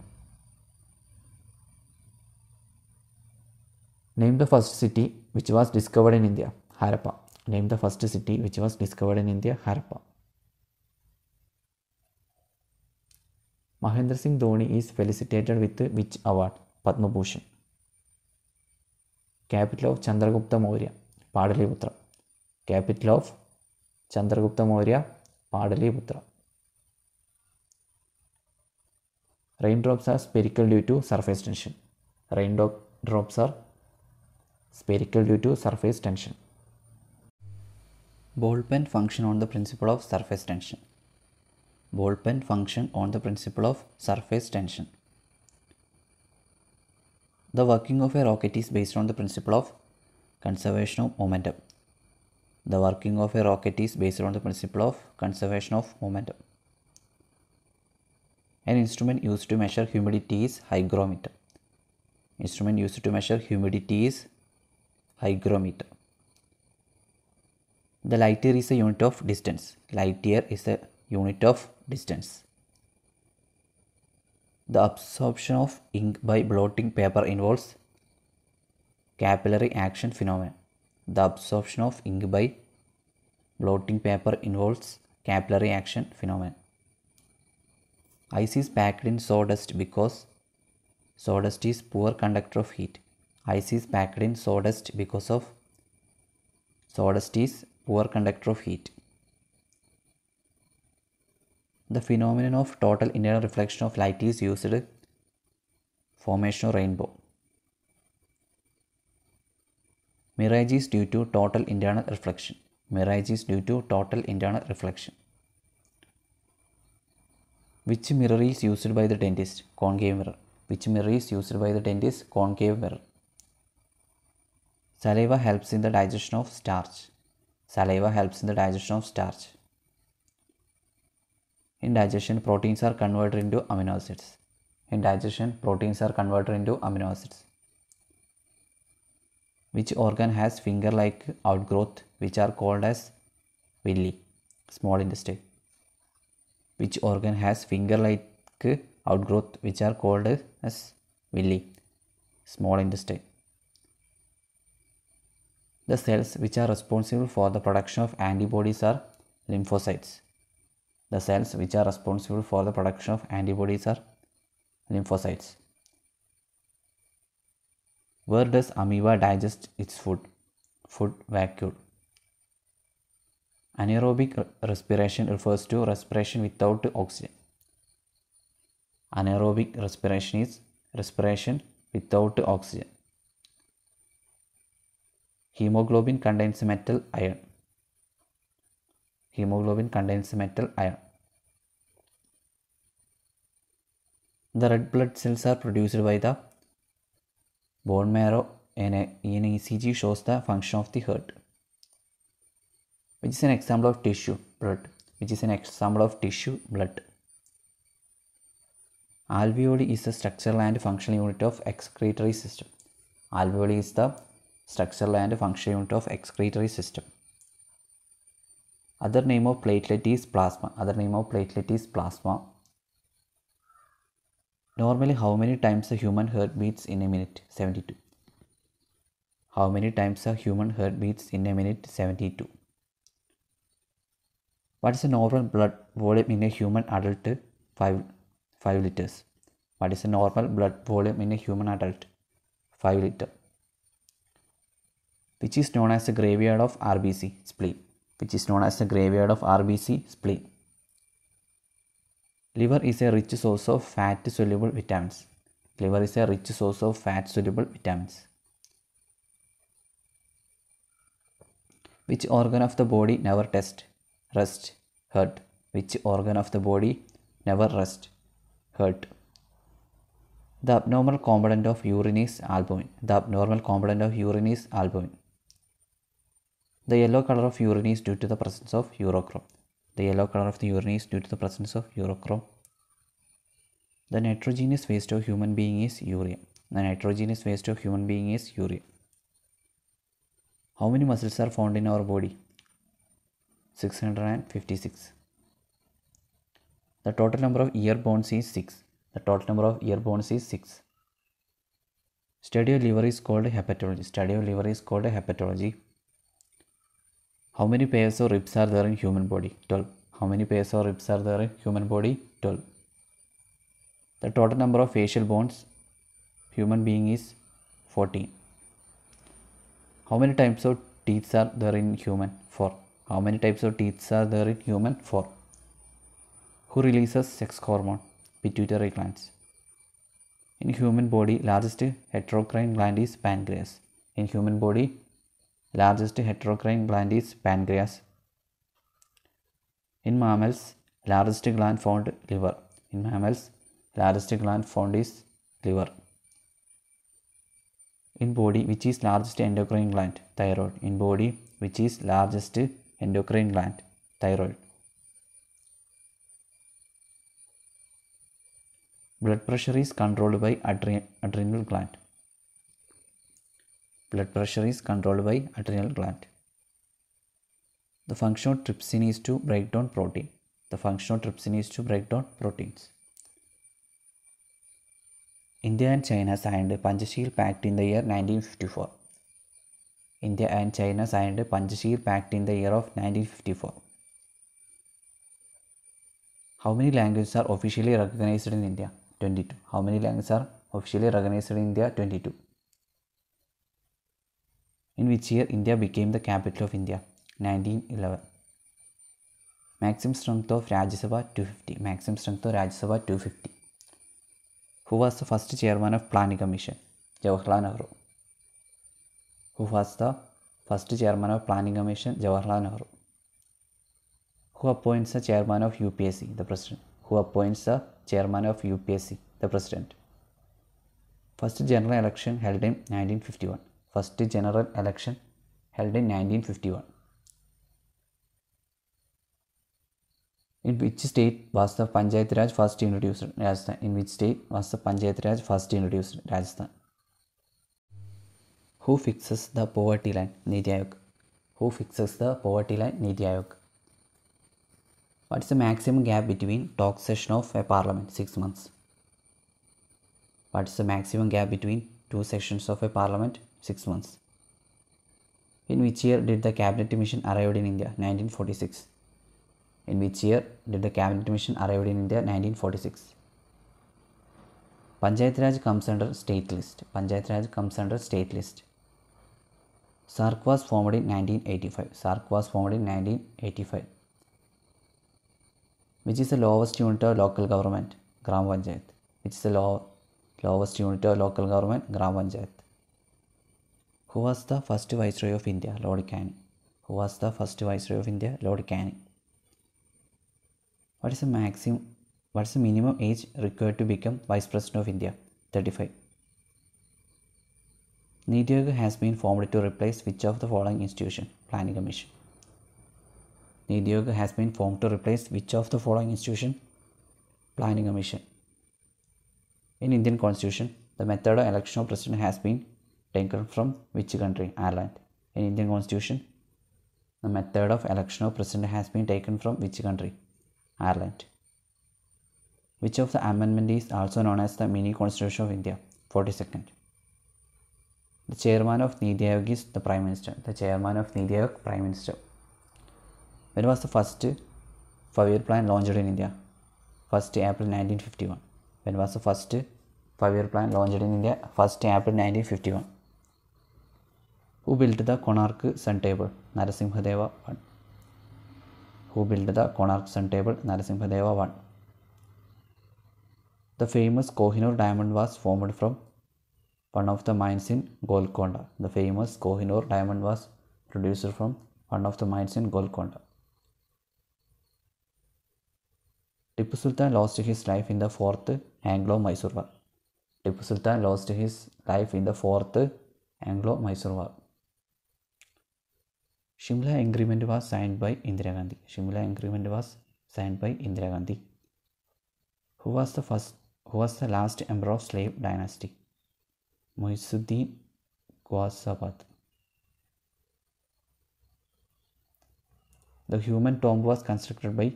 name the first city which was discovered in India Harappa name the first city which was discovered in India Harappa Mahendra Singh Dhoni is felicitated with which award Padma Bhushan capital of Chandragupta Maurya Pataliputra capital of Chandragupta Maurya Pataliputra Raindrops are spherical due to surface tension. Raindrops are spherical due to surface tension. Ball pen function on the principle of surface tension. Ball pen function on the principle of surface tension. The working of a rocket is based on the principle of conservation of momentum. The working of a rocket is based on the principle of conservation of momentum an instrument used to measure humidity is hygrometer instrument used to measure humidity is hygrometer the light year is a unit of distance light year is a unit of distance the absorption of ink by blotting paper involves capillary action phenomenon. The absorption of ink by blotting paper involves capillary action phenomenon. Ice is packed in sawdust because sawdust is poor conductor of heat. Ice is packed in sawdust because of sawdust is poor conductor of heat. The phenomenon of total internal reflection of light is used formation of rainbow. Mirage is due to total internal reflection. Mirage is due to total internal reflection. Which mirror is used by the dentist? Concave mirror. Which mirror is used by the dentist? Concave mirror. Saliva helps in the digestion of starch. Saliva helps in the digestion of starch. In digestion, proteins are converted into amino acids. In digestion, proteins are converted into amino acids. Which organ has finger like outgrowth, which are called as villi, small intestine? which organ has finger like outgrowth which are called as villi small intestine the cells which are responsible for the production of antibodies are lymphocytes the cells which are responsible for the production of antibodies are lymphocytes where does amoeba digest its food food vacuole Anaerobic respiration refers to respiration without oxygen. Anaerobic respiration is respiration without oxygen. Hemoglobin contains metal iron. Hemoglobin contains metal iron. The red blood cells are produced by the bone marrow and an ECG shows the function of the heart which is an example of tissue blood which is an example of tissue blood alveoli is the structural and functional unit of excretory system alveoli is the structural and functional unit of excretory system other name of platelet is plasma other name of platelet is plasma normally how many times a human heart beats in a minute 72 how many times a human heart beats in a minute 72 what is the normal blood volume in a human adult? 5, 5 liters. What is the normal blood volume in a human adult? 5 liter. Which is known as the graveyard of RBC spleen. Which is known as the graveyard of RBC spleen. Liver is a rich source of fat soluble vitamins. Liver is a rich source of fat soluble vitamins. Which organ of the body never test? Rest. Which organ of the body never rusts? Heart. The abnormal component of urine is albumin. The abnormal component of urine is albumin. The yellow color of urine is due to the presence of urochrome. The yellow color of the urine is due to the presence of urochrome. The nitrogenous waste of human being is urea. The nitrogenous waste of human being is urea. How many muscles are found in our body? 656. The total number of ear bones is 6. The total number of ear bones is 6. of liver is called hepatology. of liver is called hepatology. How many pairs of ribs are there in human body? 12. How many pairs of ribs are there in human body? 12. The total number of facial bones human being is 14. How many types of teeth are there in human? 4. How many types of teeth are there in human? 4. Who releases sex hormone? Pituitary glands. In human body, largest heterocrine gland is pancreas. In human body, largest heterocrine gland is pancreas. In mammals, largest gland found liver. In mammals, largest gland found is liver. In body, which is largest endocrine gland? Thyroid. In body, which is largest endocrine gland, thyroid. Blood pressure is controlled by adrenal gland. Blood pressure is controlled by adrenal gland. The function of trypsin is to break down protein. The function of trypsin is to break down proteins. India and China signed the Panjashil Pact in the year 1954. India and China signed Panjshir Pact in the year of 1954. How many languages are officially recognized in India? 22. How many languages are officially recognized in India? 22. In which year India became the capital of India? 1911. Maximum strength of Rajya Sabha 250. Maximum strength of Rajya Sabha 250. Who was the first chairman of Planning Commission? Jawaharlal Nehru. who was the first chairman of Planning Commission, Jawaharlal Nehru, who appoints the chairman of UPSC, the president, who appoints the chairman of UPSC, the president. First general election held in 1951. First general election held in 1951. In which state was the Panchayat Raj first introduced? Rajasthan. In which state was the Panchayat Raj first introduced? Rajasthan. Who fixes the poverty line? Niti Aayog. Who fixes the poverty line? Niti Aayog. What is the maximum gap between talk session of a parliament? Six months. What is the maximum gap between two sessions of a parliament? Six months. In which year did the cabinet mission arrive in India? 1946. In which year did the cabinet mission arrive in India? 1946. Panchayat Raj comes under state list. Panchayat Raj comes under state list. SARC was formed in 1985. SARC was formed in 1985, which is the lowest unit of local government, Gram Panchayat, which is the low, lowest unit of local government, Gram Panchayat. Who was the first Viceroy of India? Lord Canning. Who was the first Viceroy of India? Lord Canning. What is the maximum? What is the minimum age required to become Vice President of India? 35. NIDIOG has been formed to replace which of the following institution? Planning Commission. NIDIOG has been formed to replace which of the following institution? Planning Commission. In Indian Constitution, the method of election of president has been taken from which country? Ireland. In Indian Constitution, the method of election of president has been taken from which country? Ireland. Which of the amendment is also known as the mini constitution of India? 42nd. The chairman of Niti is the Prime Minister. The chairman of Niti Prime Minister. When was the first five-year plan launched in India? 1st April 1951. When was the first five-year plan launched in India? 1st April 1951. Who built the Konark Sun Table? Narasimhadeva 1. Who built the Konark Sun Table? Narasimhadeva 1. The famous Kohinoor diamond was formed from one of the mines in Golconda. The famous Kohinoor diamond was produced from one of the mines in Golconda. Tipu Sultan lost his life in the fourth Anglo-Mysore War. Tipu Sultan lost his life in the fourth Anglo-Mysore War. Shimla Agreement was signed by Indira Gandhi. Shimla Agreement was signed by Indira Gandhi. Who was the first? Who was the last emperor of slave dynasty? Moisuddin Ghazabat. The human tomb was constructed by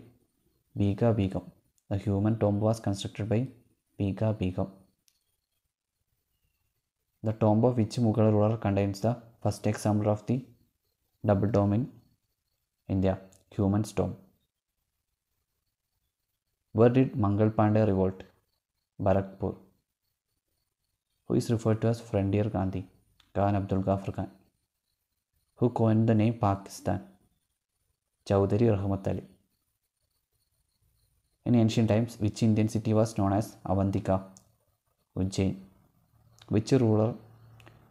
Biga Begum. The human tomb was constructed by Biga Begum. The tomb of which Mughal ruler contains the first example of the double dome in India, human's tomb. Where did Mangal Pandey revolt? Barakpur who is referred to as Frontier Gandhi, Khan Abdul Ghaffar Khan, who coined the name Pakistan, Chowdhury Rahmat Ali. In ancient times, which Indian city was known as Avantika, Ujjain? Which ruler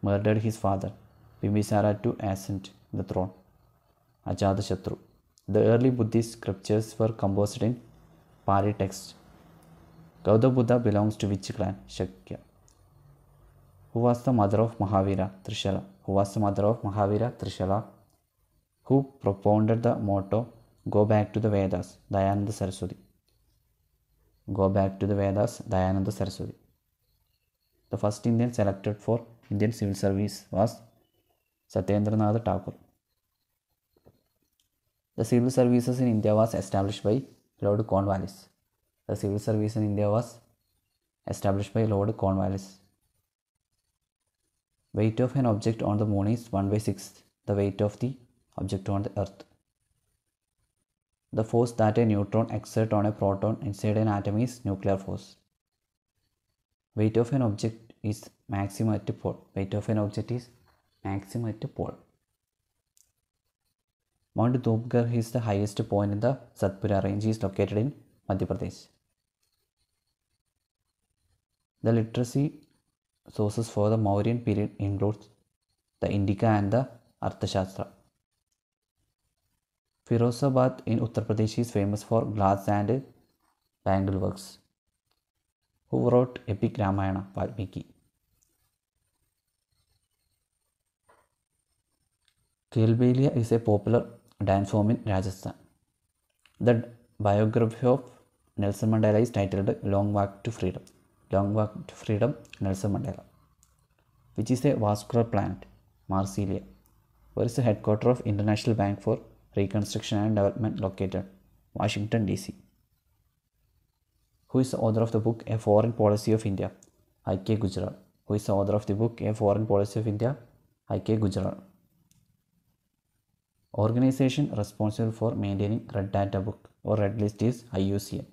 murdered his father, Bimbisara, to ascend the throne? Ajatashatru. The early Buddhist scriptures were composed in Pali text. Gautam Buddha belongs to which clan? Shakya who was the mother of Mahavira Trishala, who was the mother of Mahavira Trishala, who propounded the motto Go back to the Vedas, Dayananda Saraswati. Go back to the Vedas, Dayananda Saraswati. The first Indian selected for Indian civil service was Satyendranath Thakur. The civil services in India was established by Lord Cornwallis. The civil service in India was established by Lord Cornwallis. Weight of an object on the moon is 1 by 6 the weight of the object on the earth. The force that a neutron exerts on a proton inside an atom is nuclear force. Weight of an object is maximum at the pole. Weight of an object is maximum at the pole. Mount Dhoopgarh is the highest point in the Satpura range is located in Madhya Pradesh. The literacy sources for the Mauryan period include the Indica and the Arthashastra. Firozabad in Uttar Pradesh is famous for glass and bangle works. Who wrote epic Ramayana? Valmiki. Kilbelia is a popular dance form in Rajasthan. The biography of Nelson Mandela is titled Long Walk to Freedom. Long Walk to Freedom, Nelson Mandela. Which is a vascular plant, Marsilia, where is the headquarters of International Bank for Reconstruction and Development located, Washington DC. Who is the author of the book A Foreign Policy of India? I.K. Gujral. Who is the author of the book A Foreign Policy of India? I.K. Gujral. Organization responsible for maintaining Red Data Book or Red List is IUCN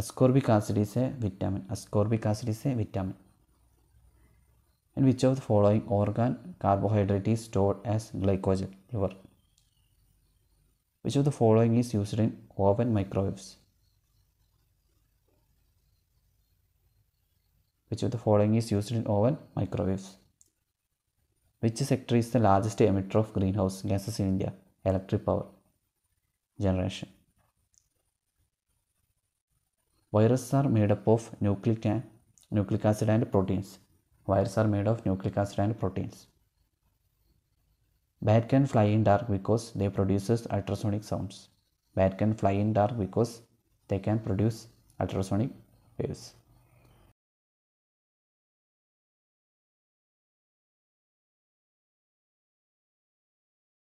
ascorbic acid is a vitamin ascorbic acid is a vitamin and which of the following organ carbohydrate is stored as glycogen liver which of the following is used in oven microwaves which of the following is used in oven microwaves which sector is the largest emitter of greenhouse gases in india electric power generation Viruses are made up of nucleic, nucleic acid and proteins. Viruses are made of nucleic acid and proteins. Bat can fly in dark because they produce ultrasonic sounds. Bat can fly in dark because they can produce ultrasonic waves.